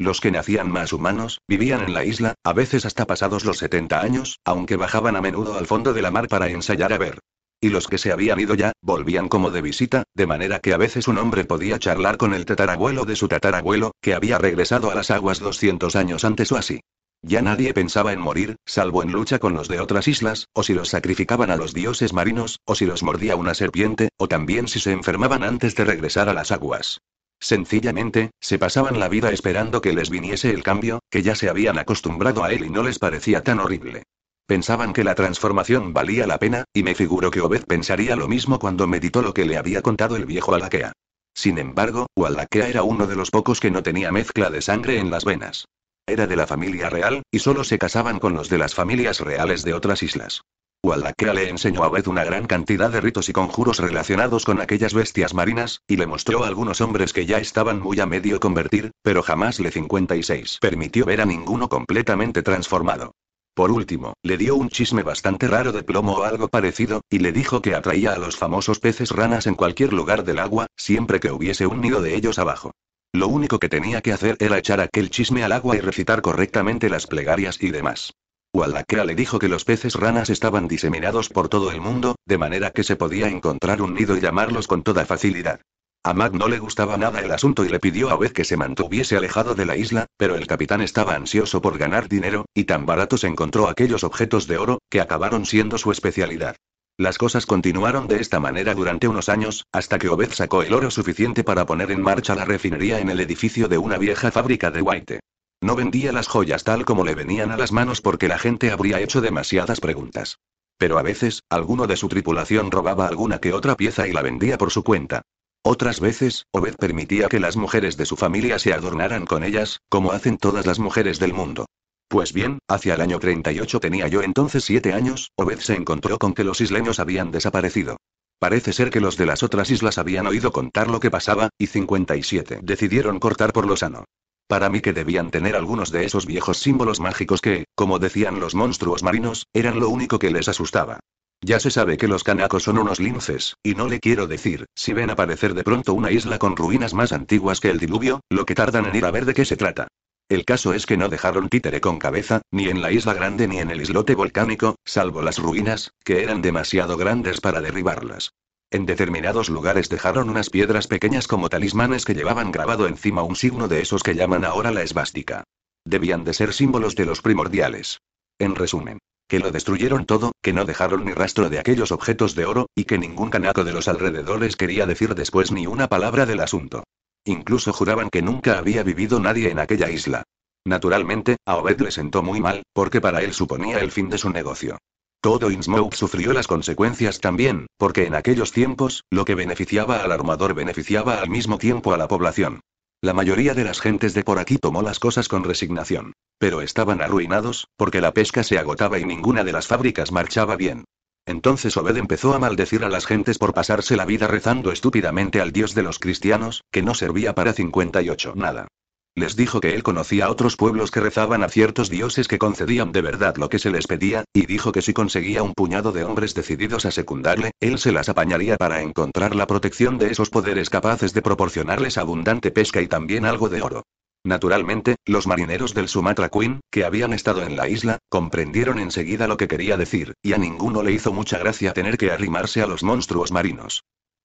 Speaker 1: Los que nacían más humanos, vivían en la isla, a veces hasta pasados los 70 años, aunque bajaban a menudo al fondo de la mar para ensayar a ver. Y los que se habían ido ya, volvían como de visita, de manera que a veces un hombre podía charlar con el tatarabuelo de su tatarabuelo, que había regresado a las aguas 200 años antes o así. Ya nadie pensaba en morir, salvo en lucha con los de otras islas, o si los sacrificaban a los dioses marinos, o si los mordía una serpiente, o también si se enfermaban antes de regresar a las aguas. Sencillamente, se pasaban la vida esperando que les viniese el cambio, que ya se habían acostumbrado a él y no les parecía tan horrible. Pensaban que la transformación valía la pena, y me figuro que Obed pensaría lo mismo cuando meditó lo que le había contado el viejo Alaquea. Sin embargo, Walakea era uno de los pocos que no tenía mezcla de sangre en las venas era de la familia real, y solo se casaban con los de las familias reales de otras islas. Waldakea le enseñó a Beth una gran cantidad de ritos y conjuros relacionados con aquellas bestias marinas, y le mostró a algunos hombres que ya estaban muy a medio convertir, pero jamás le 56 permitió ver a ninguno completamente transformado. Por último, le dio un chisme bastante raro de plomo o algo parecido, y le dijo que atraía a los famosos peces ranas en cualquier lugar del agua, siempre que hubiese un nido de ellos abajo. Lo único que tenía que hacer era echar aquel chisme al agua y recitar correctamente las plegarias y demás. Wallakea le dijo que los peces ranas estaban diseminados por todo el mundo, de manera que se podía encontrar un nido y llamarlos con toda facilidad. A Mac no le gustaba nada el asunto y le pidió a vez que se mantuviese alejado de la isla, pero el capitán estaba ansioso por ganar dinero, y tan baratos encontró aquellos objetos de oro, que acabaron siendo su especialidad. Las cosas continuaron de esta manera durante unos años, hasta que Obed sacó el oro suficiente para poner en marcha la refinería en el edificio de una vieja fábrica de White. No vendía las joyas tal como le venían a las manos porque la gente habría hecho demasiadas preguntas. Pero a veces, alguno de su tripulación robaba alguna que otra pieza y la vendía por su cuenta. Otras veces, Obed permitía que las mujeres de su familia se adornaran con ellas, como hacen todas las mujeres del mundo. Pues bien, hacia el año 38 tenía yo entonces siete años, Obed se encontró con que los isleños habían desaparecido. Parece ser que los de las otras islas habían oído contar lo que pasaba, y 57 decidieron cortar por lo sano. Para mí que debían tener algunos de esos viejos símbolos mágicos que, como decían los monstruos marinos, eran lo único que les asustaba. Ya se sabe que los canacos son unos linces, y no le quiero decir, si ven aparecer de pronto una isla con ruinas más antiguas que el diluvio, lo que tardan en ir a ver de qué se trata. El caso es que no dejaron títere con cabeza, ni en la isla grande ni en el islote volcánico, salvo las ruinas, que eran demasiado grandes para derribarlas. En determinados lugares dejaron unas piedras pequeñas como talismanes que llevaban grabado encima un signo de esos que llaman ahora la esvástica. Debían de ser símbolos de los primordiales. En resumen, que lo destruyeron todo, que no dejaron ni rastro de aquellos objetos de oro, y que ningún canaco de los alrededores quería decir después ni una palabra del asunto. Incluso juraban que nunca había vivido nadie en aquella isla. Naturalmente, a Obed le sentó muy mal, porque para él suponía el fin de su negocio. Todo Innsmouth sufrió las consecuencias también, porque en aquellos tiempos, lo que beneficiaba al armador beneficiaba al mismo tiempo a la población. La mayoría de las gentes de por aquí tomó las cosas con resignación. Pero estaban arruinados, porque la pesca se agotaba y ninguna de las fábricas marchaba bien. Entonces Obed empezó a maldecir a las gentes por pasarse la vida rezando estúpidamente al dios de los cristianos, que no servía para 58 nada. Les dijo que él conocía otros pueblos que rezaban a ciertos dioses que concedían de verdad lo que se les pedía, y dijo que si conseguía un puñado de hombres decididos a secundarle, él se las apañaría para encontrar la protección de esos poderes capaces de proporcionarles abundante pesca y también algo de oro. Naturalmente, los marineros del Sumatra Queen, que habían estado en la isla, comprendieron enseguida lo que quería decir, y a ninguno le hizo mucha gracia tener que arrimarse a los monstruos marinos.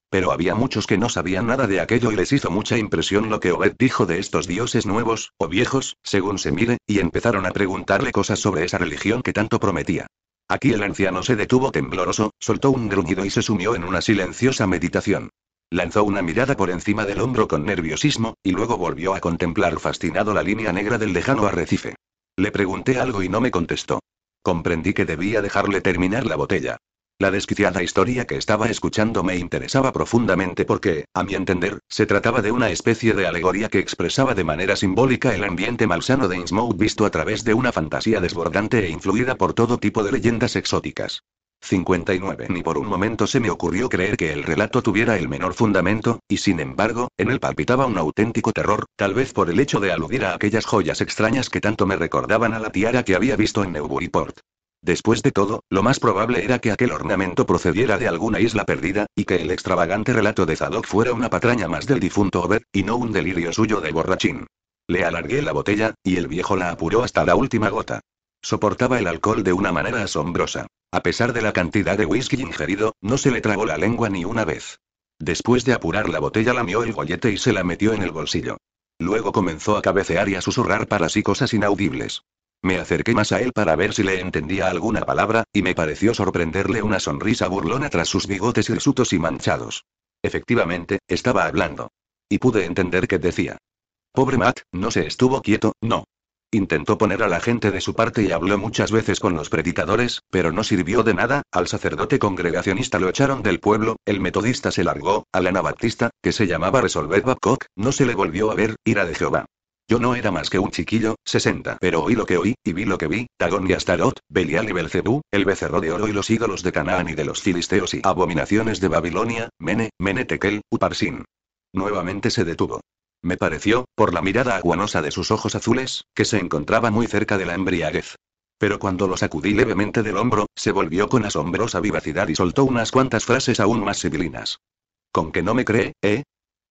Speaker 1: Pero había muchos que no sabían nada de aquello y les hizo mucha impresión lo que Obed dijo de estos dioses nuevos, o viejos, según se mire, y empezaron a preguntarle cosas sobre esa religión que tanto prometía. Aquí el anciano se detuvo tembloroso, soltó un gruñido y se sumió en una silenciosa meditación. Lanzó una mirada por encima del hombro con nerviosismo, y luego volvió a contemplar fascinado la línea negra del lejano arrecife. Le pregunté algo y no me contestó. Comprendí que debía dejarle terminar la botella. La desquiciada historia que estaba escuchando me interesaba profundamente porque, a mi entender, se trataba de una especie de alegoría que expresaba de manera simbólica el ambiente malsano de Innsmouth visto a través de una fantasía desbordante e influida por todo tipo de leyendas exóticas. 59. Ni por un momento se me ocurrió creer que el relato tuviera el menor fundamento, y sin embargo, en él palpitaba un auténtico terror, tal vez por el hecho de aludir a aquellas joyas extrañas que tanto me recordaban a la tiara que había visto en Newburyport. Después de todo, lo más probable era que aquel ornamento procediera de alguna isla perdida, y que el extravagante relato de Zadok fuera una patraña más del difunto Ober, y no un delirio suyo de borrachín. Le alargué la botella, y el viejo la apuró hasta la última gota. Soportaba el alcohol de una manera asombrosa. A pesar de la cantidad de whisky ingerido, no se le tragó la lengua ni una vez. Después de apurar la botella lamió el gollete y se la metió en el bolsillo. Luego comenzó a cabecear y a susurrar para sí cosas inaudibles. Me acerqué más a él para ver si le entendía alguna palabra, y me pareció sorprenderle una sonrisa burlona tras sus bigotes hirsutos y manchados. Efectivamente, estaba hablando. Y pude entender qué decía. Pobre Matt, no se estuvo quieto, no. Intentó poner a la gente de su parte y habló muchas veces con los predicadores, pero no sirvió de nada, al sacerdote congregacionista lo echaron del pueblo, el metodista se largó, al anabaptista, que se llamaba Resolver Babcock, no se le volvió a ver, ira de Jehová. Yo no era más que un chiquillo, 60, pero oí lo que oí, y vi lo que vi, Tagón y Astarot, Belial y Belcebú, el becerro de oro y los ídolos de Canaán y de los filisteos y abominaciones de Babilonia, Mene, Mene Tekel, Uparsin. Nuevamente se detuvo. Me pareció, por la mirada aguanosa de sus ojos azules, que se encontraba muy cerca de la embriaguez. Pero cuando lo sacudí levemente del hombro, se volvió con asombrosa vivacidad y soltó unas cuantas frases aún más sibilinas. ¿Con que no me cree, eh?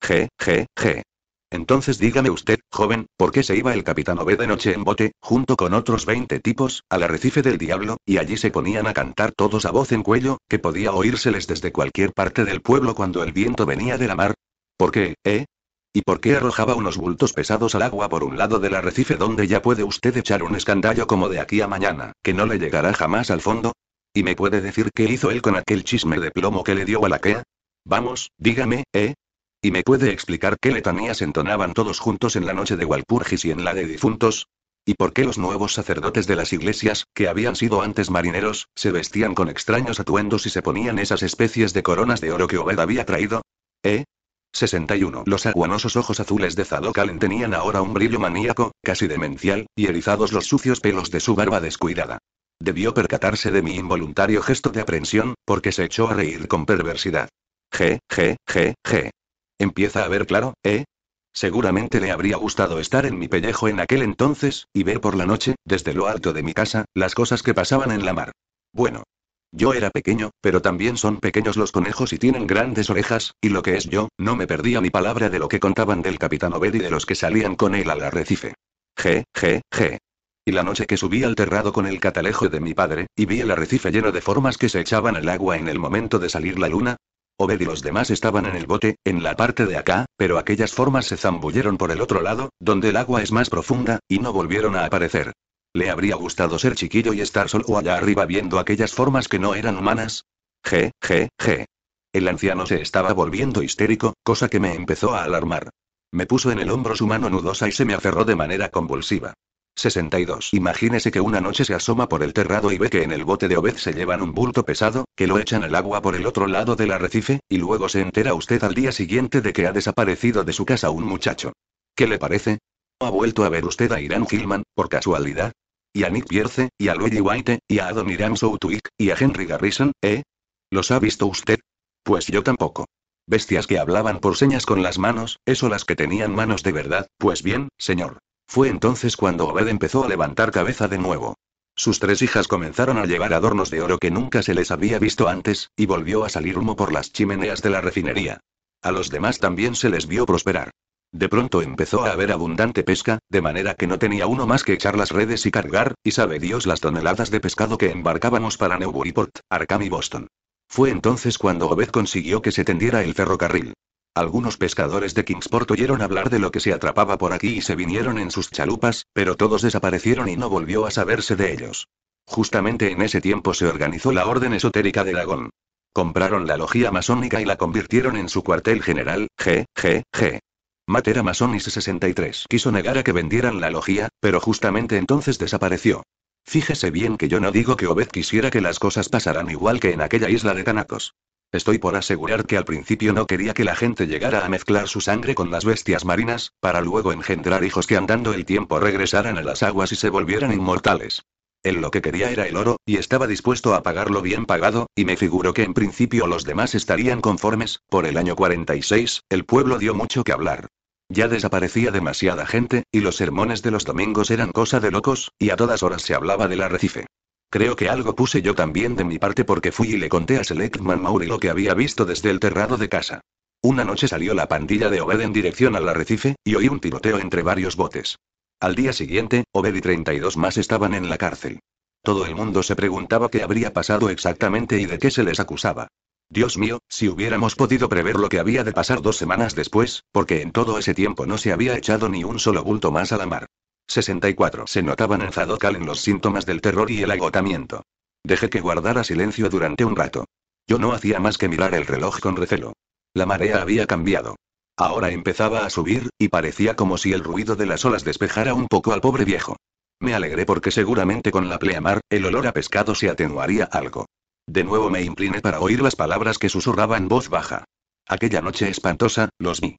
Speaker 1: Je, je, je. Entonces dígame usted, joven, ¿por qué se iba el capitán Obed de noche en bote, junto con otros veinte tipos, al arrecife del diablo, y allí se ponían a cantar todos a voz en cuello, que podía oírseles desde cualquier parte del pueblo cuando el viento venía de la mar? ¿Por qué, eh? ¿Y por qué arrojaba unos bultos pesados al agua por un lado del arrecife donde ya puede usted echar un escandallo como de aquí a mañana, que no le llegará jamás al fondo? ¿Y me puede decir qué hizo él con aquel chisme de plomo que le dio a la quea? Vamos, dígame, ¿eh? ¿Y me puede explicar qué letanías entonaban todos juntos en la noche de Walpurgis y en la de difuntos? ¿Y por qué los nuevos sacerdotes de las iglesias, que habían sido antes marineros, se vestían con extraños atuendos y se ponían esas especies de coronas de oro que Obed había traído? ¿Eh? 61. Los aguanosos ojos azules de Zadokalen tenían ahora un brillo maníaco, casi demencial, y erizados los sucios pelos de su barba descuidada. Debió percatarse de mi involuntario gesto de aprensión, porque se echó a reír con perversidad. Je, je, je, je. Empieza a ver claro, ¿eh? Seguramente le habría gustado estar en mi pellejo en aquel entonces, y ver por la noche, desde lo alto de mi casa, las cosas que pasaban en la mar. Bueno, yo era pequeño, pero también son pequeños los conejos y tienen grandes orejas, y lo que es yo, no me perdía ni palabra de lo que contaban del capitán Obed y de los que salían con él al arrecife. G, G, G. Y la noche que subí al terrado con el catalejo de mi padre, y vi el arrecife lleno de formas que se echaban al agua en el momento de salir la luna, Obed y los demás estaban en el bote, en la parte de acá, pero aquellas formas se zambulleron por el otro lado, donde el agua es más profunda, y no volvieron a aparecer. Le habría gustado ser chiquillo y estar solo allá arriba viendo aquellas formas que no eran humanas. Je, je, je. El anciano se estaba volviendo histérico, cosa que me empezó a alarmar. Me puso en el hombro su mano nudosa y se me aferró de manera convulsiva. 62. Imagínese que una noche se asoma por el terrado y ve que en el bote de Obed se llevan un bulto pesado, que lo echan al agua por el otro lado del arrecife, y luego se entera usted al día siguiente de que ha desaparecido de su casa un muchacho. ¿Qué le parece? ¿Ha vuelto a ver usted a Irán Gilman, por casualidad? y a Nick Pierce, y a Luigi White, y a Adoniram Soutwick, y a Henry Garrison, ¿eh? ¿Los ha visto usted? Pues yo tampoco. Bestias que hablaban por señas con las manos, eso las que tenían manos de verdad, pues bien, señor. Fue entonces cuando Obed empezó a levantar cabeza de nuevo. Sus tres hijas comenzaron a llevar adornos de oro que nunca se les había visto antes, y volvió a salir humo por las chimeneas de la refinería. A los demás también se les vio prosperar. De pronto empezó a haber abundante pesca, de manera que no tenía uno más que echar las redes y cargar, y sabe Dios las toneladas de pescado que embarcábamos para Newburyport, Arkham y Boston. Fue entonces cuando Obed consiguió que se tendiera el ferrocarril. Algunos pescadores de Kingsport oyeron hablar de lo que se atrapaba por aquí y se vinieron en sus chalupas, pero todos desaparecieron y no volvió a saberse de ellos. Justamente en ese tiempo se organizó la Orden Esotérica de Lagón. Compraron la logía masónica y la convirtieron en su cuartel general, G, G, G. Matera era y 63 quiso negar a que vendieran la logía, pero justamente entonces desapareció. Fíjese bien que yo no digo que Obed quisiera que las cosas pasaran igual que en aquella isla de Canacos. Estoy por asegurar que al principio no quería que la gente llegara a mezclar su sangre con las bestias marinas, para luego engendrar hijos que andando el tiempo regresaran a las aguas y se volvieran inmortales. Él lo que quería era el oro, y estaba dispuesto a pagarlo bien pagado, y me figuró que en principio los demás estarían conformes, por el año 46, el pueblo dio mucho que hablar. Ya desaparecía demasiada gente, y los sermones de los domingos eran cosa de locos, y a todas horas se hablaba del arrecife. Creo que algo puse yo también de mi parte porque fui y le conté a Selectman Maury lo que había visto desde el terrado de casa. Una noche salió la pandilla de Obed en dirección al arrecife, y oí un tiroteo entre varios botes. Al día siguiente, Obed y 32 más estaban en la cárcel. Todo el mundo se preguntaba qué habría pasado exactamente y de qué se les acusaba. Dios mío, si hubiéramos podido prever lo que había de pasar dos semanas después, porque en todo ese tiempo no se había echado ni un solo bulto más a la mar. 64. Se notaban en en los síntomas del terror y el agotamiento. Dejé que guardara silencio durante un rato. Yo no hacía más que mirar el reloj con recelo. La marea había cambiado. Ahora empezaba a subir, y parecía como si el ruido de las olas despejara un poco al pobre viejo. Me alegré porque seguramente con la pleamar, el olor a pescado se atenuaría algo. De nuevo me incliné para oír las palabras que susurraba en voz baja. Aquella noche espantosa, los vi.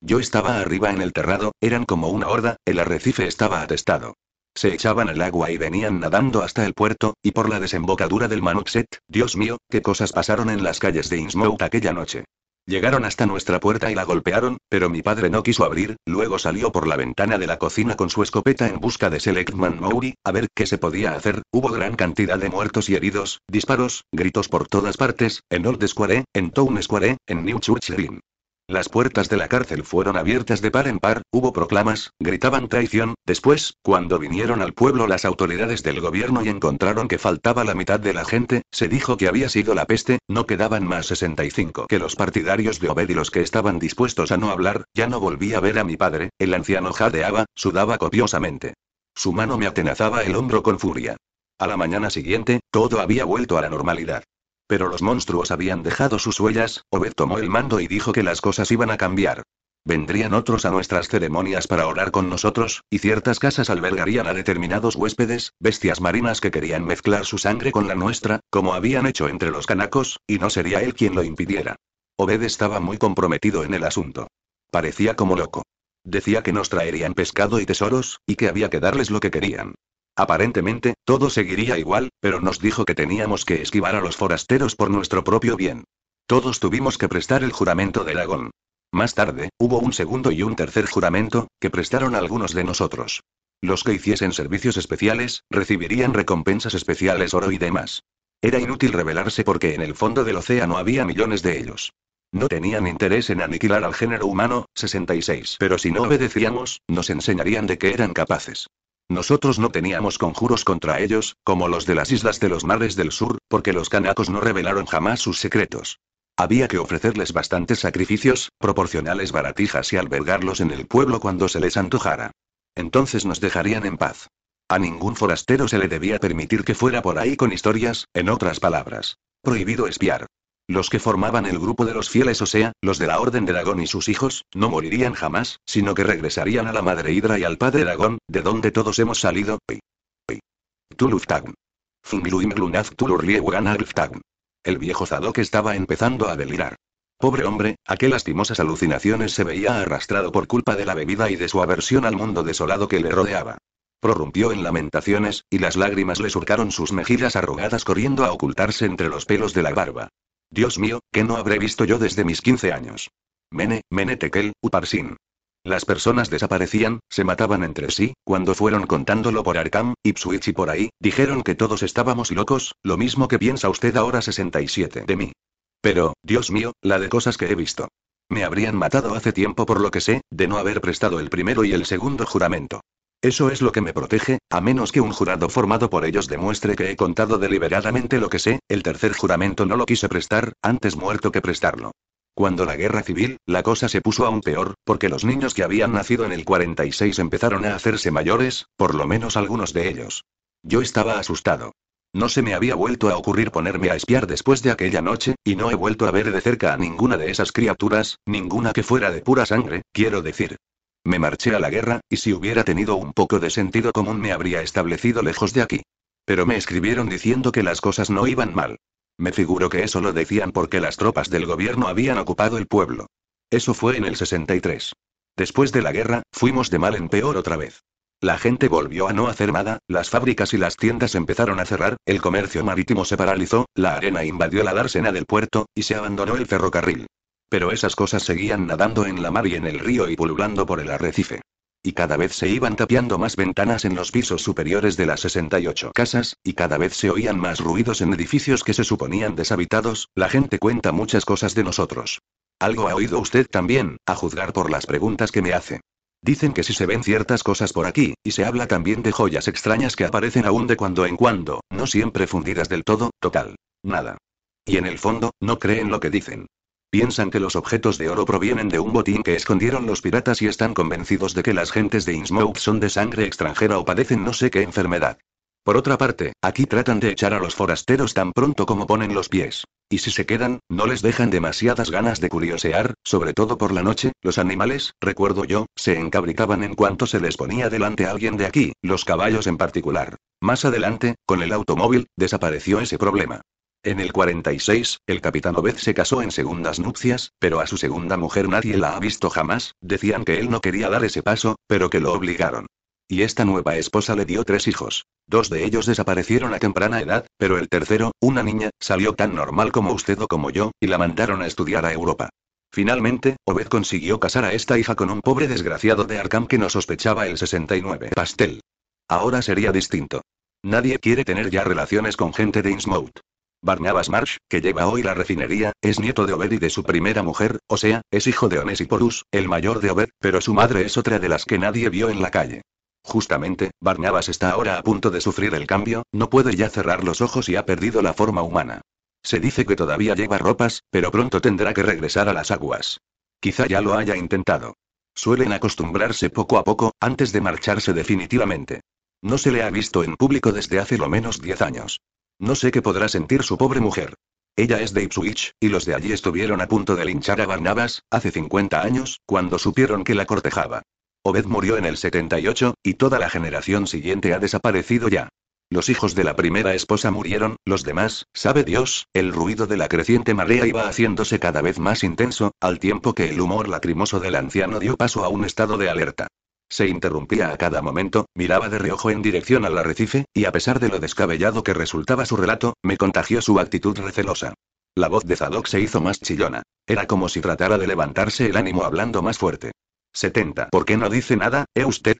Speaker 1: Yo estaba arriba en el terrado, eran como una horda, el arrecife estaba atestado. Se echaban al agua y venían nadando hasta el puerto, y por la desembocadura del Manuxet, Dios mío, qué cosas pasaron en las calles de Innsmouth aquella noche. Llegaron hasta nuestra puerta y la golpearon, pero mi padre no quiso abrir, luego salió por la ventana de la cocina con su escopeta en busca de Selectman Mowry, a ver qué se podía hacer, hubo gran cantidad de muertos y heridos, disparos, gritos por todas partes, en Old Square, e, en Town Square, e, en New Church Green. Las puertas de la cárcel fueron abiertas de par en par, hubo proclamas, gritaban traición, después, cuando vinieron al pueblo las autoridades del gobierno y encontraron que faltaba la mitad de la gente, se dijo que había sido la peste, no quedaban más 65 que los partidarios de Obed y los que estaban dispuestos a no hablar, ya no volví a ver a mi padre, el anciano jadeaba, sudaba copiosamente. Su mano me atenazaba el hombro con furia. A la mañana siguiente, todo había vuelto a la normalidad. Pero los monstruos habían dejado sus huellas, Obed tomó el mando y dijo que las cosas iban a cambiar. Vendrían otros a nuestras ceremonias para orar con nosotros, y ciertas casas albergarían a determinados huéspedes, bestias marinas que querían mezclar su sangre con la nuestra, como habían hecho entre los canacos, y no sería él quien lo impidiera. Obed estaba muy comprometido en el asunto. Parecía como loco. Decía que nos traerían pescado y tesoros, y que había que darles lo que querían. Aparentemente, todo seguiría igual, pero nos dijo que teníamos que esquivar a los forasteros por nuestro propio bien. Todos tuvimos que prestar el juramento de Lagón. Más tarde, hubo un segundo y un tercer juramento, que prestaron algunos de nosotros. Los que hiciesen servicios especiales, recibirían recompensas especiales, oro y demás. Era inútil rebelarse porque en el fondo del océano había millones de ellos. No tenían interés en aniquilar al género humano, 66. Pero si no obedecíamos, nos enseñarían de qué eran capaces. Nosotros no teníamos conjuros contra ellos, como los de las islas de los mares del sur, porque los canacos no revelaron jamás sus secretos. Había que ofrecerles bastantes sacrificios, proporcionales baratijas y albergarlos en el pueblo cuando se les antojara. Entonces nos dejarían en paz. A ningún forastero se le debía permitir que fuera por ahí con historias, en otras palabras. Prohibido espiar. Los que formaban el grupo de los fieles, o sea, los de la Orden de Dragón y sus hijos, no morirían jamás, sino que regresarían a la Madre Hidra y al Padre Dragón, de donde todos hemos salido. Pi. El viejo Zadok estaba empezando a delirar. Pobre hombre, a qué lastimosas alucinaciones se veía arrastrado por culpa de la bebida y de su aversión al mundo desolado que le rodeaba. Prorrumpió en lamentaciones, y las lágrimas le surcaron sus mejillas arrugadas corriendo a ocultarse entre los pelos de la barba. Dios mío, que no habré visto yo desde mis 15 años. Mene, Mene Tekel, Uparsin. Las personas desaparecían, se mataban entre sí, cuando fueron contándolo por Arkham, Ipswich y por ahí, dijeron que todos estábamos locos, lo mismo que piensa usted ahora 67 de mí. Pero, Dios mío, la de cosas que he visto. Me habrían matado hace tiempo por lo que sé, de no haber prestado el primero y el segundo juramento. Eso es lo que me protege, a menos que un jurado formado por ellos demuestre que he contado deliberadamente lo que sé, el tercer juramento no lo quise prestar, antes muerto que prestarlo. Cuando la guerra civil, la cosa se puso aún peor, porque los niños que habían nacido en el 46 empezaron a hacerse mayores, por lo menos algunos de ellos. Yo estaba asustado. No se me había vuelto a ocurrir ponerme a espiar después de aquella noche, y no he vuelto a ver de cerca a ninguna de esas criaturas, ninguna que fuera de pura sangre, quiero decir. Me marché a la guerra, y si hubiera tenido un poco de sentido común me habría establecido lejos de aquí. Pero me escribieron diciendo que las cosas no iban mal. Me figuro que eso lo decían porque las tropas del gobierno habían ocupado el pueblo. Eso fue en el 63. Después de la guerra, fuimos de mal en peor otra vez. La gente volvió a no hacer nada, las fábricas y las tiendas empezaron a cerrar, el comercio marítimo se paralizó, la arena invadió la dársena del puerto, y se abandonó el ferrocarril. Pero esas cosas seguían nadando en la mar y en el río y pululando por el arrecife. Y cada vez se iban tapiando más ventanas en los pisos superiores de las 68 casas, y cada vez se oían más ruidos en edificios que se suponían deshabitados, la gente cuenta muchas cosas de nosotros. Algo ha oído usted también, a juzgar por las preguntas que me hace. Dicen que si se ven ciertas cosas por aquí, y se habla también de joyas extrañas que aparecen aún de cuando en cuando, no siempre fundidas del todo, total. Nada. Y en el fondo, no creen lo que dicen. Piensan que los objetos de oro provienen de un botín que escondieron los piratas y están convencidos de que las gentes de Innsmouth son de sangre extranjera o padecen no sé qué enfermedad. Por otra parte, aquí tratan de echar a los forasteros tan pronto como ponen los pies. Y si se quedan, no les dejan demasiadas ganas de curiosear, sobre todo por la noche, los animales, recuerdo yo, se encabricaban en cuanto se les ponía delante a alguien de aquí, los caballos en particular. Más adelante, con el automóvil, desapareció ese problema. En el 46, el capitán Obed se casó en segundas nupcias, pero a su segunda mujer nadie la ha visto jamás, decían que él no quería dar ese paso, pero que lo obligaron. Y esta nueva esposa le dio tres hijos. Dos de ellos desaparecieron a temprana edad, pero el tercero, una niña, salió tan normal como usted o como yo, y la mandaron a estudiar a Europa. Finalmente, Obed consiguió casar a esta hija con un pobre desgraciado de Arkham que no sospechaba el 69 pastel. Ahora sería distinto. Nadie quiere tener ya relaciones con gente de Innsmouth. Barnabas Marsh, que lleva hoy la refinería, es nieto de Obed y de su primera mujer, o sea, es hijo de porus, el mayor de Obed, pero su madre es otra de las que nadie vio en la calle. Justamente, Barnabas está ahora a punto de sufrir el cambio, no puede ya cerrar los ojos y ha perdido la forma humana. Se dice que todavía lleva ropas, pero pronto tendrá que regresar a las aguas. Quizá ya lo haya intentado. Suelen acostumbrarse poco a poco, antes de marcharse definitivamente. No se le ha visto en público desde hace lo menos 10 años. No sé qué podrá sentir su pobre mujer. Ella es de Ipswich, y los de allí estuvieron a punto de linchar a Barnabas, hace 50 años, cuando supieron que la cortejaba. Obed murió en el 78, y toda la generación siguiente ha desaparecido ya. Los hijos de la primera esposa murieron, los demás, sabe Dios, el ruido de la creciente marea iba haciéndose cada vez más intenso, al tiempo que el humor lacrimoso del anciano dio paso a un estado de alerta. Se interrumpía a cada momento, miraba de reojo en dirección al arrecife, y a pesar de lo descabellado que resultaba su relato, me contagió su actitud recelosa. La voz de Zadok se hizo más chillona. Era como si tratara de levantarse el ánimo hablando más fuerte. 70. ¿Por qué no dice nada, eh usted?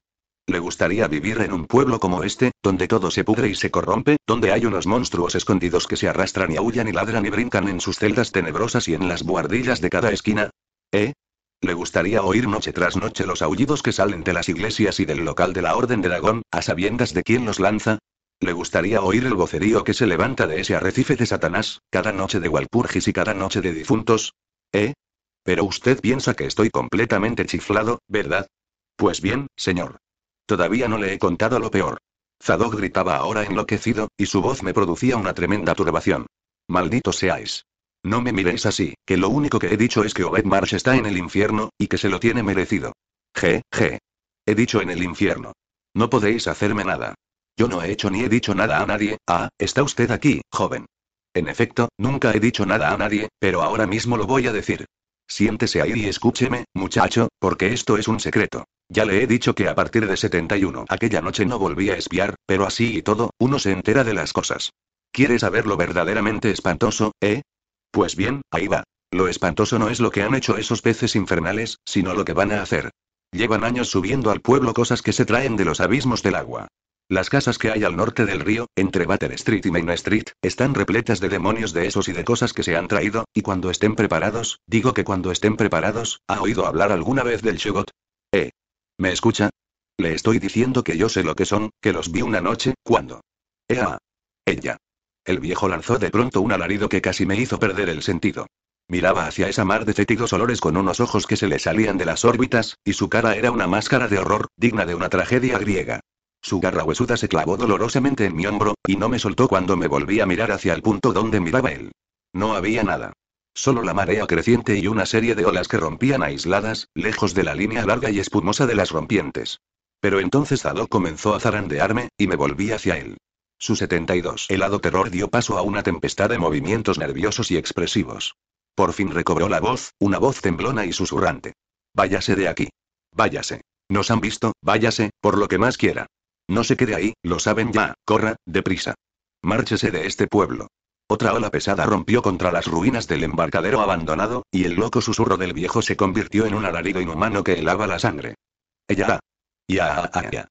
Speaker 1: ¿Le gustaría vivir en un pueblo como este, donde todo se pudre y se corrompe, donde hay unos monstruos escondidos que se arrastran y aullan y ladran y brincan en sus celdas tenebrosas y en las buhardillas de cada esquina? ¿Eh? Le gustaría oír noche tras noche los aullidos que salen de las iglesias y del local de la Orden de Dragón, a sabiendas de quién los lanza. Le gustaría oír el vocerío que se levanta de ese arrecife de Satanás, cada noche de Walpurgis y cada noche de difuntos. ¿Eh? Pero usted piensa que estoy completamente chiflado, ¿verdad? Pues bien, señor. Todavía no le he contado lo peor. Zadok gritaba ahora enloquecido, y su voz me producía una tremenda turbación. Malditos seáis. No me miréis así, que lo único que he dicho es que Obed Marsh está en el infierno, y que se lo tiene merecido. Je, je. He dicho en el infierno. No podéis hacerme nada. Yo no he hecho ni he dicho nada a nadie. Ah, está usted aquí, joven. En efecto, nunca he dicho nada a nadie, pero ahora mismo lo voy a decir. Siéntese ahí y escúcheme, muchacho, porque esto es un secreto. Ya le he dicho que a partir de 71 aquella noche no volví a espiar, pero así y todo, uno se entera de las cosas. ¿Quiere saber lo verdaderamente espantoso, eh? Pues bien, ahí va. Lo espantoso no es lo que han hecho esos peces infernales, sino lo que van a hacer. Llevan años subiendo al pueblo cosas que se traen de los abismos del agua. Las casas que hay al norte del río, entre Battle Street y Main Street, están repletas de demonios de esos y de cosas que se han traído, y cuando estén preparados, digo que cuando estén preparados, ¿ha oído hablar alguna vez del Shogot? ¿Eh? ¿Me escucha? Le estoy diciendo que yo sé lo que son, que los vi una noche, cuando. ¡Ea! Ella. El viejo lanzó de pronto un alarido que casi me hizo perder el sentido. Miraba hacia esa mar de fétidos olores con unos ojos que se le salían de las órbitas, y su cara era una máscara de horror, digna de una tragedia griega. Su garra huesuda se clavó dolorosamente en mi hombro, y no me soltó cuando me volví a mirar hacia el punto donde miraba él. No había nada. Solo la marea creciente y una serie de olas que rompían aisladas, lejos de la línea larga y espumosa de las rompientes. Pero entonces Zadok comenzó a zarandearme, y me volví hacia él. Su 72 helado terror dio paso a una tempestad de movimientos nerviosos y expresivos. Por fin recobró la voz, una voz temblona y susurrante. Váyase de aquí. Váyase. Nos han visto, váyase, por lo que más quiera. No se quede ahí, lo saben ya, corra, deprisa. Márchese de este pueblo. Otra ola pesada rompió contra las ruinas del embarcadero abandonado, y el loco susurro del viejo se convirtió en un alarido inhumano que helaba la sangre. Ella. Ah, ya. Ah, ya.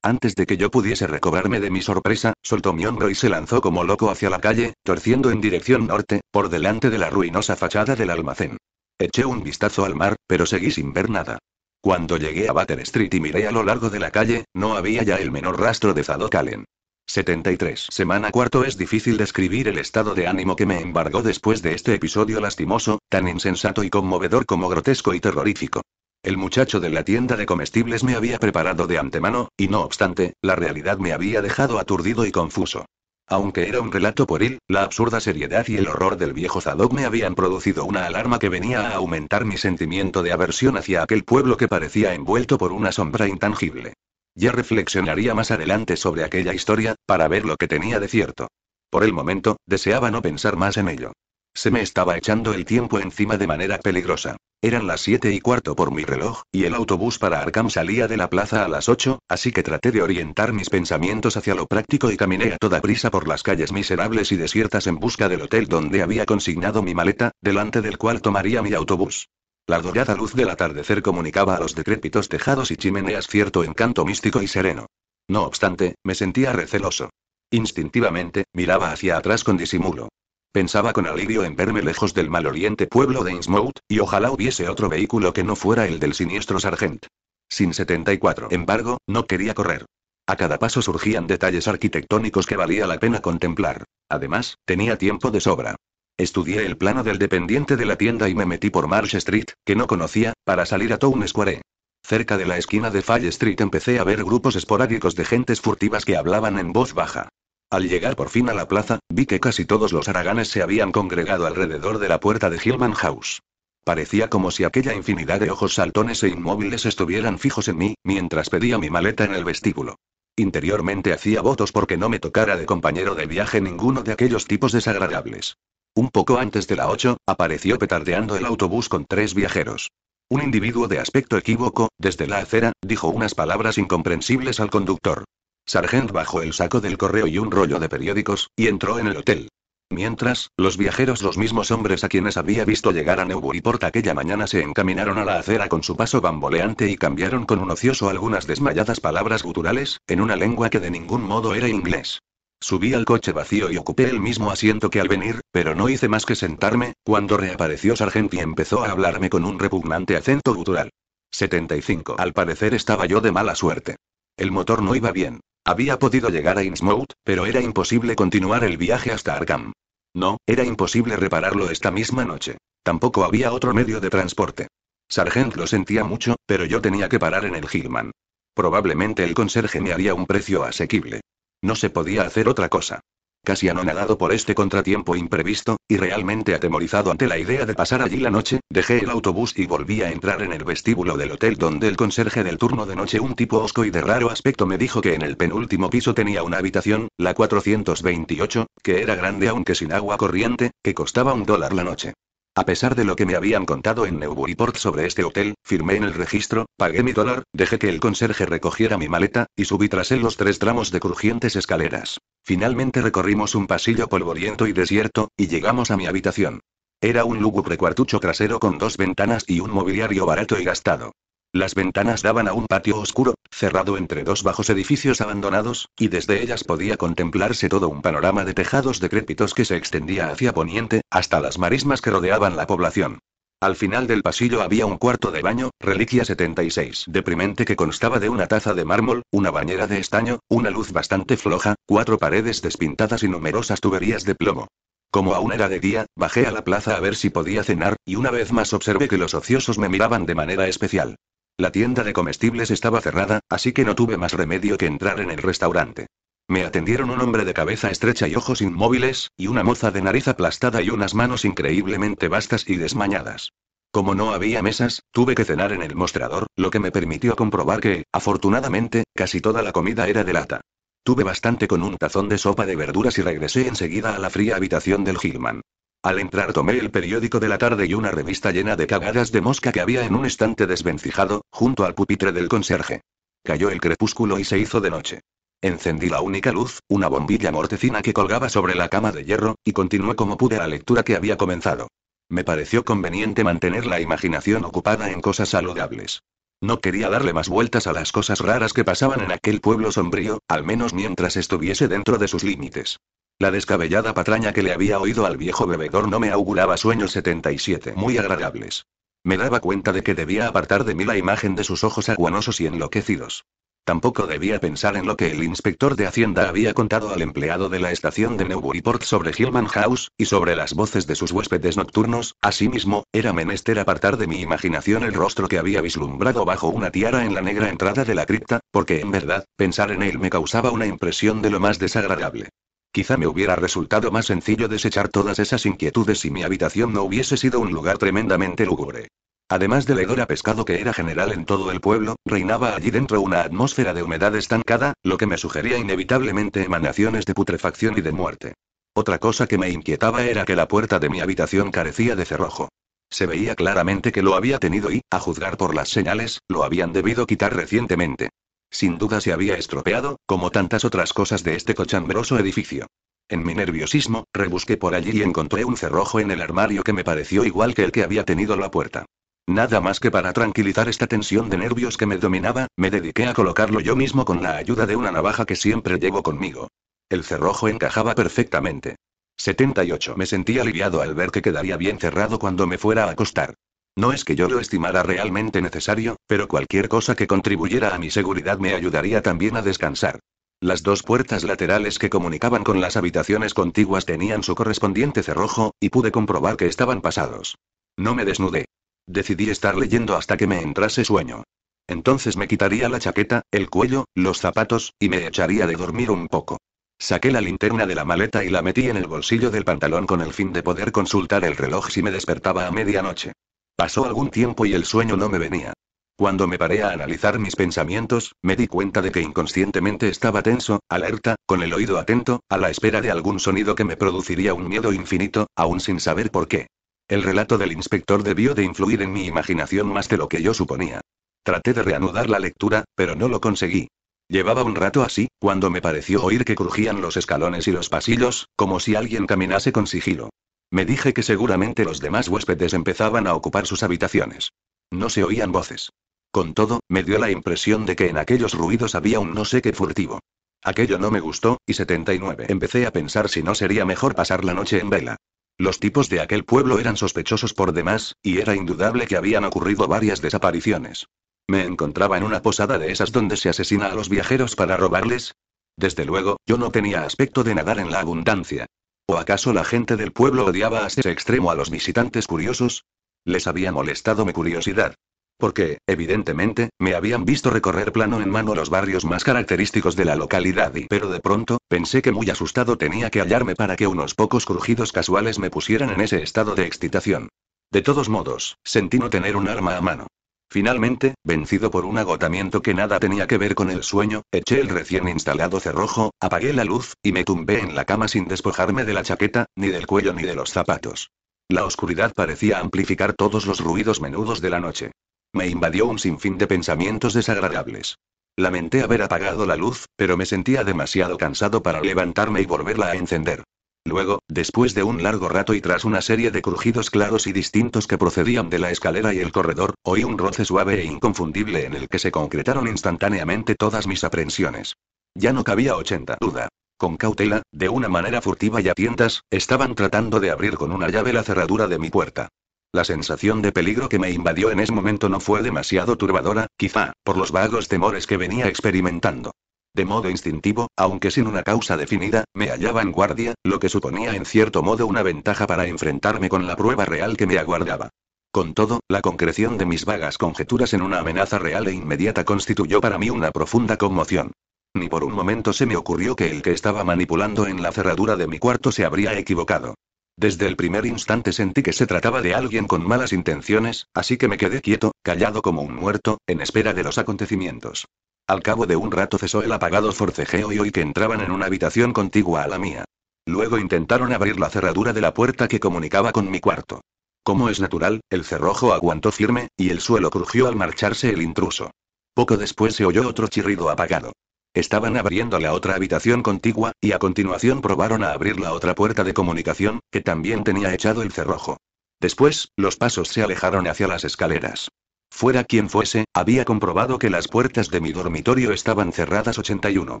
Speaker 1: Antes de que yo pudiese recobrarme de mi sorpresa, soltó mi hombro y se lanzó como loco hacia la calle, torciendo en dirección norte, por delante de la ruinosa fachada del almacén. Eché un vistazo al mar, pero seguí sin ver nada. Cuando llegué a Battle Street y miré a lo largo de la calle, no había ya el menor rastro de Zadokalen. 73. Semana cuarto es difícil describir el estado de ánimo que me embargó después de este episodio lastimoso, tan insensato y conmovedor como grotesco y terrorífico. El muchacho de la tienda de comestibles me había preparado de antemano, y no obstante, la realidad me había dejado aturdido y confuso. Aunque era un relato él, la absurda seriedad y el horror del viejo Zadok me habían producido una alarma que venía a aumentar mi sentimiento de aversión hacia aquel pueblo que parecía envuelto por una sombra intangible. Ya reflexionaría más adelante sobre aquella historia, para ver lo que tenía de cierto. Por el momento, deseaba no pensar más en ello. Se me estaba echando el tiempo encima de manera peligrosa. Eran las siete y cuarto por mi reloj, y el autobús para Arkham salía de la plaza a las ocho, así que traté de orientar mis pensamientos hacia lo práctico y caminé a toda prisa por las calles miserables y desiertas en busca del hotel donde había consignado mi maleta, delante del cual tomaría mi autobús. La dorada luz del atardecer comunicaba a los decrépitos tejados y chimeneas cierto encanto místico y sereno. No obstante, me sentía receloso. Instintivamente, miraba hacia atrás con disimulo. Pensaba con alivio en verme lejos del maloliente pueblo de Innsmouth, y ojalá hubiese otro vehículo que no fuera el del siniestro Sargent. Sin 74. Embargo, no quería correr. A cada paso surgían detalles arquitectónicos que valía la pena contemplar. Además, tenía tiempo de sobra. Estudié el plano del dependiente de la tienda y me metí por Marsh Street, que no conocía, para salir a Town Square. Cerca de la esquina de Fall Street empecé a ver grupos esporádicos de gentes furtivas que hablaban en voz baja. Al llegar por fin a la plaza, vi que casi todos los haraganes se habían congregado alrededor de la puerta de Hillman House. Parecía como si aquella infinidad de ojos saltones e inmóviles estuvieran fijos en mí, mientras pedía mi maleta en el vestíbulo. Interiormente hacía votos porque no me tocara de compañero de viaje ninguno de aquellos tipos desagradables. Un poco antes de la 8, apareció petardeando el autobús con tres viajeros. Un individuo de aspecto equívoco, desde la acera, dijo unas palabras incomprensibles al conductor. Sargent bajó el saco del correo y un rollo de periódicos, y entró en el hotel. Mientras, los viajeros, los mismos hombres a quienes había visto llegar a Newburyport aquella mañana, se encaminaron a la acera con su paso bamboleante y cambiaron con un ocioso algunas desmayadas palabras guturales, en una lengua que de ningún modo era inglés. Subí al coche vacío y ocupé el mismo asiento que al venir, pero no hice más que sentarme, cuando reapareció Sargent y empezó a hablarme con un repugnante acento gutural. 75. Al parecer estaba yo de mala suerte. El motor no iba bien. Había podido llegar a Innsmouth, pero era imposible continuar el viaje hasta Arkham. No, era imposible repararlo esta misma noche. Tampoco había otro medio de transporte. Sargent lo sentía mucho, pero yo tenía que parar en el Hillman. Probablemente el conserje me haría un precio asequible. No se podía hacer otra cosa casi anonadado por este contratiempo imprevisto, y realmente atemorizado ante la idea de pasar allí la noche, dejé el autobús y volví a entrar en el vestíbulo del hotel donde el conserje del turno de noche, un tipo osco y de raro aspecto, me dijo que en el penúltimo piso tenía una habitación, la 428, que era grande aunque sin agua corriente, que costaba un dólar la noche. A pesar de lo que me habían contado en Newburyport sobre este hotel, firmé en el registro, pagué mi dólar, dejé que el conserje recogiera mi maleta, y subí tras él los tres tramos de crujientes escaleras. Finalmente recorrimos un pasillo polvoriento y desierto, y llegamos a mi habitación. Era un lúgubre cuartucho trasero con dos ventanas y un mobiliario barato y gastado. Las ventanas daban a un patio oscuro, cerrado entre dos bajos edificios abandonados, y desde ellas podía contemplarse todo un panorama de tejados decrépitos que se extendía hacia poniente, hasta las marismas que rodeaban la población. Al final del pasillo había un cuarto de baño, reliquia 76, deprimente que constaba de una taza de mármol, una bañera de estaño, una luz bastante floja, cuatro paredes despintadas y numerosas tuberías de plomo. Como aún era de día, bajé a la plaza a ver si podía cenar, y una vez más observé que los ociosos me miraban de manera especial. La tienda de comestibles estaba cerrada, así que no tuve más remedio que entrar en el restaurante. Me atendieron un hombre de cabeza estrecha y ojos inmóviles, y una moza de nariz aplastada y unas manos increíblemente vastas y desmañadas. Como no había mesas, tuve que cenar en el mostrador, lo que me permitió comprobar que, afortunadamente, casi toda la comida era de lata. Tuve bastante con un tazón de sopa de verduras y regresé enseguida a la fría habitación del Hillman. Al entrar tomé el periódico de la tarde y una revista llena de cagadas de mosca que había en un estante desvencijado, junto al pupitre del conserje. Cayó el crepúsculo y se hizo de noche. Encendí la única luz, una bombilla mortecina que colgaba sobre la cama de hierro, y continué como pude la lectura que había comenzado. Me pareció conveniente mantener la imaginación ocupada en cosas saludables. No quería darle más vueltas a las cosas raras que pasaban en aquel pueblo sombrío, al menos mientras estuviese dentro de sus límites. La descabellada patraña que le había oído al viejo bebedor no me auguraba sueños 77 muy agradables. Me daba cuenta de que debía apartar de mí la imagen de sus ojos aguanosos y enloquecidos. Tampoco debía pensar en lo que el inspector de Hacienda había contado al empleado de la estación de Newburyport sobre Hillman House, y sobre las voces de sus huéspedes nocturnos. Asimismo, era menester apartar de mi imaginación el rostro que había vislumbrado bajo una tiara en la negra entrada de la cripta, porque en verdad, pensar en él me causaba una impresión de lo más desagradable. Quizá me hubiera resultado más sencillo desechar todas esas inquietudes si mi habitación no hubiese sido un lugar tremendamente lúgubre. Además del hedor a pescado que era general en todo el pueblo, reinaba allí dentro una atmósfera de humedad estancada, lo que me sugería inevitablemente emanaciones de putrefacción y de muerte. Otra cosa que me inquietaba era que la puerta de mi habitación carecía de cerrojo. Se veía claramente que lo había tenido y, a juzgar por las señales, lo habían debido quitar recientemente. Sin duda se había estropeado, como tantas otras cosas de este cochambroso edificio. En mi nerviosismo, rebusqué por allí y encontré un cerrojo en el armario que me pareció igual que el que había tenido la puerta. Nada más que para tranquilizar esta tensión de nervios que me dominaba, me dediqué a colocarlo yo mismo con la ayuda de una navaja que siempre llevo conmigo. El cerrojo encajaba perfectamente. 78. Me sentí aliviado al ver que quedaría bien cerrado cuando me fuera a acostar. No es que yo lo estimara realmente necesario, pero cualquier cosa que contribuyera a mi seguridad me ayudaría también a descansar. Las dos puertas laterales que comunicaban con las habitaciones contiguas tenían su correspondiente cerrojo, y pude comprobar que estaban pasados. No me desnudé. Decidí estar leyendo hasta que me entrase sueño. Entonces me quitaría la chaqueta, el cuello, los zapatos, y me echaría de dormir un poco. Saqué la linterna de la maleta y la metí en el bolsillo del pantalón con el fin de poder consultar el reloj si me despertaba a medianoche. Pasó algún tiempo y el sueño no me venía. Cuando me paré a analizar mis pensamientos, me di cuenta de que inconscientemente estaba tenso, alerta, con el oído atento, a la espera de algún sonido que me produciría un miedo infinito, aún sin saber por qué. El relato del inspector debió de influir en mi imaginación más de lo que yo suponía. Traté de reanudar la lectura, pero no lo conseguí. Llevaba un rato así, cuando me pareció oír que crujían los escalones y los pasillos, como si alguien caminase con sigilo. Me dije que seguramente los demás huéspedes empezaban a ocupar sus habitaciones. No se oían voces. Con todo, me dio la impresión de que en aquellos ruidos había un no sé qué furtivo. Aquello no me gustó, y 79 empecé a pensar si no sería mejor pasar la noche en vela. Los tipos de aquel pueblo eran sospechosos por demás, y era indudable que habían ocurrido varias desapariciones. Me encontraba en una posada de esas donde se asesina a los viajeros para robarles. Desde luego, yo no tenía aspecto de nadar en la abundancia. ¿O acaso la gente del pueblo odiaba a ese extremo a los visitantes curiosos? Les había molestado mi curiosidad. Porque, evidentemente, me habían visto recorrer plano en mano los barrios más característicos de la localidad y pero de pronto, pensé que muy asustado tenía que hallarme para que unos pocos crujidos casuales me pusieran en ese estado de excitación. De todos modos, sentí no tener un arma a mano. Finalmente, vencido por un agotamiento que nada tenía que ver con el sueño, eché el recién instalado cerrojo, apagué la luz, y me tumbé en la cama sin despojarme de la chaqueta, ni del cuello ni de los zapatos. La oscuridad parecía amplificar todos los ruidos menudos de la noche. Me invadió un sinfín de pensamientos desagradables. Lamenté haber apagado la luz, pero me sentía demasiado cansado para levantarme y volverla a encender. Luego, después de un largo rato y tras una serie de crujidos claros y distintos que procedían de la escalera y el corredor, oí un roce suave e inconfundible en el que se concretaron instantáneamente todas mis aprensiones. Ya no cabía ochenta duda. Con cautela, de una manera furtiva y a tientas, estaban tratando de abrir con una llave la cerradura de mi puerta. La sensación de peligro que me invadió en ese momento no fue demasiado turbadora, quizá, por los vagos temores que venía experimentando. De modo instintivo, aunque sin una causa definida, me hallaba en guardia, lo que suponía en cierto modo una ventaja para enfrentarme con la prueba real que me aguardaba. Con todo, la concreción de mis vagas conjeturas en una amenaza real e inmediata constituyó para mí una profunda conmoción. Ni por un momento se me ocurrió que el que estaba manipulando en la cerradura de mi cuarto se habría equivocado. Desde el primer instante sentí que se trataba de alguien con malas intenciones, así que me quedé quieto, callado como un muerto, en espera de los acontecimientos. Al cabo de un rato cesó el apagado forcejeo y oí que entraban en una habitación contigua a la mía. Luego intentaron abrir la cerradura de la puerta que comunicaba con mi cuarto. Como es natural, el cerrojo aguantó firme, y el suelo crujió al marcharse el intruso. Poco después se oyó otro chirrido apagado. Estaban abriendo la otra habitación contigua, y a continuación probaron a abrir la otra puerta de comunicación, que también tenía echado el cerrojo. Después, los pasos se alejaron hacia las escaleras. Fuera quien fuese, había comprobado que las puertas de mi dormitorio estaban cerradas 81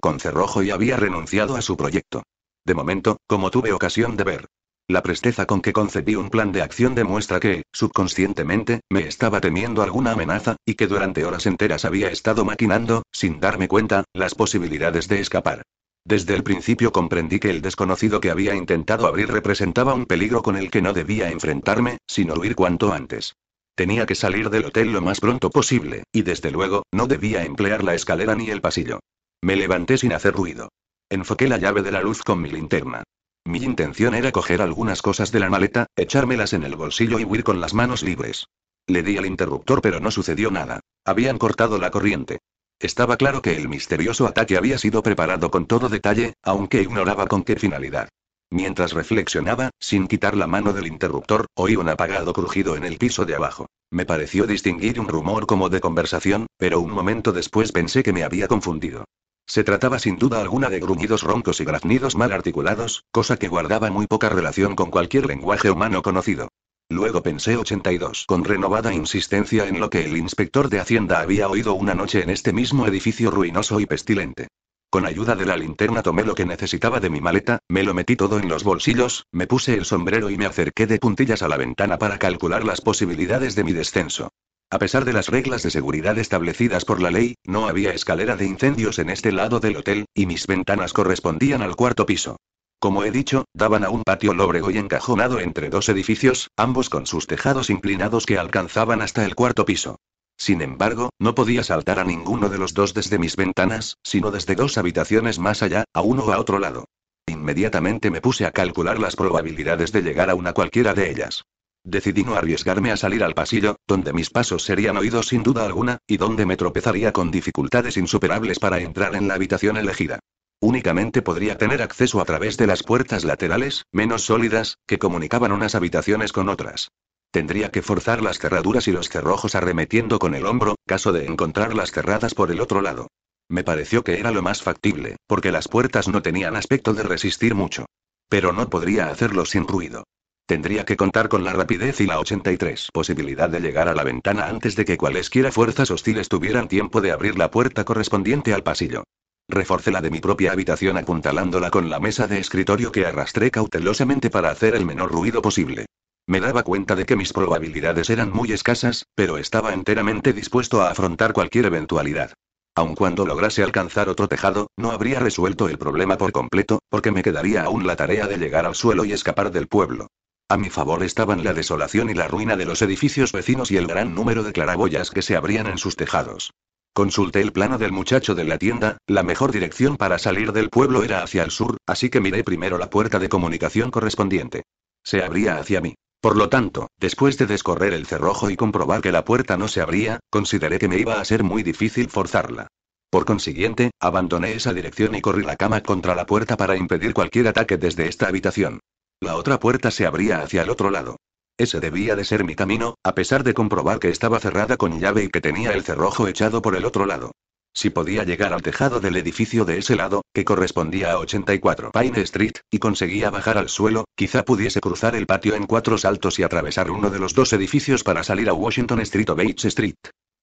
Speaker 1: con cerrojo y había renunciado a su proyecto. De momento, como tuve ocasión de ver. La presteza con que concebí un plan de acción demuestra que, subconscientemente, me estaba temiendo alguna amenaza, y que durante horas enteras había estado maquinando, sin darme cuenta, las posibilidades de escapar. Desde el principio comprendí que el desconocido que había intentado abrir representaba un peligro con el que no debía enfrentarme, sino huir cuanto antes. Tenía que salir del hotel lo más pronto posible, y desde luego, no debía emplear la escalera ni el pasillo. Me levanté sin hacer ruido. Enfoqué la llave de la luz con mi linterna. Mi intención era coger algunas cosas de la maleta, echármelas en el bolsillo y huir con las manos libres. Le di al interruptor pero no sucedió nada. Habían cortado la corriente. Estaba claro que el misterioso ataque había sido preparado con todo detalle, aunque ignoraba con qué finalidad. Mientras reflexionaba, sin quitar la mano del interruptor, oí un apagado crujido en el piso de abajo. Me pareció distinguir un rumor como de conversación, pero un momento después pensé que me había confundido. Se trataba sin duda alguna de gruñidos roncos y graznidos mal articulados, cosa que guardaba muy poca relación con cualquier lenguaje humano conocido. Luego pensé 82 con renovada insistencia en lo que el inspector de Hacienda había oído una noche en este mismo edificio ruinoso y pestilente. Con ayuda de la linterna tomé lo que necesitaba de mi maleta, me lo metí todo en los bolsillos, me puse el sombrero y me acerqué de puntillas a la ventana para calcular las posibilidades de mi descenso. A pesar de las reglas de seguridad establecidas por la ley, no había escalera de incendios en este lado del hotel, y mis ventanas correspondían al cuarto piso. Como he dicho, daban a un patio lóbrego y encajonado entre dos edificios, ambos con sus tejados inclinados que alcanzaban hasta el cuarto piso. Sin embargo, no podía saltar a ninguno de los dos desde mis ventanas, sino desde dos habitaciones más allá, a uno o a otro lado. Inmediatamente me puse a calcular las probabilidades de llegar a una cualquiera de ellas. Decidí no arriesgarme a salir al pasillo, donde mis pasos serían oídos sin duda alguna, y donde me tropezaría con dificultades insuperables para entrar en la habitación elegida. Únicamente podría tener acceso a través de las puertas laterales, menos sólidas, que comunicaban unas habitaciones con otras. Tendría que forzar las cerraduras y los cerrojos arremetiendo con el hombro, caso de encontrarlas cerradas por el otro lado. Me pareció que era lo más factible, porque las puertas no tenían aspecto de resistir mucho. Pero no podría hacerlo sin ruido. Tendría que contar con la rapidez y la 83 posibilidad de llegar a la ventana antes de que cualesquiera fuerzas hostiles tuvieran tiempo de abrir la puerta correspondiente al pasillo. Reforcé la de mi propia habitación apuntalándola con la mesa de escritorio que arrastré cautelosamente para hacer el menor ruido posible. Me daba cuenta de que mis probabilidades eran muy escasas, pero estaba enteramente dispuesto a afrontar cualquier eventualidad. Aun cuando lograse alcanzar otro tejado, no habría resuelto el problema por completo, porque me quedaría aún la tarea de llegar al suelo y escapar del pueblo. A mi favor estaban la desolación y la ruina de los edificios vecinos y el gran número de claraboyas que se abrían en sus tejados. Consulté el plano del muchacho de la tienda, la mejor dirección para salir del pueblo era hacia el sur, así que miré primero la puerta de comunicación correspondiente. Se abría hacia mí. Por lo tanto, después de descorrer el cerrojo y comprobar que la puerta no se abría, consideré que me iba a ser muy difícil forzarla. Por consiguiente, abandoné esa dirección y corrí la cama contra la puerta para impedir cualquier ataque desde esta habitación. La otra puerta se abría hacia el otro lado. Ese debía de ser mi camino, a pesar de comprobar que estaba cerrada con llave y que tenía el cerrojo echado por el otro lado. Si podía llegar al tejado del edificio de ese lado, que correspondía a 84 Pine Street, y conseguía bajar al suelo, quizá pudiese cruzar el patio en cuatro saltos y atravesar uno de los dos edificios para salir a Washington Street o Bates Street.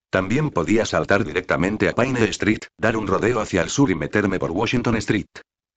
Speaker 1: También podía saltar directamente a Pine Street, dar un rodeo hacia el sur y meterme por Washington Street.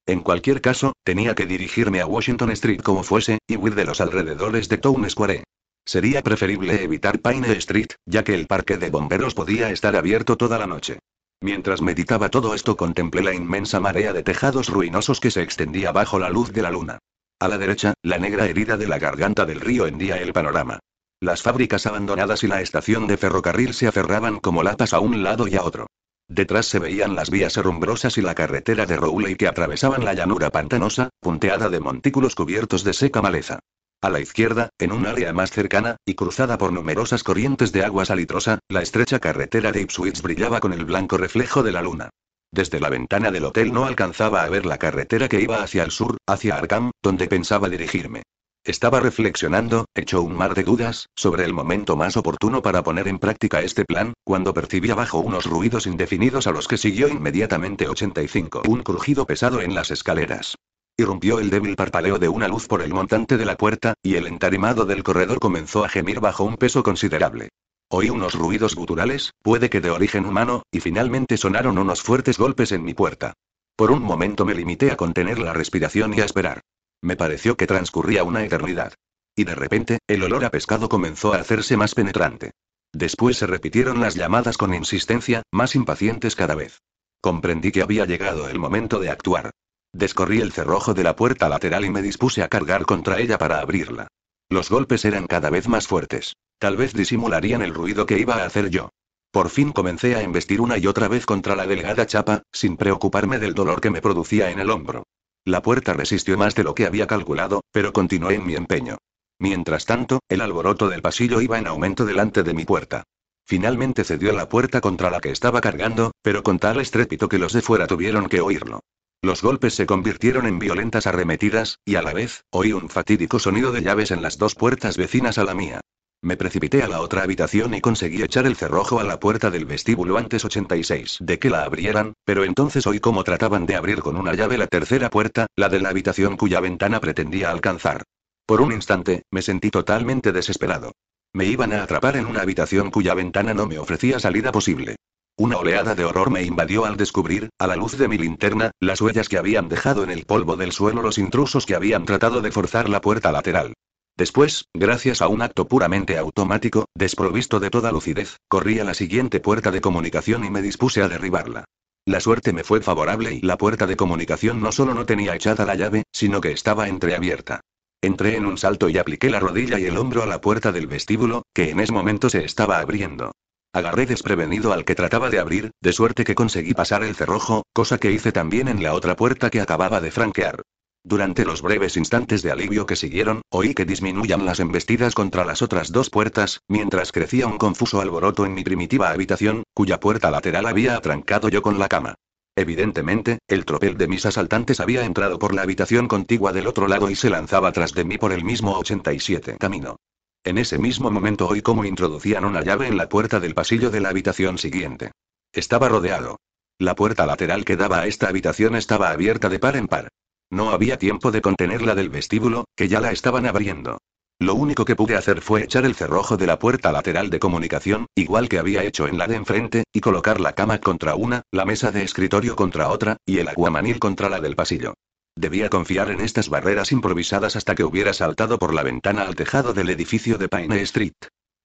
Speaker 1: En cualquier caso, tenía que dirigirme a Washington Street como fuese, y huir de los alrededores de Town Square. Sería preferible evitar Pine Street, ya que el parque de bomberos podía estar abierto toda la noche. Mientras meditaba todo esto contemplé la inmensa marea de tejados ruinosos que se extendía bajo la luz de la luna. A la derecha, la negra herida de la garganta del río hendía el panorama. Las fábricas abandonadas y la estación de ferrocarril se aferraban como latas a un lado y a otro. Detrás se veían las vías herrumbrosas y la carretera de Rouley que atravesaban la llanura pantanosa, punteada de montículos cubiertos de seca maleza. A la izquierda, en un área más cercana, y cruzada por numerosas corrientes de agua salitrosa, la estrecha carretera de Ipswich brillaba con el blanco reflejo de la luna. Desde la ventana del hotel no alcanzaba a ver la carretera que iba hacia el sur, hacia Arkham, donde pensaba dirigirme. Estaba reflexionando, hecho un mar de dudas, sobre el momento más oportuno para poner en práctica este plan, cuando percibí abajo unos ruidos indefinidos a los que siguió inmediatamente 85 un crujido pesado en las escaleras irrumpió el débil parpaleo de una luz por el montante de la puerta, y el entarimado del corredor comenzó a gemir bajo un peso considerable. Oí unos ruidos guturales, puede que de origen humano, y finalmente sonaron unos fuertes golpes en mi puerta. Por un momento me limité a contener la respiración y a esperar. Me pareció que transcurría una eternidad. Y de repente, el olor a pescado comenzó a hacerse más penetrante. Después se repitieron las llamadas con insistencia, más impacientes cada vez. Comprendí que había llegado el momento de actuar. Descorrí el cerrojo de la puerta lateral y me dispuse a cargar contra ella para abrirla. Los golpes eran cada vez más fuertes. Tal vez disimularían el ruido que iba a hacer yo. Por fin comencé a embestir una y otra vez contra la delgada chapa, sin preocuparme del dolor que me producía en el hombro. La puerta resistió más de lo que había calculado, pero continué en mi empeño. Mientras tanto, el alboroto del pasillo iba en aumento delante de mi puerta. Finalmente cedió la puerta contra la que estaba cargando, pero con tal estrépito que los de fuera tuvieron que oírlo. Los golpes se convirtieron en violentas arremetidas, y a la vez, oí un fatídico sonido de llaves en las dos puertas vecinas a la mía. Me precipité a la otra habitación y conseguí echar el cerrojo a la puerta del vestíbulo antes 86 de que la abrieran, pero entonces oí cómo trataban de abrir con una llave la tercera puerta, la de la habitación cuya ventana pretendía alcanzar. Por un instante, me sentí totalmente desesperado. Me iban a atrapar en una habitación cuya ventana no me ofrecía salida posible. Una oleada de horror me invadió al descubrir, a la luz de mi linterna, las huellas que habían dejado en el polvo del suelo los intrusos que habían tratado de forzar la puerta lateral. Después, gracias a un acto puramente automático, desprovisto de toda lucidez, corrí a la siguiente puerta de comunicación y me dispuse a derribarla. La suerte me fue favorable y la puerta de comunicación no solo no tenía echada la llave, sino que estaba entreabierta. Entré en un salto y apliqué la rodilla y el hombro a la puerta del vestíbulo, que en ese momento se estaba abriendo. Agarré desprevenido al que trataba de abrir, de suerte que conseguí pasar el cerrojo, cosa que hice también en la otra puerta que acababa de franquear. Durante los breves instantes de alivio que siguieron, oí que disminuían las embestidas contra las otras dos puertas, mientras crecía un confuso alboroto en mi primitiva habitación, cuya puerta lateral había atrancado yo con la cama. Evidentemente, el tropel de mis asaltantes había entrado por la habitación contigua del otro lado y se lanzaba tras de mí por el mismo 87 camino. En ese mismo momento oí cómo introducían una llave en la puerta del pasillo de la habitación siguiente. Estaba rodeado. La puerta lateral que daba a esta habitación estaba abierta de par en par. No había tiempo de contenerla del vestíbulo, que ya la estaban abriendo. Lo único que pude hacer fue echar el cerrojo de la puerta lateral de comunicación, igual que había hecho en la de enfrente, y colocar la cama contra una, la mesa de escritorio contra otra, y el aguamanil contra la del pasillo. Debía confiar en estas barreras improvisadas hasta que hubiera saltado por la ventana al tejado del edificio de Pine Street.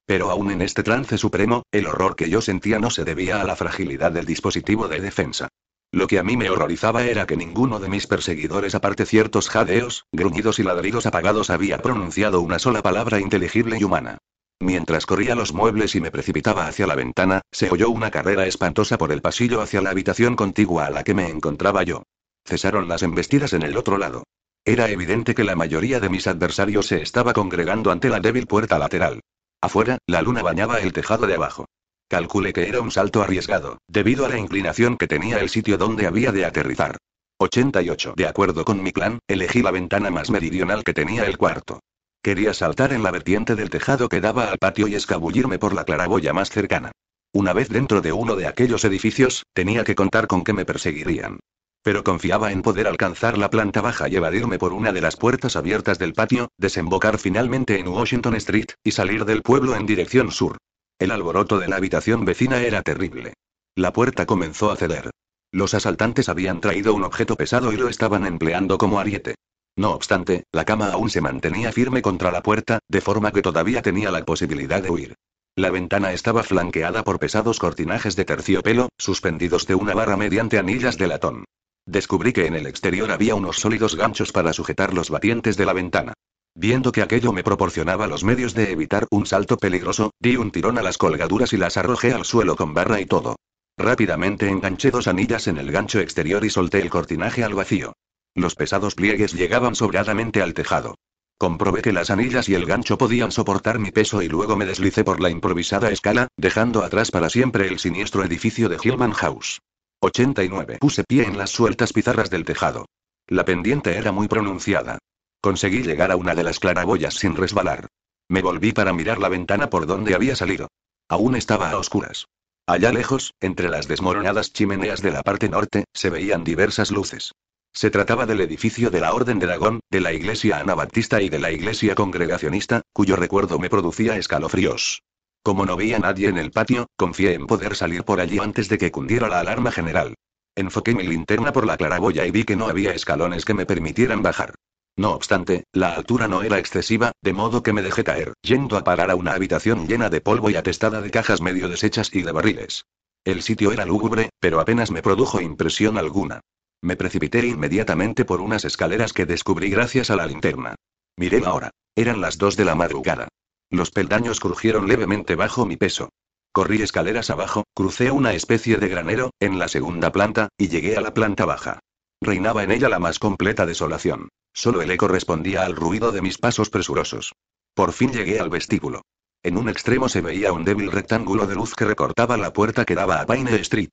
Speaker 1: Pero aún en este trance supremo, el horror que yo sentía no se debía a la fragilidad del dispositivo de defensa. Lo que a mí me horrorizaba era que ninguno de mis perseguidores, aparte ciertos jadeos, gruñidos y ladridos apagados, había pronunciado una sola palabra inteligible y humana. Mientras corría los muebles y me precipitaba hacia la ventana, se oyó una carrera espantosa por el pasillo hacia la habitación contigua a la que me encontraba yo. Cesaron las embestidas en el otro lado. Era evidente que la mayoría de mis adversarios se estaba congregando ante la débil puerta lateral. Afuera, la luna bañaba el tejado de abajo. Calculé que era un salto arriesgado, debido a la inclinación que tenía el sitio donde había de aterrizar. 88. De acuerdo con mi plan, elegí la ventana más meridional que tenía el cuarto. Quería saltar en la vertiente del tejado que daba al patio y escabullirme por la claraboya más cercana. Una vez dentro de uno de aquellos edificios, tenía que contar con que me perseguirían. Pero confiaba en poder alcanzar la planta baja y evadirme por una de las puertas abiertas del patio, desembocar finalmente en Washington Street, y salir del pueblo en dirección sur. El alboroto de la habitación vecina era terrible. La puerta comenzó a ceder. Los asaltantes habían traído un objeto pesado y lo estaban empleando como ariete. No obstante, la cama aún se mantenía firme contra la puerta, de forma que todavía tenía la posibilidad de huir. La ventana estaba flanqueada por pesados cortinajes de terciopelo, suspendidos de una barra mediante anillas de latón. Descubrí que en el exterior había unos sólidos ganchos para sujetar los batientes de la ventana. Viendo que aquello me proporcionaba los medios de evitar un salto peligroso, di un tirón a las colgaduras y las arrojé al suelo con barra y todo. Rápidamente enganché dos anillas en el gancho exterior y solté el cortinaje al vacío. Los pesados pliegues llegaban sobradamente al tejado. Comprobé que las anillas y el gancho podían soportar mi peso y luego me deslicé por la improvisada escala, dejando atrás para siempre el siniestro edificio de Hillman House. 89. Puse pie en las sueltas pizarras del tejado. La pendiente era muy pronunciada. Conseguí llegar a una de las claraboyas sin resbalar. Me volví para mirar la ventana por donde había salido. Aún estaba a oscuras. Allá lejos, entre las desmoronadas chimeneas de la parte norte, se veían diversas luces. Se trataba del edificio de la Orden de Dragón, de la Iglesia Anabaptista y de la Iglesia Congregacionista, cuyo recuerdo me producía escalofríos. Como no vi a nadie en el patio, confié en poder salir por allí antes de que cundiera la alarma general. Enfoqué mi linterna por la claraboya y vi que no había escalones que me permitieran bajar. No obstante, la altura no era excesiva, de modo que me dejé caer, yendo a parar a una habitación llena de polvo y atestada de cajas medio deshechas y de barriles. El sitio era lúgubre, pero apenas me produjo impresión alguna. Me precipité inmediatamente por unas escaleras que descubrí gracias a la linterna. Miré la hora. Eran las dos de la madrugada. Los peldaños crujieron levemente bajo mi peso. Corrí escaleras abajo, crucé una especie de granero, en la segunda planta, y llegué a la planta baja. Reinaba en ella la más completa desolación. Solo el eco respondía al ruido de mis pasos presurosos. Por fin llegué al vestíbulo. En un extremo se veía un débil rectángulo de luz que recortaba la puerta que daba a Pine Street.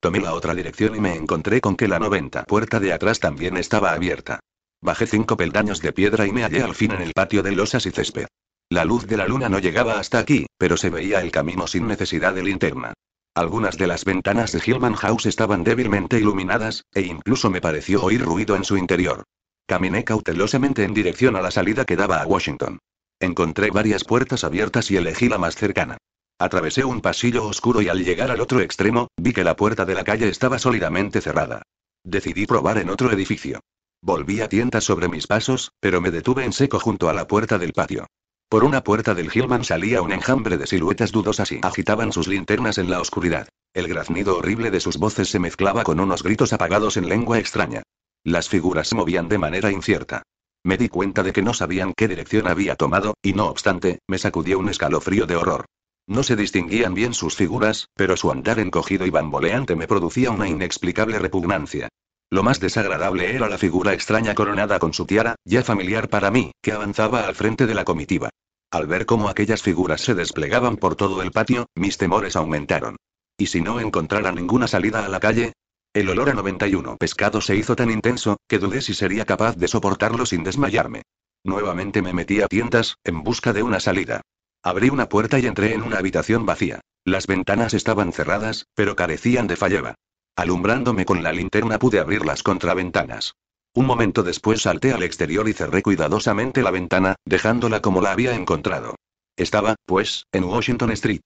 Speaker 1: Tomé la otra dirección y me encontré con que la 90 puerta de atrás también estaba abierta. Bajé cinco peldaños de piedra y me hallé al fin en el patio de losas y césped. La luz de la luna no llegaba hasta aquí, pero se veía el camino sin necesidad de linterna. Algunas de las ventanas de Hillman House estaban débilmente iluminadas, e incluso me pareció oír ruido en su interior. Caminé cautelosamente en dirección a la salida que daba a Washington. Encontré varias puertas abiertas y elegí la más cercana. Atravesé un pasillo oscuro y al llegar al otro extremo, vi que la puerta de la calle estaba sólidamente cerrada. Decidí probar en otro edificio. Volví a tientas sobre mis pasos, pero me detuve en seco junto a la puerta del patio. Por una puerta del Hillman salía un enjambre de siluetas dudosas y agitaban sus linternas en la oscuridad. El graznido horrible de sus voces se mezclaba con unos gritos apagados en lengua extraña. Las figuras se movían de manera incierta. Me di cuenta de que no sabían qué dirección había tomado, y no obstante, me sacudió un escalofrío de horror. No se distinguían bien sus figuras, pero su andar encogido y bamboleante me producía una inexplicable repugnancia. Lo más desagradable era la figura extraña coronada con su tiara, ya familiar para mí, que avanzaba al frente de la comitiva. Al ver cómo aquellas figuras se desplegaban por todo el patio, mis temores aumentaron. ¿Y si no encontrara ninguna salida a la calle? El olor a 91 pescado se hizo tan intenso, que dudé si sería capaz de soportarlo sin desmayarme. Nuevamente me metí a tientas, en busca de una salida. Abrí una puerta y entré en una habitación vacía. Las ventanas estaban cerradas, pero carecían de falleba. Alumbrándome con la linterna pude abrir las contraventanas. Un momento después salté al exterior y cerré cuidadosamente la ventana, dejándola como la había encontrado. Estaba, pues, en Washington Street.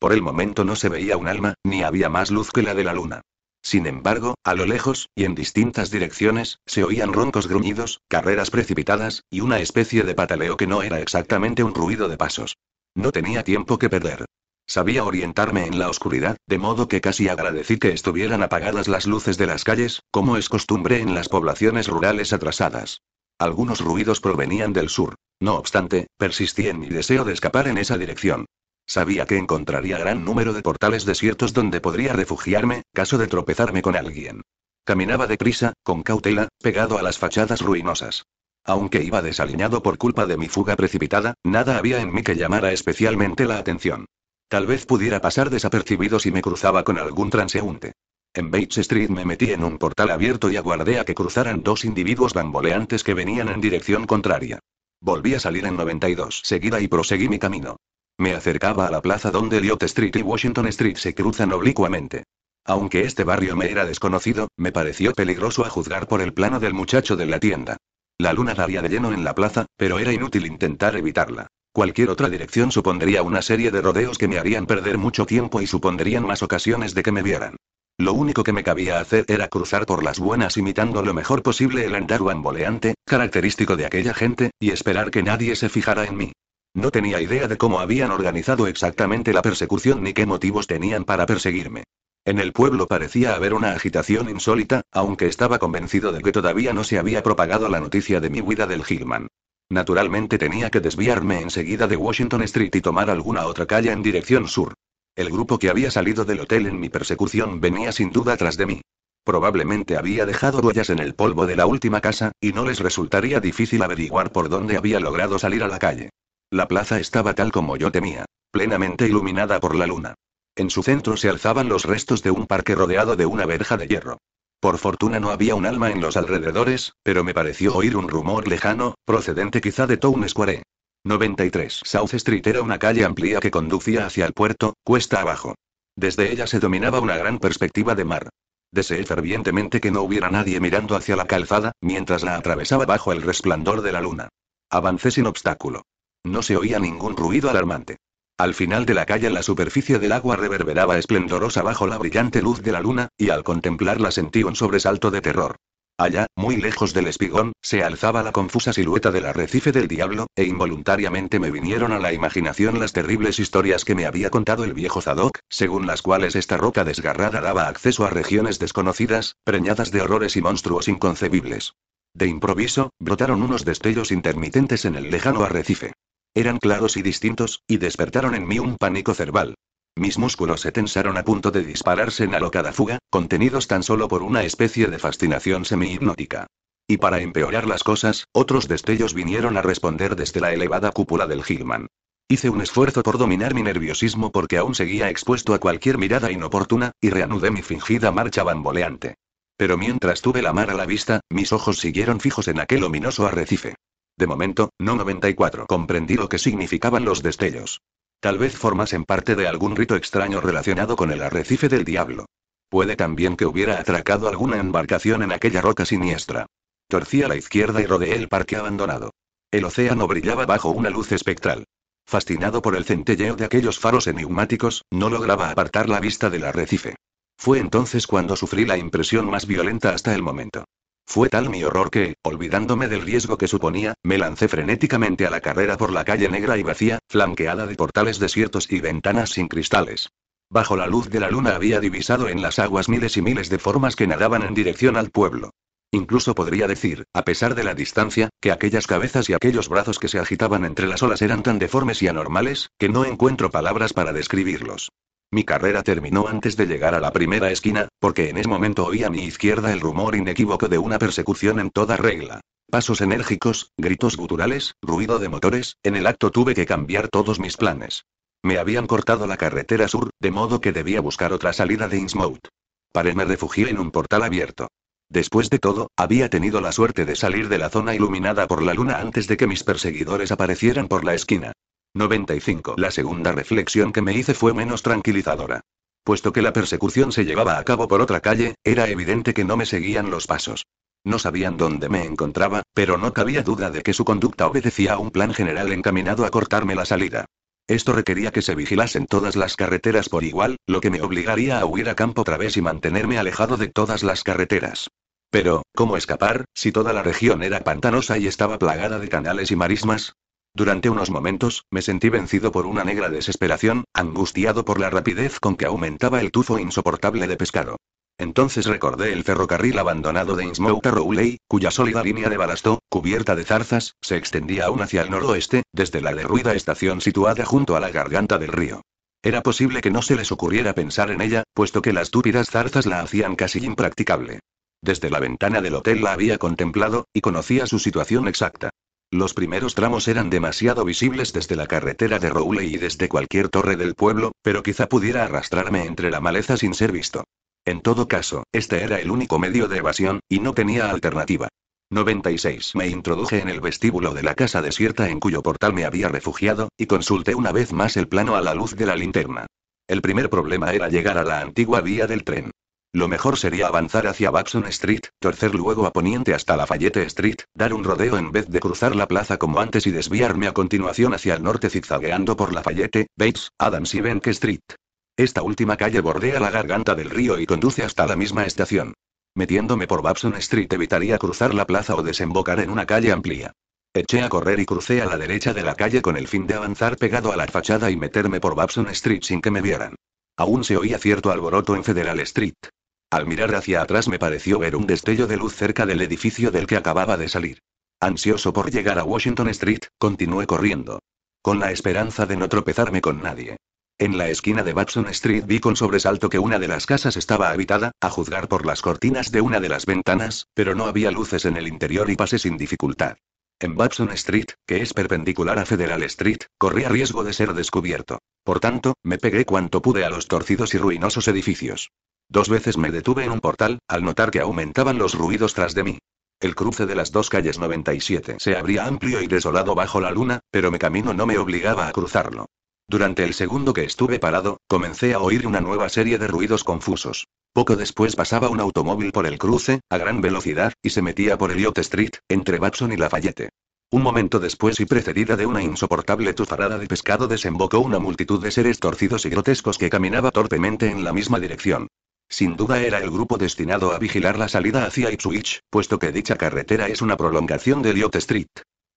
Speaker 1: Por el momento no se veía un alma, ni había más luz que la de la luna. Sin embargo, a lo lejos, y en distintas direcciones, se oían roncos gruñidos, carreras precipitadas, y una especie de pataleo que no era exactamente un ruido de pasos. No tenía tiempo que perder. Sabía orientarme en la oscuridad, de modo que casi agradecí que estuvieran apagadas las luces de las calles, como es costumbre en las poblaciones rurales atrasadas. Algunos ruidos provenían del sur. No obstante, persistí en mi deseo de escapar en esa dirección. Sabía que encontraría gran número de portales desiertos donde podría refugiarme, caso de tropezarme con alguien. Caminaba deprisa, con cautela, pegado a las fachadas ruinosas. Aunque iba desaliñado por culpa de mi fuga precipitada, nada había en mí que llamara especialmente la atención. Tal vez pudiera pasar desapercibido si me cruzaba con algún transeúnte. En Bates Street me metí en un portal abierto y aguardé a que cruzaran dos individuos bamboleantes que venían en dirección contraria. Volví a salir en 92 seguida y proseguí mi camino. Me acercaba a la plaza donde Elliot Street y Washington Street se cruzan oblicuamente. Aunque este barrio me era desconocido, me pareció peligroso a juzgar por el plano del muchacho de la tienda. La luna daría de lleno en la plaza, pero era inútil intentar evitarla. Cualquier otra dirección supondría una serie de rodeos que me harían perder mucho tiempo y supondrían más ocasiones de que me vieran. Lo único que me cabía hacer era cruzar por las buenas imitando lo mejor posible el andar bamboleante, característico de aquella gente, y esperar que nadie se fijara en mí. No tenía idea de cómo habían organizado exactamente la persecución ni qué motivos tenían para perseguirme. En el pueblo parecía haber una agitación insólita, aunque estaba convencido de que todavía no se había propagado la noticia de mi huida del Gilman. Naturalmente tenía que desviarme enseguida de Washington Street y tomar alguna otra calle en dirección sur. El grupo que había salido del hotel en mi persecución venía sin duda tras de mí. Probablemente había dejado huellas en el polvo de la última casa, y no les resultaría difícil averiguar por dónde había logrado salir a la calle. La plaza estaba tal como yo temía, plenamente iluminada por la luna. En su centro se alzaban los restos de un parque rodeado de una verja de hierro. Por fortuna no había un alma en los alrededores, pero me pareció oír un rumor lejano, procedente quizá de Town Square. 93 South Street era una calle amplia que conducía hacia el puerto, cuesta abajo. Desde ella se dominaba una gran perspectiva de mar. Deseé fervientemente que no hubiera nadie mirando hacia la calzada, mientras la atravesaba bajo el resplandor de la luna. Avancé sin obstáculo. No se oía ningún ruido alarmante. Al final de la calle la superficie del agua reverberaba esplendorosa bajo la brillante luz de la luna, y al contemplarla sentí un sobresalto de terror. Allá, muy lejos del espigón, se alzaba la confusa silueta del arrecife del diablo, e involuntariamente me vinieron a la imaginación las terribles historias que me había contado el viejo Zadok, según las cuales esta roca desgarrada daba acceso a regiones desconocidas, preñadas de horrores y monstruos inconcebibles. De improviso, brotaron unos destellos intermitentes en el lejano arrecife eran claros y distintos, y despertaron en mí un pánico cerval. Mis músculos se tensaron a punto de dispararse en alocada fuga, contenidos tan solo por una especie de fascinación semi-hipnótica. Y para empeorar las cosas, otros destellos vinieron a responder desde la elevada cúpula del Hillman. Hice un esfuerzo por dominar mi nerviosismo porque aún seguía expuesto a cualquier mirada inoportuna, y reanudé mi fingida marcha bamboleante. Pero mientras tuve la mar a la vista, mis ojos siguieron fijos en aquel ominoso arrecife. De momento, no 94. Comprendí lo que significaban los destellos. Tal vez formasen parte de algún rito extraño relacionado con el arrecife del diablo. Puede también que hubiera atracado alguna embarcación en aquella roca siniestra. Torcí a la izquierda y rodeé el parque abandonado. El océano brillaba bajo una luz espectral. Fascinado por el centelleo de aquellos faros enigmáticos, no lograba apartar la vista del arrecife. Fue entonces cuando sufrí la impresión más violenta hasta el momento. Fue tal mi horror que, olvidándome del riesgo que suponía, me lancé frenéticamente a la carrera por la calle negra y vacía, flanqueada de portales desiertos y ventanas sin cristales. Bajo la luz de la luna había divisado en las aguas miles y miles de formas que nadaban en dirección al pueblo. Incluso podría decir, a pesar de la distancia, que aquellas cabezas y aquellos brazos que se agitaban entre las olas eran tan deformes y anormales, que no encuentro palabras para describirlos. Mi carrera terminó antes de llegar a la primera esquina, porque en ese momento oí a mi izquierda el rumor inequívoco de una persecución en toda regla. Pasos enérgicos, gritos guturales, ruido de motores, en el acto tuve que cambiar todos mis planes. Me habían cortado la carretera sur, de modo que debía buscar otra salida de Innsmouth. Paré me refugié en un portal abierto. Después de todo, había tenido la suerte de salir de la zona iluminada por la luna antes de que mis perseguidores aparecieran por la esquina. 95. La segunda reflexión que me hice fue menos tranquilizadora. Puesto que la persecución se llevaba a cabo por otra calle, era evidente que no me seguían los pasos. No sabían dónde me encontraba, pero no cabía duda de que su conducta obedecía a un plan general encaminado a cortarme la salida. Esto requería que se vigilasen todas las carreteras por igual, lo que me obligaría a huir a campo otra vez y mantenerme alejado de todas las carreteras. Pero, ¿cómo escapar, si toda la región era pantanosa y estaba plagada de canales y marismas? Durante unos momentos, me sentí vencido por una negra desesperación, angustiado por la rapidez con que aumentaba el tufo insoportable de pescado. Entonces recordé el ferrocarril abandonado de Innsmouth a Rowley, cuya sólida línea de balasto, cubierta de zarzas, se extendía aún hacia el noroeste, desde la derruida estación situada junto a la garganta del río. Era posible que no se les ocurriera pensar en ella, puesto que las túpidas zarzas la hacían casi impracticable. Desde la ventana del hotel la había contemplado, y conocía su situación exacta. Los primeros tramos eran demasiado visibles desde la carretera de Roule y desde cualquier torre del pueblo, pero quizá pudiera arrastrarme entre la maleza sin ser visto. En todo caso, este era el único medio de evasión, y no tenía alternativa. 96. Me introduje en el vestíbulo de la casa desierta en cuyo portal me había refugiado, y consulté una vez más el plano a la luz de la linterna. El primer problema era llegar a la antigua vía del tren. Lo mejor sería avanzar hacia Babson Street, torcer luego a poniente hasta Lafayette Street, dar un rodeo en vez de cruzar la plaza como antes y desviarme a continuación hacia el norte zigzagueando por Lafayette, Bates, Adams y Bank Street. Esta última calle bordea la garganta del río y conduce hasta la misma estación. Metiéndome por Babson Street evitaría cruzar la plaza o desembocar en una calle amplia. Eché a correr y crucé a la derecha de la calle con el fin de avanzar pegado a la fachada y meterme por Babson Street sin que me vieran. Aún se oía cierto alboroto en Federal Street. Al mirar hacia atrás me pareció ver un destello de luz cerca del edificio del que acababa de salir. Ansioso por llegar a Washington Street, continué corriendo. Con la esperanza de no tropezarme con nadie. En la esquina de Babson Street vi con sobresalto que una de las casas estaba habitada, a juzgar por las cortinas de una de las ventanas, pero no había luces en el interior y pasé sin dificultad en Watson Street, que es perpendicular a Federal Street, corría riesgo de ser descubierto. Por tanto, me pegué cuanto pude a los torcidos y ruinosos edificios. Dos veces me detuve en un portal, al notar que aumentaban los ruidos tras de mí. El cruce de las dos calles 97 se abría amplio y desolado bajo la luna, pero mi camino no me obligaba a cruzarlo. Durante el segundo que estuve parado, comencé a oír una nueva serie de ruidos confusos. Poco después pasaba un automóvil por el cruce, a gran velocidad, y se metía por Elliot Street, entre Batson y Lafayette. Un momento después y precedida de una insoportable tufarada de pescado desembocó una multitud de seres torcidos y grotescos que caminaba torpemente en la misma dirección. Sin duda era el grupo destinado a vigilar la salida hacia Ipswich, puesto que dicha carretera es una prolongación de Elliot Street.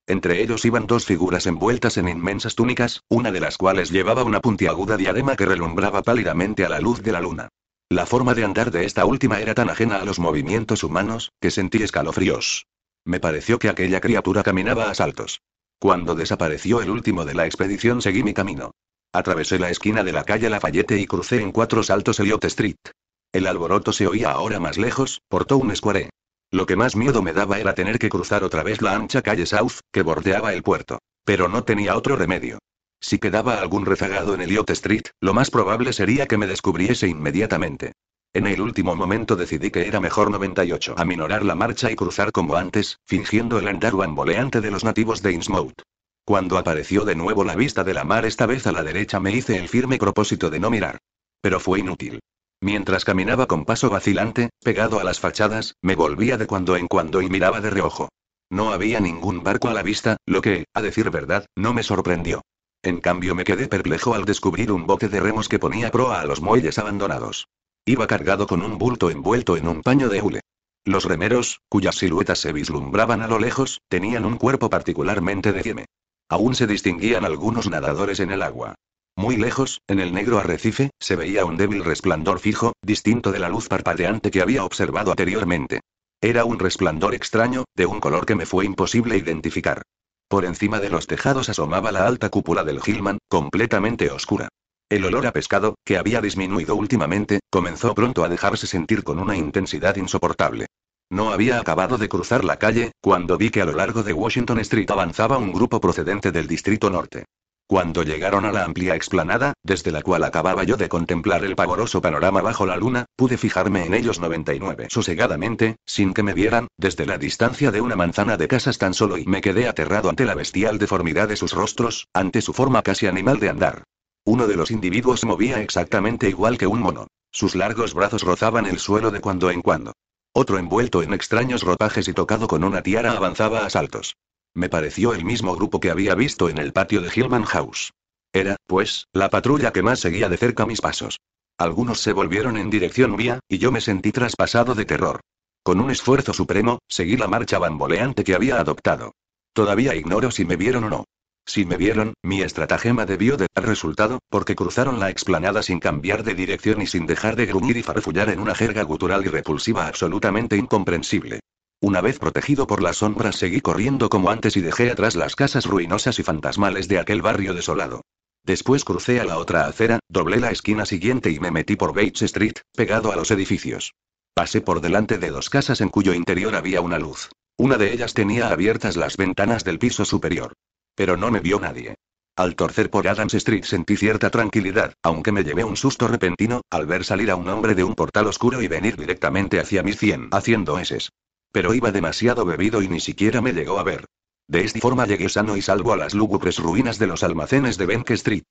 Speaker 1: Entre ellos iban dos figuras envueltas en inmensas túnicas, una de las cuales llevaba una puntiaguda diadema que relumbraba pálidamente a la luz de la luna. La forma de andar de esta última era tan ajena a los movimientos humanos, que sentí escalofríos. Me pareció que aquella criatura caminaba a saltos. Cuando desapareció el último de la expedición seguí mi camino. Atravesé la esquina de la calle Lafayette y crucé en cuatro saltos Elliot Street. El alboroto se oía ahora más lejos, por un Square. Lo que más miedo me daba era tener que cruzar otra vez la ancha calle South, que bordeaba el puerto. Pero no tenía otro remedio. Si quedaba algún rezagado en Elliot Street, lo más probable sería que me descubriese inmediatamente. En el último momento decidí que era mejor 98 aminorar la marcha y cruzar como antes, fingiendo el andar bamboleante de los nativos de Innsmouth. Cuando apareció de nuevo la vista de la mar, esta vez a la derecha, me hice el firme propósito de no mirar. Pero fue inútil. Mientras caminaba con paso vacilante, pegado a las fachadas, me volvía de cuando en cuando y miraba de reojo. No había ningún barco a la vista, lo que, a decir verdad, no me sorprendió. En cambio me quedé perplejo al descubrir un bote de remos que ponía proa a los muelles abandonados. Iba cargado con un bulto envuelto en un paño de hule. Los remeros, cuyas siluetas se vislumbraban a lo lejos, tenían un cuerpo particularmente de Aún se distinguían algunos nadadores en el agua. Muy lejos, en el negro arrecife, se veía un débil resplandor fijo, distinto de la luz parpadeante que había observado anteriormente. Era un resplandor extraño, de un color que me fue imposible identificar. Por encima de los tejados asomaba la alta cúpula del Gilman, completamente oscura. El olor a pescado, que había disminuido últimamente, comenzó pronto a dejarse sentir con una intensidad insoportable. No había acabado de cruzar la calle, cuando vi que a lo largo de Washington Street avanzaba un grupo procedente del Distrito Norte. Cuando llegaron a la amplia explanada, desde la cual acababa yo de contemplar el pavoroso panorama bajo la luna, pude fijarme en ellos 99 sosegadamente, sin que me vieran, desde la distancia de una manzana de casas tan solo y me quedé aterrado ante la bestial deformidad de sus rostros, ante su forma casi animal de andar. Uno de los individuos movía exactamente igual que un mono. Sus largos brazos rozaban el suelo de cuando en cuando. Otro envuelto en extraños ropajes y tocado con una tiara avanzaba a saltos. Me pareció el mismo grupo que había visto en el patio de Hillman House. Era, pues, la patrulla que más seguía de cerca mis pasos. Algunos se volvieron en dirección mía, y yo me sentí traspasado de terror. Con un esfuerzo supremo, seguí la marcha bamboleante que había adoptado. Todavía ignoro si me vieron o no. Si me vieron, mi estratagema debió de dar resultado, porque cruzaron la explanada sin cambiar de dirección y sin dejar de gruñir y farfullar en una jerga gutural y repulsiva absolutamente incomprensible. Una vez protegido por las sombras seguí corriendo como antes y dejé atrás las casas ruinosas y fantasmales de aquel barrio desolado. Después crucé a la otra acera, doblé la esquina siguiente y me metí por Bates Street, pegado a los edificios. Pasé por delante de dos casas en cuyo interior había una luz. Una de ellas tenía abiertas las ventanas del piso superior. Pero no me vio nadie. Al torcer por Adams Street sentí cierta tranquilidad, aunque me llevé un susto repentino, al ver salir a un hombre de un portal oscuro y venir directamente hacia mí 100 haciendo eses. Pero iba demasiado bebido y ni siquiera me llegó a ver. De esta forma llegué sano y salvo a las lúgubres ruinas de los almacenes de Bank Street.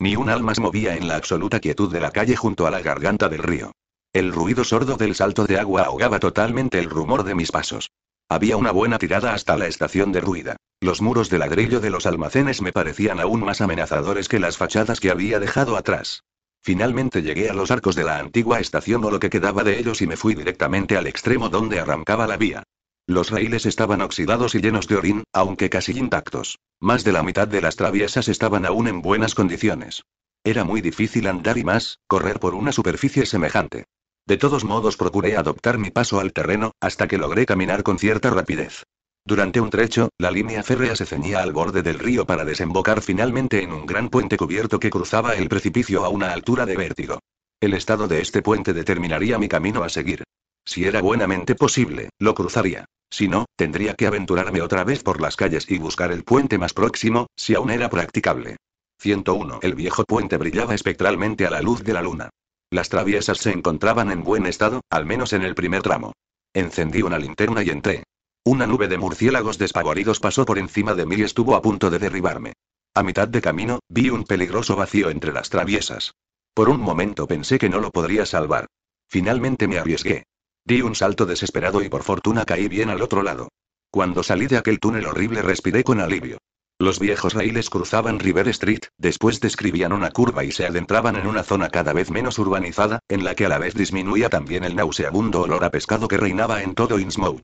Speaker 1: Ni un alma se movía en la absoluta quietud de la calle junto a la garganta del río. El ruido sordo del salto de agua ahogaba totalmente el rumor de mis pasos. Había una buena tirada hasta la estación de ruida. Los muros de ladrillo de los almacenes me parecían aún más amenazadores que las fachadas que había dejado atrás. Finalmente llegué a los arcos de la antigua estación o lo que quedaba de ellos y me fui directamente al extremo donde arrancaba la vía. Los raíles estaban oxidados y llenos de orín, aunque casi intactos. Más de la mitad de las traviesas estaban aún en buenas condiciones. Era muy difícil andar y más, correr por una superficie semejante. De todos modos procuré adoptar mi paso al terreno, hasta que logré caminar con cierta rapidez. Durante un trecho, la línea férrea se ceñía al borde del río para desembocar finalmente en un gran puente cubierto que cruzaba el precipicio a una altura de vértigo. El estado de este puente determinaría mi camino a seguir. Si era buenamente posible, lo cruzaría. Si no, tendría que aventurarme otra vez por las calles y buscar el puente más próximo, si aún era practicable. 101. El viejo puente brillaba espectralmente a la luz de la luna. Las traviesas se encontraban en buen estado, al menos en el primer tramo. Encendí una linterna y entré. Una nube de murciélagos despavoridos pasó por encima de mí y estuvo a punto de derribarme. A mitad de camino, vi un peligroso vacío entre las traviesas. Por un momento pensé que no lo podría salvar. Finalmente me arriesgué. Di un salto desesperado y por fortuna caí bien al otro lado. Cuando salí de aquel túnel horrible respiré con alivio. Los viejos raíles cruzaban River Street, después describían una curva y se adentraban en una zona cada vez menos urbanizada, en la que a la vez disminuía también el nauseabundo olor a pescado que reinaba en todo Innsmouth.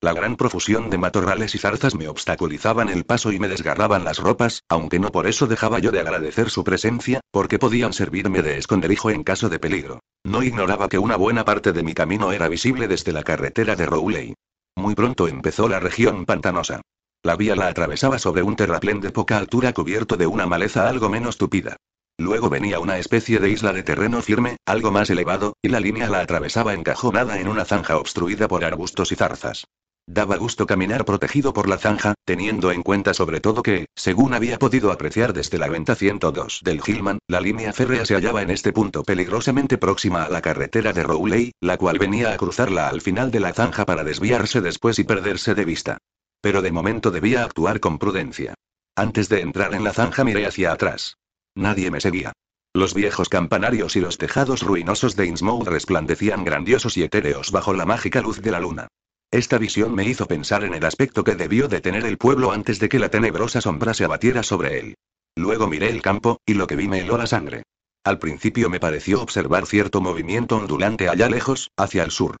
Speaker 1: La gran profusión de matorrales y zarzas me obstaculizaban el paso y me desgarraban las ropas, aunque no por eso dejaba yo de agradecer su presencia, porque podían servirme de esconderijo en caso de peligro. No ignoraba que una buena parte de mi camino era visible desde la carretera de Rowley. Muy pronto empezó la región pantanosa. La vía la atravesaba sobre un terraplén de poca altura cubierto de una maleza algo menos tupida. Luego venía una especie de isla de terreno firme, algo más elevado, y la línea la atravesaba encajonada en una zanja obstruida por arbustos y zarzas. Daba gusto caminar protegido por la zanja, teniendo en cuenta sobre todo que, según había podido apreciar desde la venta 102 del Hillman, la línea férrea se hallaba en este punto peligrosamente próxima a la carretera de Rowley, la cual venía a cruzarla al final de la zanja para desviarse después y perderse de vista. Pero de momento debía actuar con prudencia. Antes de entrar en la zanja miré hacia atrás. Nadie me seguía. Los viejos campanarios y los tejados ruinosos de Innsmouth resplandecían grandiosos y etéreos bajo la mágica luz de la luna. Esta visión me hizo pensar en el aspecto que debió de tener el pueblo antes de que la tenebrosa sombra se abatiera sobre él. Luego miré el campo, y lo que vi me heló la sangre. Al principio me pareció observar cierto movimiento ondulante allá lejos, hacia el sur.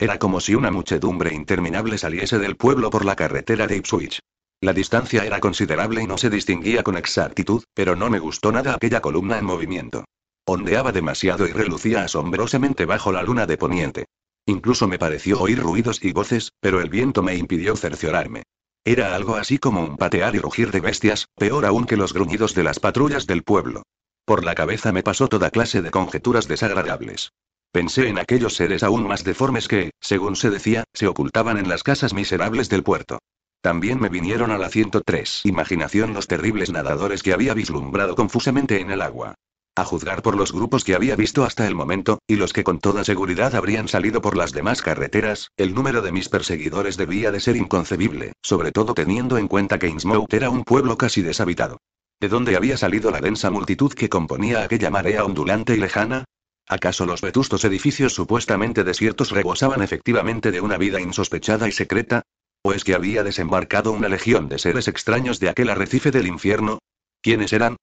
Speaker 1: Era como si una muchedumbre interminable saliese del pueblo por la carretera de Ipswich. La distancia era considerable y no se distinguía con exactitud, pero no me gustó nada aquella columna en movimiento. Ondeaba demasiado y relucía asombrosamente bajo la luna de poniente. Incluso me pareció oír ruidos y voces, pero el viento me impidió cerciorarme. Era algo así como un patear y rugir de bestias, peor aún que los gruñidos de las patrullas del pueblo. Por la cabeza me pasó toda clase de conjeturas desagradables. Pensé en aquellos seres aún más deformes que, según se decía, se ocultaban en las casas miserables del puerto. También me vinieron a la 103 imaginación los terribles nadadores que había vislumbrado confusamente en el agua. A juzgar por los grupos que había visto hasta el momento, y los que con toda seguridad habrían salido por las demás carreteras, el número de mis perseguidores debía de ser inconcebible, sobre todo teniendo en cuenta que Innsmouth era un pueblo casi deshabitado. ¿De dónde había salido la densa multitud que componía aquella marea ondulante y lejana? ¿Acaso los vetustos edificios supuestamente desiertos rebosaban efectivamente de una vida insospechada y secreta? ¿O es que había desembarcado una legión de seres extraños de aquel arrecife del infierno? ¿Quiénes eran?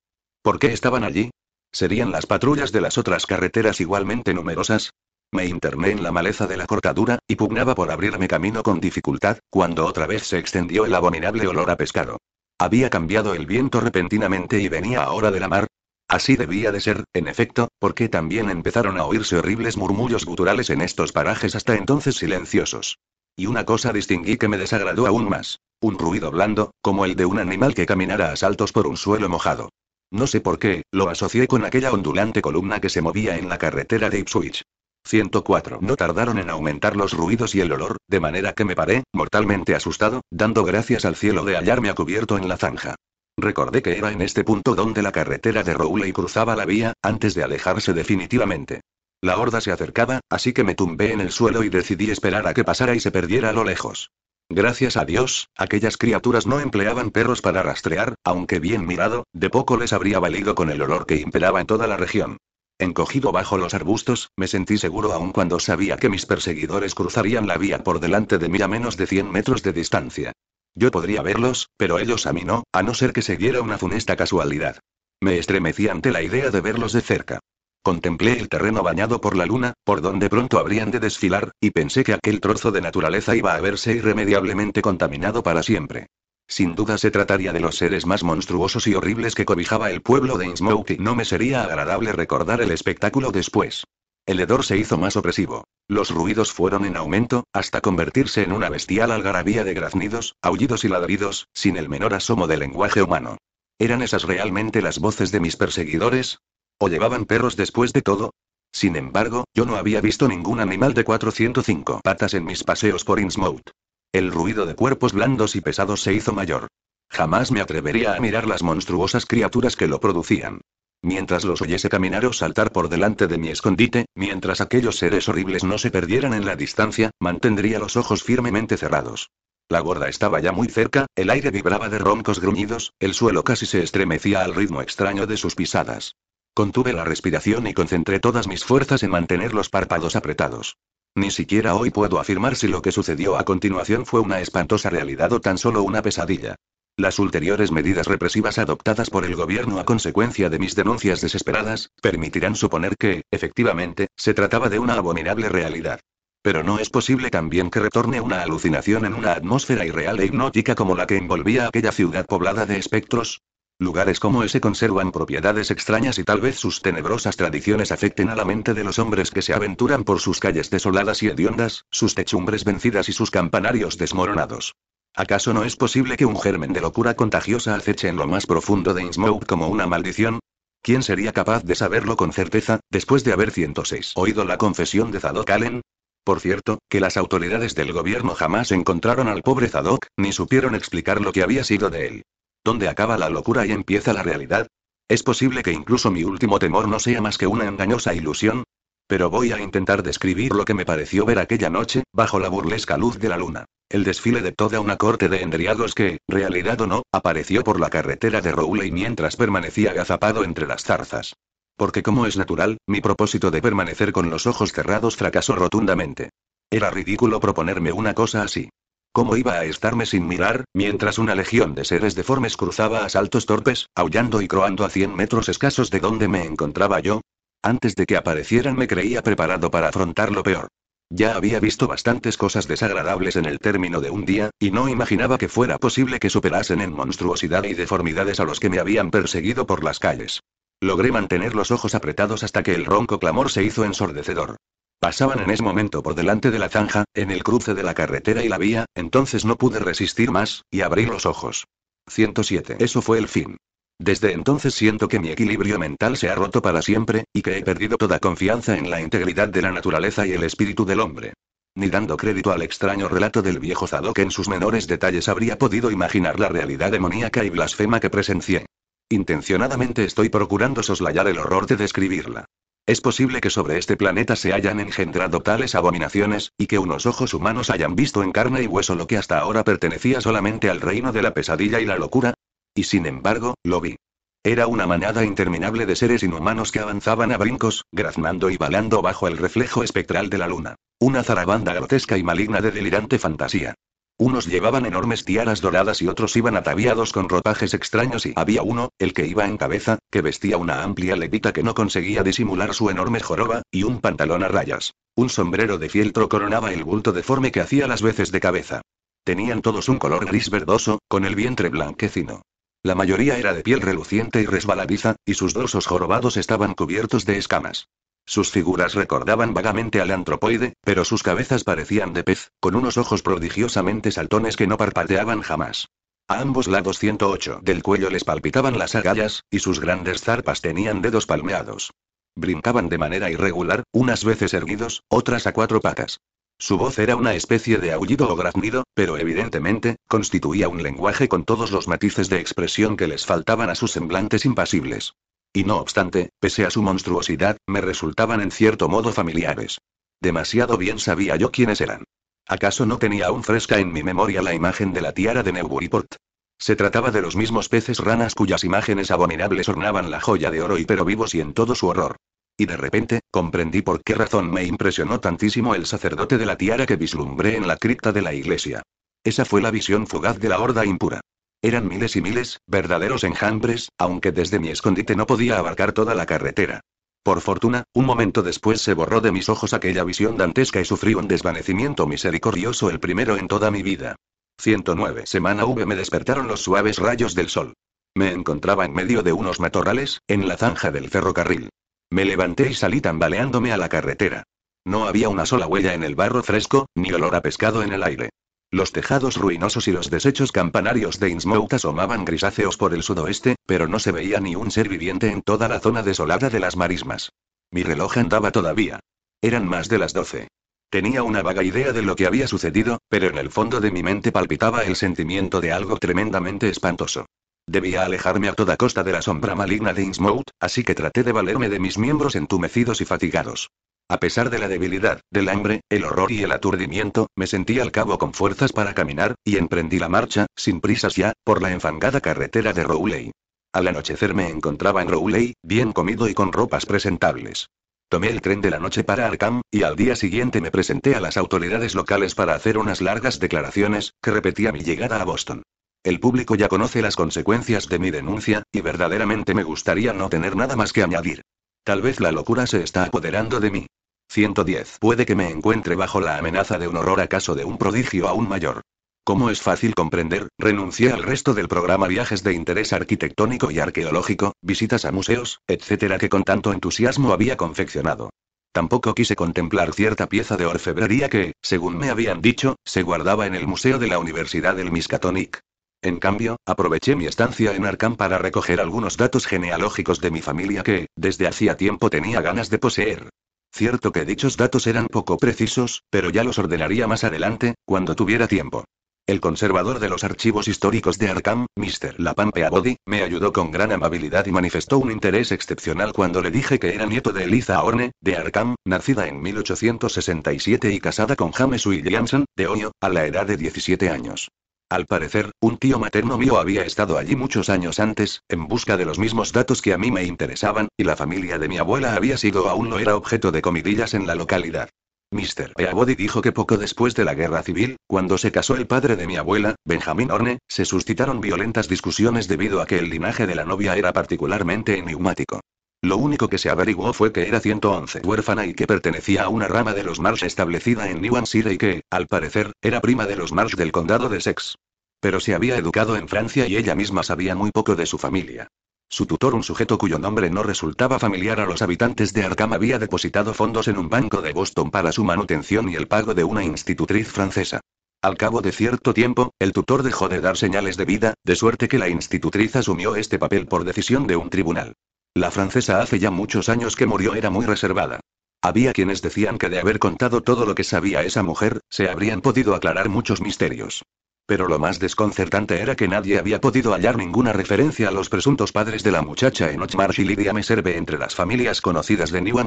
Speaker 1: ¿Por qué estaban allí? ¿Serían las patrullas de las otras carreteras igualmente numerosas? Me interné en la maleza de la cortadura, y pugnaba por abrirme camino con dificultad, cuando otra vez se extendió el abominable olor a pescado. Había cambiado el viento repentinamente y venía ahora de la mar. Así debía de ser, en efecto, porque también empezaron a oírse horribles murmullos guturales en estos parajes hasta entonces silenciosos. Y una cosa distinguí que me desagradó aún más. Un ruido blando, como el de un animal que caminara a saltos por un suelo mojado. No sé por qué, lo asocié con aquella ondulante columna que se movía en la carretera de Ipswich. 104. No tardaron en aumentar los ruidos y el olor, de manera que me paré, mortalmente asustado, dando gracias al cielo de hallarme a cubierto en la zanja. Recordé que era en este punto donde la carretera de Rowley cruzaba la vía, antes de alejarse definitivamente. La horda se acercaba, así que me tumbé en el suelo y decidí esperar a que pasara y se perdiera a lo lejos. Gracias a Dios, aquellas criaturas no empleaban perros para rastrear, aunque bien mirado, de poco les habría valido con el olor que imperaba en toda la región. Encogido bajo los arbustos, me sentí seguro aún cuando sabía que mis perseguidores cruzarían la vía por delante de mí a menos de 100 metros de distancia. Yo podría verlos, pero ellos a mí no, a no ser que se diera una funesta casualidad. Me estremecí ante la idea de verlos de cerca. Contemplé el terreno bañado por la luna, por donde pronto habrían de desfilar, y pensé que aquel trozo de naturaleza iba a verse irremediablemente contaminado para siempre. Sin duda se trataría de los seres más monstruosos y horribles que cobijaba el pueblo de Innsmouth y no me sería agradable recordar el espectáculo después. El hedor se hizo más opresivo. Los ruidos fueron en aumento, hasta convertirse en una bestial algarabía de graznidos, aullidos y ladridos, sin el menor asomo de lenguaje humano. ¿Eran esas realmente las voces de mis perseguidores? ¿O llevaban perros después de todo? Sin embargo, yo no había visto ningún animal de 405 patas en mis paseos por Innsmouth. El ruido de cuerpos blandos y pesados se hizo mayor. Jamás me atrevería a mirar las monstruosas criaturas que lo producían. Mientras los oyese caminar o saltar por delante de mi escondite, mientras aquellos seres horribles no se perdieran en la distancia, mantendría los ojos firmemente cerrados. La gorda estaba ya muy cerca, el aire vibraba de roncos gruñidos, el suelo casi se estremecía al ritmo extraño de sus pisadas. Contuve la respiración y concentré todas mis fuerzas en mantener los párpados apretados. Ni siquiera hoy puedo afirmar si lo que sucedió a continuación fue una espantosa realidad o tan solo una pesadilla. Las ulteriores medidas represivas adoptadas por el gobierno a consecuencia de mis denuncias desesperadas, permitirán suponer que, efectivamente, se trataba de una abominable realidad. Pero no es posible también que retorne una alucinación en una atmósfera irreal e hipnótica como la que envolvía aquella ciudad poblada de espectros. Lugares como ese conservan propiedades extrañas y tal vez sus tenebrosas tradiciones afecten a la mente de los hombres que se aventuran por sus calles desoladas y hediondas, sus techumbres vencidas y sus campanarios desmoronados. ¿Acaso no es posible que un germen de locura contagiosa aceche en lo más profundo de Innsmouth como una maldición? ¿Quién sería capaz de saberlo con certeza, después de haber 106 oído la confesión de Zadok Allen? Por cierto, que las autoridades del gobierno jamás encontraron al pobre Zadok, ni supieron explicar lo que había sido de él. ¿Dónde acaba la locura y empieza la realidad? Es posible que incluso mi último temor no sea más que una engañosa ilusión. Pero voy a intentar describir lo que me pareció ver aquella noche, bajo la burlesca luz de la luna. El desfile de toda una corte de endriagos que, realidad o no, apareció por la carretera de Rowley mientras permanecía agazapado entre las zarzas. Porque como es natural, mi propósito de permanecer con los ojos cerrados fracasó rotundamente. Era ridículo proponerme una cosa así. ¿Cómo iba a estarme sin mirar, mientras una legión de seres deformes cruzaba a saltos torpes, aullando y croando a 100 metros escasos de donde me encontraba yo? Antes de que aparecieran me creía preparado para afrontar lo peor. Ya había visto bastantes cosas desagradables en el término de un día, y no imaginaba que fuera posible que superasen en monstruosidad y deformidades a los que me habían perseguido por las calles. Logré mantener los ojos apretados hasta que el ronco clamor se hizo ensordecedor. Pasaban en ese momento por delante de la zanja, en el cruce de la carretera y la vía, entonces no pude resistir más, y abrí los ojos. 107. Eso fue el fin. Desde entonces siento que mi equilibrio mental se ha roto para siempre, y que he perdido toda confianza en la integridad de la naturaleza y el espíritu del hombre. Ni dando crédito al extraño relato del viejo Zadok en sus menores detalles habría podido imaginar la realidad demoníaca y blasfema que presencié. Intencionadamente estoy procurando soslayar el horror de describirla. Es posible que sobre este planeta se hayan engendrado tales abominaciones, y que unos ojos humanos hayan visto en carne y hueso lo que hasta ahora pertenecía solamente al reino de la pesadilla y la locura. Y sin embargo, lo vi. Era una manada interminable de seres inhumanos que avanzaban a brincos, graznando y balando bajo el reflejo espectral de la luna. Una zarabanda grotesca y maligna de delirante fantasía. Unos llevaban enormes tiaras doradas y otros iban ataviados con ropajes extraños y había uno, el que iba en cabeza, que vestía una amplia levita que no conseguía disimular su enorme joroba, y un pantalón a rayas. Un sombrero de fieltro coronaba el bulto deforme que hacía las veces de cabeza. Tenían todos un color gris verdoso, con el vientre blanquecino. La mayoría era de piel reluciente y resbaladiza, y sus dorsos jorobados estaban cubiertos de escamas. Sus figuras recordaban vagamente al antropoide, pero sus cabezas parecían de pez, con unos ojos prodigiosamente saltones que no parpadeaban jamás. A ambos lados 108 del cuello les palpitaban las agallas, y sus grandes zarpas tenían dedos palmeados. Brincaban de manera irregular, unas veces erguidos, otras a cuatro patas. Su voz era una especie de aullido o graznido, pero evidentemente, constituía un lenguaje con todos los matices de expresión que les faltaban a sus semblantes impasibles. Y no obstante, pese a su monstruosidad, me resultaban en cierto modo familiares. Demasiado bien sabía yo quiénes eran. ¿Acaso no tenía aún fresca en mi memoria la imagen de la tiara de Newburyport? Se trataba de los mismos peces ranas cuyas imágenes abominables ornaban la joya de oro y pero vivos y en todo su horror. Y de repente, comprendí por qué razón me impresionó tantísimo el sacerdote de la tiara que vislumbré en la cripta de la iglesia. Esa fue la visión fugaz de la horda impura. Eran miles y miles, verdaderos enjambres, aunque desde mi escondite no podía abarcar toda la carretera. Por fortuna, un momento después se borró de mis ojos aquella visión dantesca y sufrí un desvanecimiento misericordioso el primero en toda mi vida. 109 Semana V me despertaron los suaves rayos del sol. Me encontraba en medio de unos matorrales, en la zanja del ferrocarril. Me levanté y salí tambaleándome a la carretera. No había una sola huella en el barro fresco, ni olor a pescado en el aire. Los tejados ruinosos y los desechos campanarios de Innsmouth asomaban grisáceos por el sudoeste, pero no se veía ni un ser viviente en toda la zona desolada de las marismas. Mi reloj andaba todavía. Eran más de las doce. Tenía una vaga idea de lo que había sucedido, pero en el fondo de mi mente palpitaba el sentimiento de algo tremendamente espantoso. Debía alejarme a toda costa de la sombra maligna de Innsmouth, así que traté de valerme de mis miembros entumecidos y fatigados. A pesar de la debilidad, del hambre, el horror y el aturdimiento, me sentí al cabo con fuerzas para caminar, y emprendí la marcha, sin prisas ya, por la enfangada carretera de Rowley. Al anochecer me encontraba en Rowley, bien comido y con ropas presentables. Tomé el tren de la noche para Arkham, y al día siguiente me presenté a las autoridades locales para hacer unas largas declaraciones, que repetía mi llegada a Boston. El público ya conoce las consecuencias de mi denuncia, y verdaderamente me gustaría no tener nada más que añadir. Tal vez la locura se está apoderando de mí. 110. Puede que me encuentre bajo la amenaza de un horror acaso de un prodigio aún mayor. Como es fácil comprender, renuncié al resto del programa viajes de interés arquitectónico y arqueológico, visitas a museos, etcétera, que con tanto entusiasmo había confeccionado. Tampoco quise contemplar cierta pieza de orfebrería que, según me habían dicho, se guardaba en el Museo de la Universidad del Miskatonic. En cambio, aproveché mi estancia en Arkham para recoger algunos datos genealógicos de mi familia que, desde hacía tiempo tenía ganas de poseer. Cierto que dichos datos eran poco precisos, pero ya los ordenaría más adelante, cuando tuviera tiempo. El conservador de los archivos históricos de Arkham, Mr. Pampea Peabody, me ayudó con gran amabilidad y manifestó un interés excepcional cuando le dije que era nieto de Eliza Orne, de Arkham, nacida en 1867 y casada con James Williamson, de Ohio, a la edad de 17 años. Al parecer, un tío materno mío había estado allí muchos años antes, en busca de los mismos datos que a mí me interesaban, y la familia de mi abuela había sido aún no era objeto de comidillas en la localidad. Mr. Peabody dijo que poco después de la guerra civil, cuando se casó el padre de mi abuela, Benjamin Orne, se suscitaron violentas discusiones debido a que el linaje de la novia era particularmente enigmático. Lo único que se averiguó fue que era 111 huérfana y que pertenecía a una rama de los Marsh establecida en New Hampshire y que, al parecer, era prima de los Marsh del condado de Sex. Pero se había educado en Francia y ella misma sabía muy poco de su familia. Su tutor, un sujeto cuyo nombre no resultaba familiar a los habitantes de Arkham, había depositado fondos en un banco de Boston para su manutención y el pago de una institutriz francesa. Al cabo de cierto tiempo, el tutor dejó de dar señales de vida, de suerte que la institutriz asumió este papel por decisión de un tribunal. La francesa hace ya muchos años que murió era muy reservada. Había quienes decían que de haber contado todo lo que sabía esa mujer, se habrían podido aclarar muchos misterios. Pero lo más desconcertante era que nadie había podido hallar ninguna referencia a los presuntos padres de la muchacha en Ochmarsh y Lydia Meserve entre las familias conocidas de New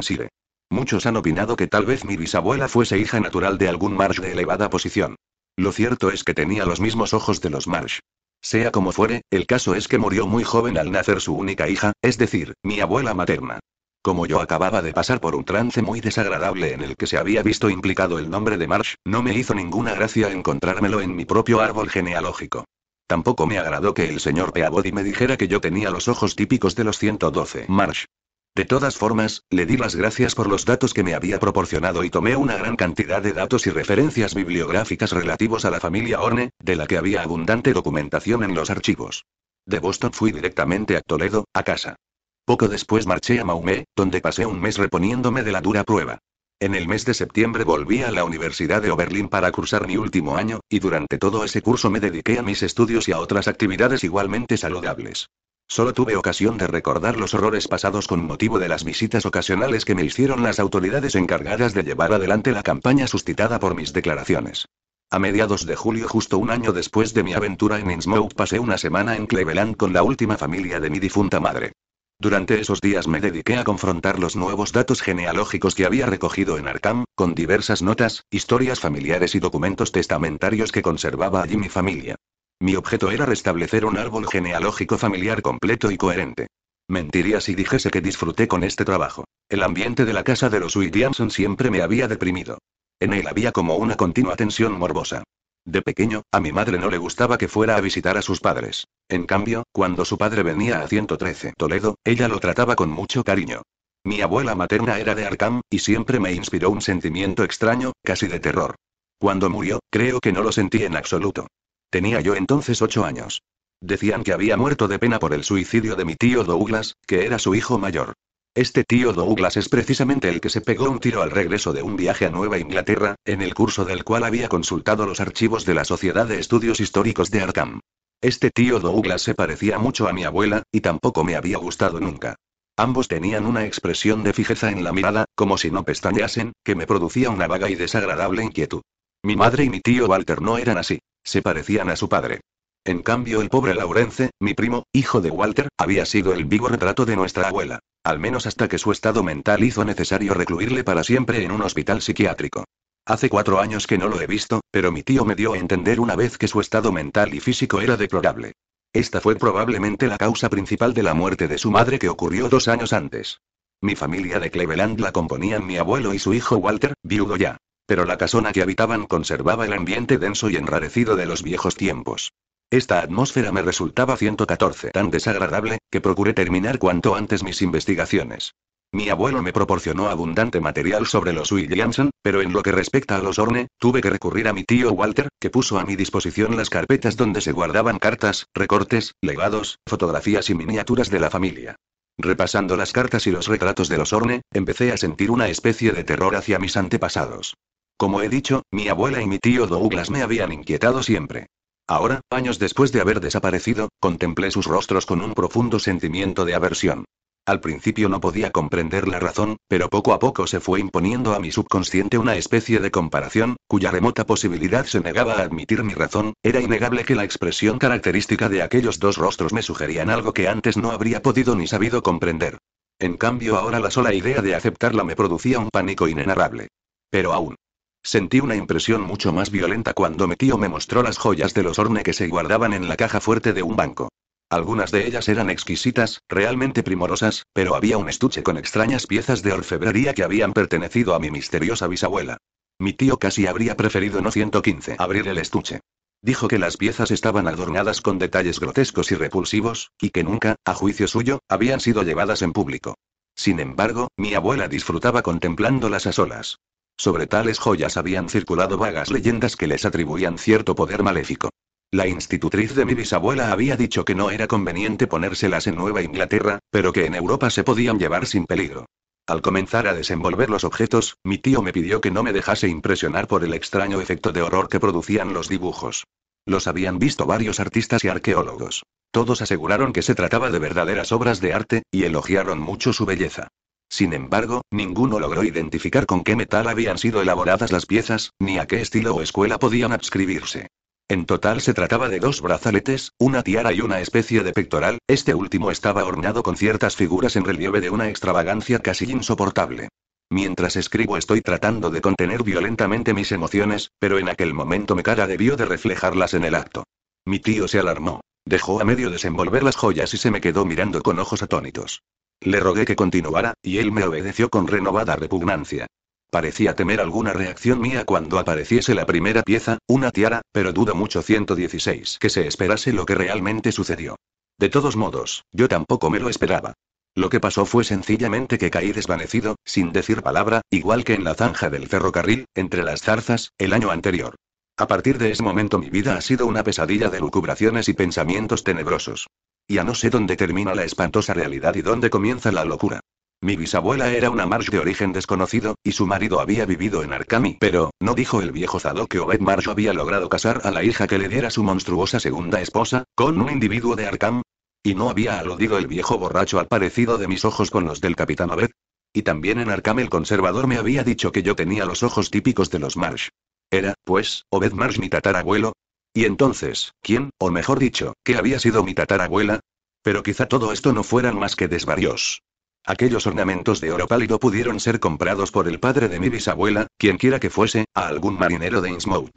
Speaker 1: Muchos han opinado que tal vez mi bisabuela fuese hija natural de algún Marsh de elevada posición. Lo cierto es que tenía los mismos ojos de los Marsh. Sea como fuere, el caso es que murió muy joven al nacer su única hija, es decir, mi abuela materna. Como yo acababa de pasar por un trance muy desagradable en el que se había visto implicado el nombre de Marsh, no me hizo ninguna gracia encontrármelo en mi propio árbol genealógico. Tampoco me agradó que el señor Peabody me dijera que yo tenía los ojos típicos de los 112 Marsh. De todas formas, le di las gracias por los datos que me había proporcionado y tomé una gran cantidad de datos y referencias bibliográficas relativos a la familia Orne, de la que había abundante documentación en los archivos. De Boston fui directamente a Toledo, a casa. Poco después marché a Maumé, donde pasé un mes reponiéndome de la dura prueba. En el mes de septiembre volví a la Universidad de Oberlin para cursar mi último año, y durante todo ese curso me dediqué a mis estudios y a otras actividades igualmente saludables. Solo tuve ocasión de recordar los horrores pasados con motivo de las visitas ocasionales que me hicieron las autoridades encargadas de llevar adelante la campaña suscitada por mis declaraciones. A mediados de julio, justo un año después de mi aventura en Innsmouth, pasé una semana en Cleveland con la última familia de mi difunta madre. Durante esos días me dediqué a confrontar los nuevos datos genealógicos que había recogido en Arkham, con diversas notas, historias familiares y documentos testamentarios que conservaba allí mi familia. Mi objeto era restablecer un árbol genealógico familiar completo y coherente. Mentiría si dijese que disfruté con este trabajo. El ambiente de la casa de los Williamson siempre me había deprimido. En él había como una continua tensión morbosa. De pequeño, a mi madre no le gustaba que fuera a visitar a sus padres. En cambio, cuando su padre venía a 113 Toledo, ella lo trataba con mucho cariño. Mi abuela materna era de Arkham, y siempre me inspiró un sentimiento extraño, casi de terror. Cuando murió, creo que no lo sentí en absoluto. Tenía yo entonces ocho años. Decían que había muerto de pena por el suicidio de mi tío Douglas, que era su hijo mayor. Este tío Douglas es precisamente el que se pegó un tiro al regreso de un viaje a Nueva Inglaterra, en el curso del cual había consultado los archivos de la Sociedad de Estudios Históricos de Arkham. Este tío Douglas se parecía mucho a mi abuela, y tampoco me había gustado nunca. Ambos tenían una expresión de fijeza en la mirada, como si no pestañasen, que me producía una vaga y desagradable inquietud. Mi madre y mi tío Walter no eran así. Se parecían a su padre. En cambio, el pobre Laurence, mi primo, hijo de Walter, había sido el vivo retrato de nuestra abuela, al menos hasta que su estado mental hizo necesario recluirle para siempre en un hospital psiquiátrico. Hace cuatro años que no lo he visto, pero mi tío me dio a entender una vez que su estado mental y físico era deplorable. Esta fue probablemente la causa principal de la muerte de su madre que ocurrió dos años antes. Mi familia de Cleveland la componían mi abuelo y su hijo Walter, viudo ya pero la casona que habitaban conservaba el ambiente denso y enrarecido de los viejos tiempos. Esta atmósfera me resultaba 114 tan desagradable, que procuré terminar cuanto antes mis investigaciones. Mi abuelo me proporcionó abundante material sobre los Williamson, pero en lo que respecta a los Orne, tuve que recurrir a mi tío Walter, que puso a mi disposición las carpetas donde se guardaban cartas, recortes, legados, fotografías y miniaturas de la familia. Repasando las cartas y los retratos de los Orne, empecé a sentir una especie de terror hacia mis antepasados. Como he dicho, mi abuela y mi tío Douglas me habían inquietado siempre. Ahora, años después de haber desaparecido, contemplé sus rostros con un profundo sentimiento de aversión. Al principio no podía comprender la razón, pero poco a poco se fue imponiendo a mi subconsciente una especie de comparación, cuya remota posibilidad se negaba a admitir mi razón, era innegable que la expresión característica de aquellos dos rostros me sugerían algo que antes no habría podido ni sabido comprender. En cambio ahora la sola idea de aceptarla me producía un pánico inenarrable. Pero aún Sentí una impresión mucho más violenta cuando mi tío me mostró las joyas de los horne que se guardaban en la caja fuerte de un banco. Algunas de ellas eran exquisitas, realmente primorosas, pero había un estuche con extrañas piezas de orfebrería que habían pertenecido a mi misteriosa bisabuela. Mi tío casi habría preferido no 115 abrir el estuche. Dijo que las piezas estaban adornadas con detalles grotescos y repulsivos, y que nunca, a juicio suyo, habían sido llevadas en público. Sin embargo, mi abuela disfrutaba contemplándolas a solas. Sobre tales joyas habían circulado vagas leyendas que les atribuían cierto poder maléfico. La institutriz de mi bisabuela había dicho que no era conveniente ponérselas en Nueva Inglaterra, pero que en Europa se podían llevar sin peligro. Al comenzar a desenvolver los objetos, mi tío me pidió que no me dejase impresionar por el extraño efecto de horror que producían los dibujos. Los habían visto varios artistas y arqueólogos. Todos aseguraron que se trataba de verdaderas obras de arte, y elogiaron mucho su belleza. Sin embargo, ninguno logró identificar con qué metal habían sido elaboradas las piezas, ni a qué estilo o escuela podían adscribirse. En total se trataba de dos brazaletes, una tiara y una especie de pectoral, este último estaba ornado con ciertas figuras en relieve de una extravagancia casi insoportable. Mientras escribo estoy tratando de contener violentamente mis emociones, pero en aquel momento mi cara debió de reflejarlas en el acto. Mi tío se alarmó. Dejó a medio desenvolver las joyas y se me quedó mirando con ojos atónitos. Le rogué que continuara, y él me obedeció con renovada repugnancia. Parecía temer alguna reacción mía cuando apareciese la primera pieza, una tiara, pero dudo mucho 116 que se esperase lo que realmente sucedió. De todos modos, yo tampoco me lo esperaba. Lo que pasó fue sencillamente que caí desvanecido, sin decir palabra, igual que en la zanja del ferrocarril, entre las zarzas, el año anterior. A partir de ese momento mi vida ha sido una pesadilla de lucubraciones y pensamientos tenebrosos. Ya no sé dónde termina la espantosa realidad y dónde comienza la locura. Mi bisabuela era una Marsh de origen desconocido, y su marido había vivido en Arkami, pero, no dijo el viejo Zadok que Obed Marsh había logrado casar a la hija que le diera su monstruosa segunda esposa, con un individuo de Arkham. Y no había aludido el viejo borracho al parecido de mis ojos con los del capitán Obed. Y también en Arkham el conservador me había dicho que yo tenía los ojos típicos de los Marsh. Era, pues, Obed Marsh mi tatarabuelo, y entonces, ¿quién, o mejor dicho, qué había sido mi tatarabuela? Pero quizá todo esto no fueran más que desvarios. Aquellos ornamentos de oro pálido pudieron ser comprados por el padre de mi bisabuela, quienquiera que fuese, a algún marinero de Innsmouth.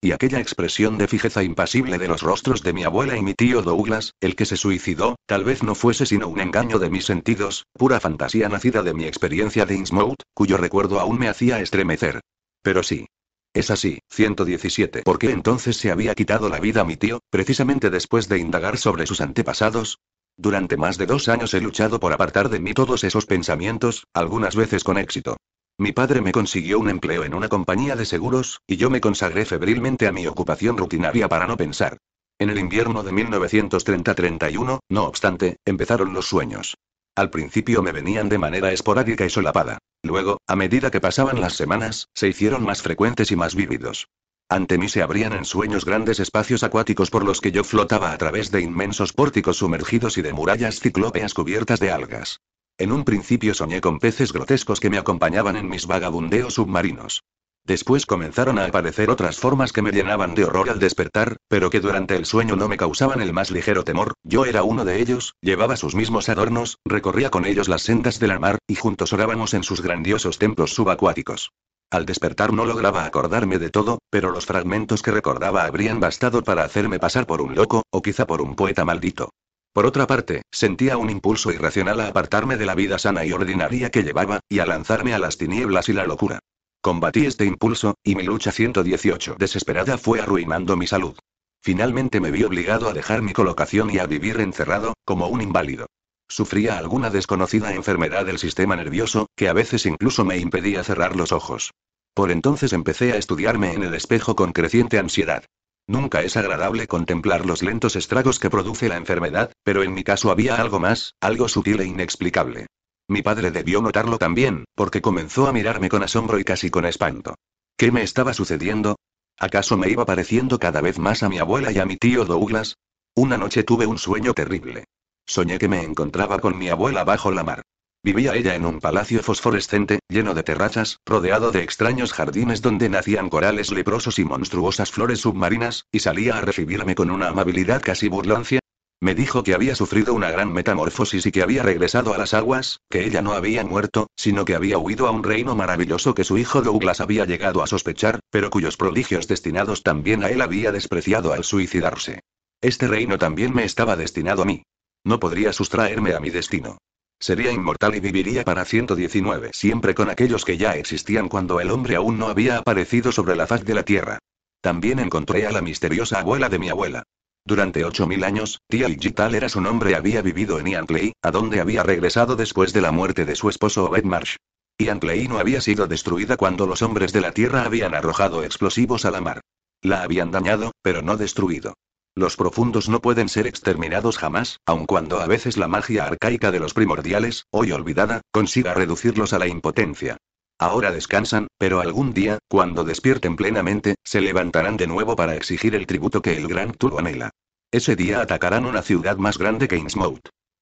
Speaker 1: Y aquella expresión de fijeza impasible de los rostros de mi abuela y mi tío Douglas, el que se suicidó, tal vez no fuese sino un engaño de mis sentidos, pura fantasía nacida de mi experiencia de Innsmouth, cuyo recuerdo aún me hacía estremecer. Pero sí, es así, 117. ¿Por qué entonces se había quitado la vida mi tío, precisamente después de indagar sobre sus antepasados? Durante más de dos años he luchado por apartar de mí todos esos pensamientos, algunas veces con éxito. Mi padre me consiguió un empleo en una compañía de seguros, y yo me consagré febrilmente a mi ocupación rutinaria para no pensar. En el invierno de 1930-31, no obstante, empezaron los sueños. Al principio me venían de manera esporádica y solapada. Luego, a medida que pasaban las semanas, se hicieron más frecuentes y más vívidos. Ante mí se abrían en sueños grandes espacios acuáticos por los que yo flotaba a través de inmensos pórticos sumergidos y de murallas ciclópeas cubiertas de algas. En un principio soñé con peces grotescos que me acompañaban en mis vagabundeos submarinos. Después comenzaron a aparecer otras formas que me llenaban de horror al despertar, pero que durante el sueño no me causaban el más ligero temor, yo era uno de ellos, llevaba sus mismos adornos, recorría con ellos las sendas de la mar, y juntos orábamos en sus grandiosos templos subacuáticos. Al despertar no lograba acordarme de todo, pero los fragmentos que recordaba habrían bastado para hacerme pasar por un loco, o quizá por un poeta maldito. Por otra parte, sentía un impulso irracional a apartarme de la vida sana y ordinaria que llevaba, y a lanzarme a las tinieblas y la locura. Combatí este impulso, y mi lucha 118 desesperada fue arruinando mi salud. Finalmente me vi obligado a dejar mi colocación y a vivir encerrado, como un inválido. Sufría alguna desconocida enfermedad del sistema nervioso, que a veces incluso me impedía cerrar los ojos. Por entonces empecé a estudiarme en el espejo con creciente ansiedad. Nunca es agradable contemplar los lentos estragos que produce la enfermedad, pero en mi caso había algo más, algo sutil e inexplicable. Mi padre debió notarlo también, porque comenzó a mirarme con asombro y casi con espanto. ¿Qué me estaba sucediendo? ¿Acaso me iba pareciendo cada vez más a mi abuela y a mi tío Douglas? Una noche tuve un sueño terrible. Soñé que me encontraba con mi abuela bajo la mar. Vivía ella en un palacio fosforescente, lleno de terrazas, rodeado de extraños jardines donde nacían corales leprosos y monstruosas flores submarinas, y salía a recibirme con una amabilidad casi burlancia, me dijo que había sufrido una gran metamorfosis y que había regresado a las aguas, que ella no había muerto, sino que había huido a un reino maravilloso que su hijo Douglas había llegado a sospechar, pero cuyos prodigios destinados también a él había despreciado al suicidarse. Este reino también me estaba destinado a mí. No podría sustraerme a mi destino. Sería inmortal y viviría para 119 siempre con aquellos que ya existían cuando el hombre aún no había aparecido sobre la faz de la tierra. También encontré a la misteriosa abuela de mi abuela. Durante 8.000 años, Tia Yital era su nombre había vivido en Iantley, a donde había regresado después de la muerte de su esposo Obed Marsh. Iantley no había sido destruida cuando los hombres de la Tierra habían arrojado explosivos a la mar. La habían dañado, pero no destruido. Los profundos no pueden ser exterminados jamás, aun cuando a veces la magia arcaica de los primordiales, hoy olvidada, consiga reducirlos a la impotencia. Ahora descansan, pero algún día, cuando despierten plenamente, se levantarán de nuevo para exigir el tributo que el Gran Turo anhela. Ese día atacarán una ciudad más grande que Innsmouth.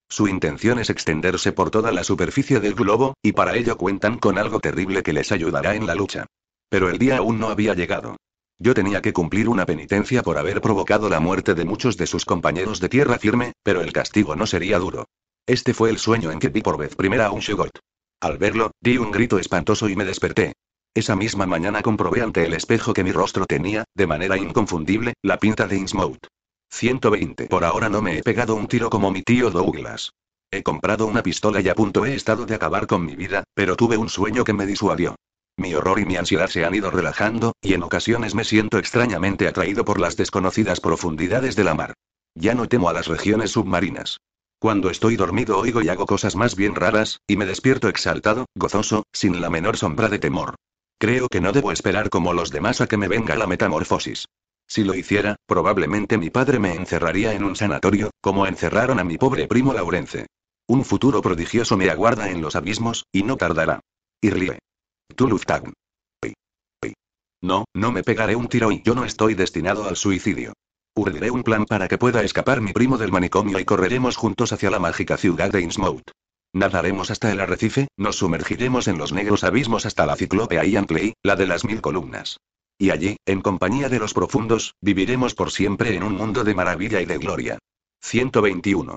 Speaker 1: Su intención es extenderse por toda la superficie del globo, y para ello cuentan con algo terrible que les ayudará en la lucha. Pero el día aún no había llegado. Yo tenía que cumplir una penitencia por haber provocado la muerte de muchos de sus compañeros de tierra firme, pero el castigo no sería duro. Este fue el sueño en que vi por vez primera a un Shugot. Al verlo, di un grito espantoso y me desperté. Esa misma mañana comprobé ante el espejo que mi rostro tenía, de manera inconfundible, la pinta de Innsmouth. 120. Por ahora no me he pegado un tiro como mi tío Douglas. He comprado una pistola y a punto he estado de acabar con mi vida, pero tuve un sueño que me disuadió. Mi horror y mi ansiedad se han ido relajando, y en ocasiones me siento extrañamente atraído por las desconocidas profundidades de la mar. Ya no temo a las regiones submarinas. Cuando estoy dormido oigo y hago cosas más bien raras, y me despierto exaltado, gozoso, sin la menor sombra de temor. Creo que no debo esperar como los demás a que me venga la metamorfosis. Si lo hiciera, probablemente mi padre me encerraría en un sanatorio, como encerraron a mi pobre primo Laurence. Un futuro prodigioso me aguarda en los abismos, y no tardará. Irlie. Pi. No, no me pegaré un tiro y yo no estoy destinado al suicidio. Urdiré un plan para que pueda escapar mi primo del manicomio y correremos juntos hacia la mágica ciudad de Innsmouth. Nadaremos hasta el arrecife, nos sumergiremos en los negros abismos hasta la ciclopea y la de las mil columnas. Y allí, en compañía de los profundos, viviremos por siempre en un mundo de maravilla y de gloria. 121.